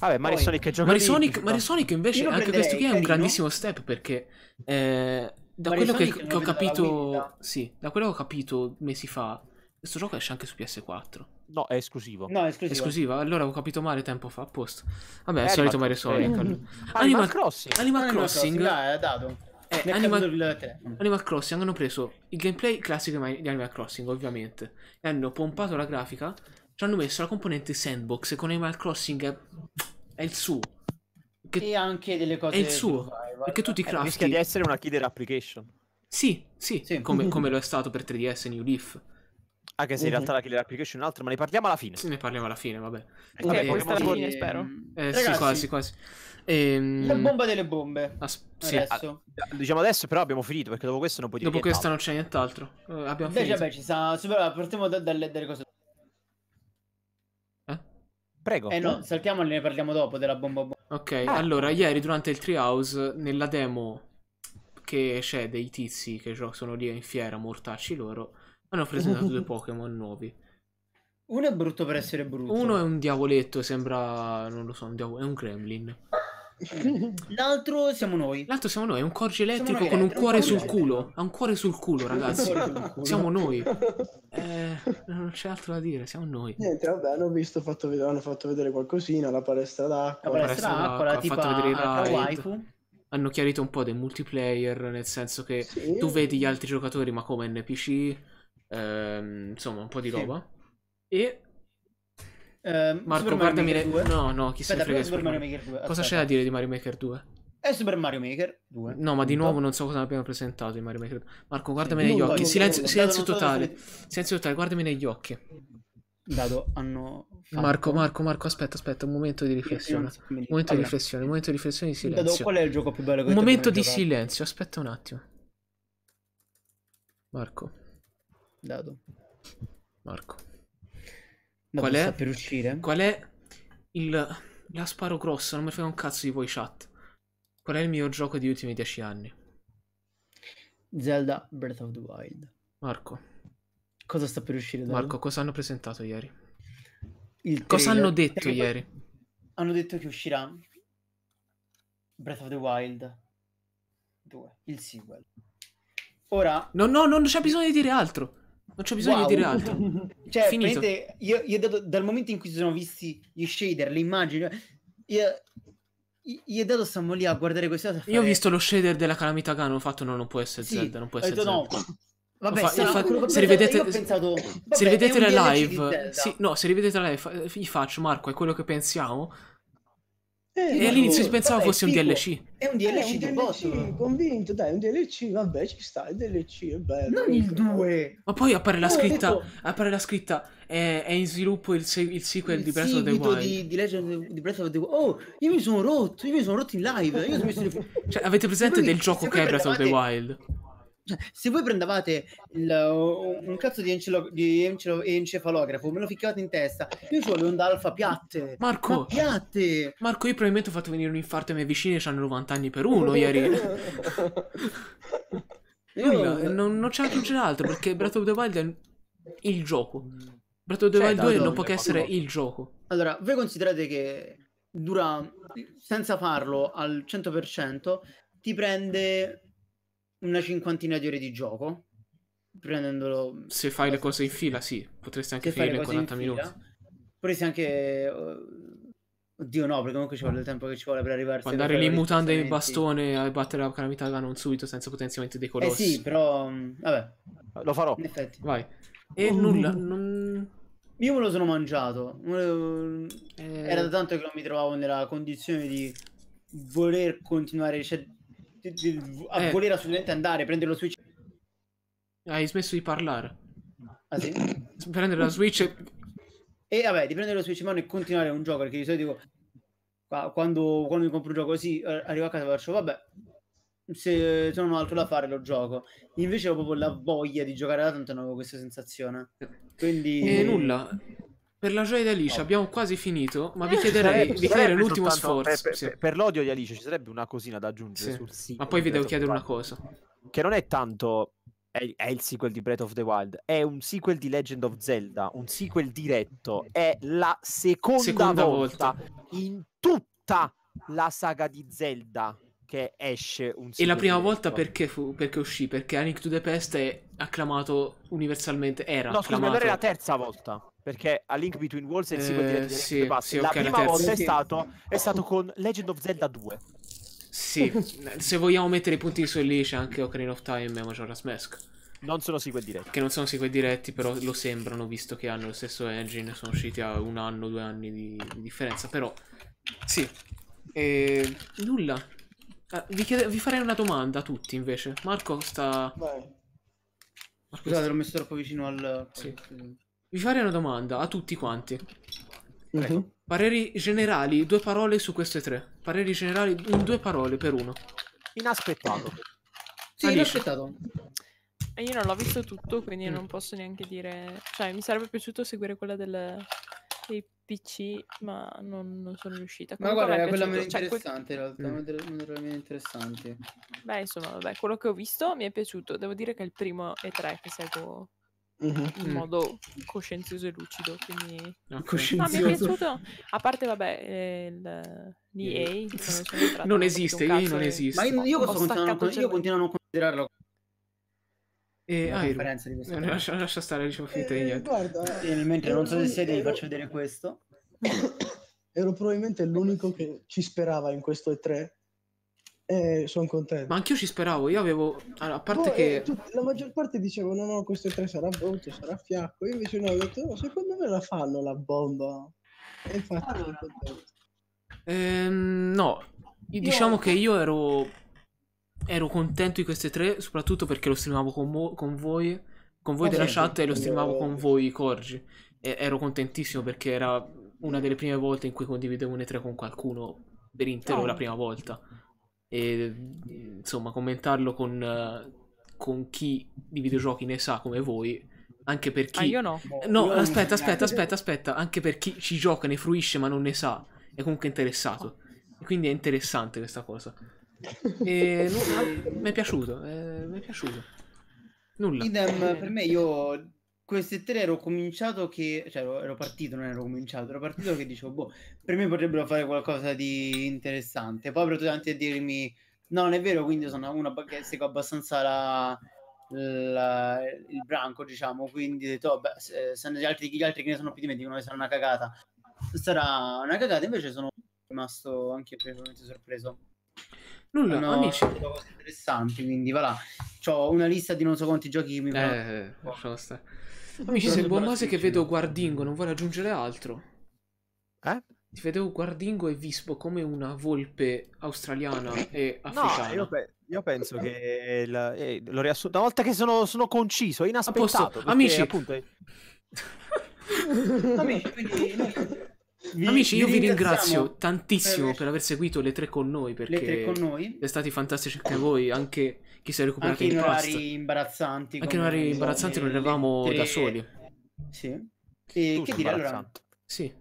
Speaker 2: Vabbè, Mario Poi, Sonic è giocato. Mario Sonic, Mario Sonic invece, anche questo qui è un grandissimo step perché... Eh, da Mario quello che, che ho capito, sì, da quello che ho capito mesi fa, questo gioco esce anche su PS4. No, è esclusivo. No, è esclusivo. esclusiva? Allora ho capito male tempo fa, A posto. Vabbè, eh, è solito Mario Sonic. Eh, Animal, Crossing. Animal Animal Crossing. Animal Crossing. Dai, è dato. Eh, Animal... Mm. Animal, Crossing hanno preso il gameplay classico di Animal Crossing, ovviamente, e hanno pompato la grafica, ci hanno messo la componente sandbox, e con Animal Crossing è, è il suo. Che... E anche delle cose... È il suo, fai, perché tu ti crafti... Eh, rischia di essere una killer application. Sì, sì, sì. Come, come, lo è stato per 3DS New Leaf. Anche se in realtà mhm. la killer application è un'altra, ma ne parliamo alla fine. Sì, ne parliamo alla fine, vabbè. Eh, vabbè, eh, alla fine, spero.
Speaker 5: Eh, Ragazzi... sì, quasi, quasi.
Speaker 2: Ehm... La
Speaker 1: bomba delle bombe. As- sì. adesso.
Speaker 2: A-
Speaker 5: diciamo adesso, però abbiamo finito perché dopo questo non puoi Dopo questo non
Speaker 2: c'è nient'altro.
Speaker 1: Uh, abbiamo beh, finito. Beh, ci sta. Allora, partiamo da, dalle, dalle cose. Eh? Prego. Eh no, saltiamole, ne parliamo dopo della bomba. bomba.
Speaker 2: Ok, ah. allora, ieri durante il treehouse, nella demo che c'è dei tizi che sono lì in fiera, mortacci loro, hanno presentato due Pokémon nuovi. Uno è brutto per essere brutto. Uno è un diavoletto, sembra, non lo so, un diavo- è un gremlin. L'altro siamo noi. L'altro siamo noi, è un corgi elettrico con un cuore un sul culo. Ha un cuore sul culo, ragazzi. Culo. Siamo noi.
Speaker 4: Eh, non c'è altro da dire, siamo noi. Niente, vabbè, hanno visto, fatto vedere, hanno fatto vedere qualcosina, la palestra d'acqua. La palestra, la d'acqua, d'acqua, la tipa fatto waifu.
Speaker 2: Hanno chiarito un po' del multiplayer, nel senso che sì. tu vedi gli altri giocatori, ma come NPC, ehm, insomma, un po' di roba.
Speaker 1: E Uh, Marco, Super guardami Mario Maker le... 2. No, no, chi Aspetta, se frega Super Mario Maker 2. Cosa Aspetta. c'è da
Speaker 2: dire di Mario Maker 2?
Speaker 1: È Super Mario Maker
Speaker 2: 2. No, ma di nuovo non so cosa abbiamo presentato di Mario Maker 2. Marco, guardami sì, negli occhi. Silenzio, silenzio totale. Silenzio totale, guardami negli occhi. Dato hanno fatto... Marco, Marco, Marco, aspetta, aspetta, un momento di riflessione. Un momento di riflessione, un momento di riflessione di silenzio. Dato, qual è il gioco più bello che Un momento di giocare? silenzio, aspetta un attimo. Marco. Dato. Marco.
Speaker 3: No, qual è? Per uscire?
Speaker 2: Qual è il... La sparo grossa, non mi frega un cazzo di voi chat. Qual è il mio gioco di ultimi dieci anni?
Speaker 1: Zelda Breath of the Wild.
Speaker 2: Marco. Cosa sta per uscire? Dario? Marco, cosa hanno presentato ieri? cosa hanno detto Perché ieri?
Speaker 1: Hanno detto che uscirà Breath of the Wild 2, il sequel. Ora... No, no, non c'è bisogno di dire altro. Non c'è bisogno wow. di dire altro. cioè, Finito. io, io dato, dal momento in cui si sono visti gli shader, le immagini, io, io e Dato stiamo lì a guardare questa cose. Fare... Io ho visto
Speaker 2: lo shader della calamità Gano, ho fatto no, non può essere sì, Zelda, non può essere detto, Zelda. No. Vabbè, fa, se, se rivedete, pensato, vabbè, se rivedete la live, sì, no, se rivedete la live, gli faccio Marco, è quello che pensiamo
Speaker 4: eh, e all'inizio si pensava vabbè, fosse un tipo, DLC. È un DLC, eh, un di boss. convinto, dai, un DLC, vabbè, ci sta, il DLC è bello. Non il 2. Ma
Speaker 2: poi appare la eh, scritta, detto... appare la scritta è, è, in sviluppo il, se- il sequel il di Breath of the Wild. Di,
Speaker 4: di,
Speaker 1: Legend, di Breath of the Wild. Oh, io mi sono rotto, io mi sono rotto in live. Io sono messo... cioè, avete presente del gioco che è Breath of the Wild? Cioè, se voi prendevate il, un cazzo di, encelo, di encelo, encefalografo, me lo ficcavate in testa, io ci volevo onda alfa piatte. Marco, ma piatte.
Speaker 2: Marco, io probabilmente ho fatto venire un infarto ai miei vicini che hanno 90 anni per uno ieri. Nulla, io... non, non c'è aggiungere altro perché Breath of the Wild è il gioco. Breath of the cioè, Wild 2 non può che essere il gioco.
Speaker 1: Allora, voi considerate che dura senza farlo al 100%, ti prende una cinquantina di ore di gioco. Prendendolo.
Speaker 2: Se fai le cose in fila, sì, potresti anche finire in 40 in minuti.
Speaker 1: Potresti anche. Eh, oddio, no, perché comunque ci vuole il tempo che ci vuole per arrivare. Andare lì in mutande e
Speaker 2: bastone a battere la calamità Ganon subito senza potenziamenti dei colossi. Eh sì, però.
Speaker 1: Mm, vabbè. Lo farò. In effetti. Vai. E oh, nulla. Non... Io me lo sono mangiato. Eh. Era da tanto che non mi trovavo nella condizione di voler continuare. Cioè, di, di, a eh. voler assolutamente andare, a prendere lo Switch.
Speaker 2: Hai smesso di parlare. Ah sì? Prendere la
Speaker 1: Switch e... e vabbè, di prendere lo Switch in mano e continuare un gioco, perché di solito dico, quando, quando mi compro un gioco così, eh, arrivo a casa e faccio, vabbè, se non ho altro da fare lo gioco. Invece ho proprio la voglia di giocare da tanto, non avevo questa sensazione. Eh. Quindi... E eh, nulla,
Speaker 2: per la gioia di Alice no. abbiamo quasi finito, ma vi chiederei, eh, vi chiederei l'ultimo sforzo. Per, sì.
Speaker 5: per, l'odio di Alice ci sarebbe una cosina da aggiungere sì. sul sito. Ma poi vi devo chiedere una cosa. Che non è tanto... È, è, il sequel di Breath of the Wild, è un sequel di Legend of Zelda, un sequel diretto, è la seconda, seconda volta, volta in tutta la saga di Zelda che esce un sequel. E la prima volta
Speaker 2: perché, fu, perché uscì? Perché A to the Pest è acclamato universalmente. Era no, acclamato. Scusa, era la
Speaker 5: terza volta perché a Link Between Walls è il sequel eh, di Legend sì, sì, la okay, prima la volta è stato, è stato con Legend of Zelda 2
Speaker 2: sì, se vogliamo mettere i punti su lì c'è anche Ocarina of Time e Majora's Mask non sono sequel diretti che non sono sequel diretti però lo sembrano visto che hanno lo stesso engine sono usciti a un anno, due anni di, di differenza però sì e... nulla ah, vi, chiede... vi, farei una domanda a tutti invece Marco sta Vai.
Speaker 1: Scusate, l'ho messo troppo vicino al... Sì.
Speaker 2: Vi farei una domanda a tutti quanti. Prego. Mhm. Pareri generali, due parole su queste tre. Pareri generali in due parole per uno. Inaspettato.
Speaker 3: Sì, Alice. inaspettato. E io non l'ho visto tutto, quindi mm. non posso neanche dire... Cioè, mi sarebbe piaciuto seguire quella del... PC, ma non, non sono riuscita. Comunque ma guarda, era quella meno cioè, interessante,
Speaker 1: in realtà, mm. una meno interessanti.
Speaker 3: Beh, insomma, vabbè, quello che ho visto mi è piaciuto. Devo dire che è il primo E3 che seguo Mm-hmm. in mm. modo coscienzioso e lucido. Quindi... Ah, okay. No, mi è piaciuto. A parte, vabbè, eh, il... l'EA eh, non, non esiste, EA non esiste. Ma io, io, continuo, con... io continuo a
Speaker 2: non
Speaker 1: considerarlo. E,
Speaker 2: eh,
Speaker 4: ah, di
Speaker 3: lascia,
Speaker 1: lascia, stare, dicevo diciamo,
Speaker 2: finita di
Speaker 4: niente. Guarda, eh, mentre non so se siete, vi faccio
Speaker 1: vedere questo.
Speaker 4: Ero probabilmente l'unico che ci sperava in questo E3 eh, sono contento. Ma anch'io ci speravo, io
Speaker 2: avevo... Allora, a parte Poi, che... Eh,
Speaker 4: la maggior parte dicevo, no, no, questo 3 sarà brutto, sarà fiacco. Io invece no, ho detto, no, secondo me la fanno la bomba. E infatti allora. sono contento.
Speaker 2: Ehm, no, io... diciamo che io ero... ero contento di queste tre, soprattutto perché lo streamavo con, mo... con voi, con voi ah, della chat e lo streamavo eh, con voi, Corgi. E ero contentissimo perché era una delle prime volte in cui condividevo un E3 con qualcuno per intero oh. la prima volta e insomma commentarlo con, con chi di videogiochi ne sa come voi anche per chi... Ah, io no.
Speaker 3: No, io aspetta, aspetta, aspetta,
Speaker 2: aspetta. Anche per chi ci gioca, ne fruisce, ma non ne sa. È comunque interessato. E quindi è interessante questa cosa.
Speaker 1: E... mi è piaciuto, eh, mi è piaciuto.
Speaker 2: Nulla. Idem, per me
Speaker 1: io queste tre ero cominciato che, cioè ero, partito, non ero cominciato, ero partito che dicevo, boh, per me potrebbero fare qualcosa di interessante. Poi avrò tanti a dirmi, no, non è vero, quindi sono una che segue abbastanza la, la, il branco, diciamo, quindi ho detto, oh, beh, se, se gli, altri, gli altri che ne sono più di me dicono che sarà una cagata. Sarà una cagata, invece sono rimasto anche piacevolmente sorpreso. Nulla, no, amici. Cose interessanti, quindi va là. Ho una lista di non so quanti giochi che mi eh, fanno. Eh, lasciamo Amici, se il buon
Speaker 2: mese che vedo Guardingo, non vuole aggiungere altro? Eh? Ti vedevo Guardingo e Vispo come una volpe australiana e africana. No, io, pe
Speaker 5: io penso che la, eh, l'ho riassunto. Una volta che sono, sono conciso, è inaspettato. Perché, Amici, appunto, è...
Speaker 2: Vi, Amici, io vi ringrazio tantissimo per aver seguito le tre con noi. Perché le tre con noi. È stati fantastici anche voi, anche chi si è recuperato anche in orari
Speaker 1: imbarazzanti anche in orari imbarazzanti non eravamo le... da soli sì e Tutto che dire allora sì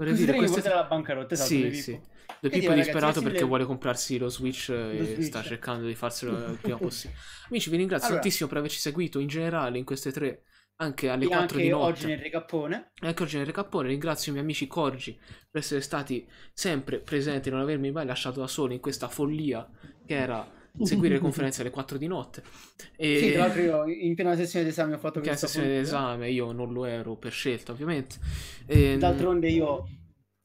Speaker 1: Vorrei dire, questa è la bancarotta, esatto, sì, sì. Due Pippo è disperato perché vuole
Speaker 2: comprarsi lo Switch lo e Switch. sta cercando di farselo il prima possibile. Amici, vi ringrazio allora. tantissimo per averci seguito in generale in queste tre anche alle e 4 anche di notte. Oggi nel
Speaker 1: recappone.
Speaker 2: E anche oggi nel recappone. Ringrazio i miei amici Corgi per essere stati sempre presenti, non avermi mai lasciato da solo in questa follia che era seguire le conferenze alle 4 di notte. E... Sì, tra l'altro io
Speaker 1: in piena sessione d'esame ho fatto in questa sessione politica.
Speaker 2: d'esame, io non lo ero per scelta ovviamente. E... Ehm, D'altronde
Speaker 1: io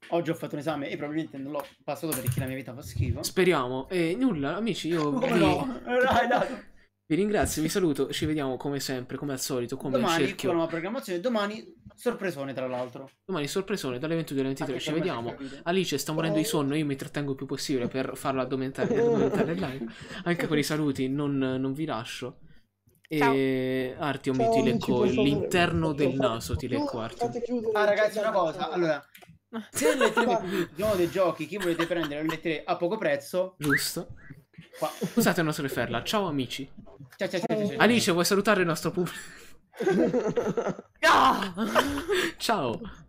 Speaker 1: oggi ho fatto un esame e probabilmente non l'ho passato perché la mia vita fa schifo.
Speaker 2: Speriamo. E nulla, amici, io... Oh, vi... no, dai, dai. Vi ringrazio, vi saluto, ci vediamo come sempre, come al solito, come domani, cerchio. con la
Speaker 1: programmazione, domani sorpresone tra l'altro.
Speaker 2: Domani sorpresone dalle 22 alle 23, ci vediamo. Alice sta morendo oh. di sonno, io mi trattengo il più possibile per farla addormentare, addormentare live. Anche per i saluti, non, non vi lascio. E Ciao. Artiom Ciao, ti lecco l'interno del naso, ti lecco
Speaker 1: Artiom. Ah ragazzi una cosa, allora... Se le tre diciamo dei giochi, chi volete prendere le tre a poco prezzo... Giusto Qua. Scusate
Speaker 2: una sorella, ciao amici.
Speaker 1: Ciao, ciao, ciao, ciao,
Speaker 2: Alice, vuoi salutare il nostro pubblico?
Speaker 6: no!
Speaker 2: ciao.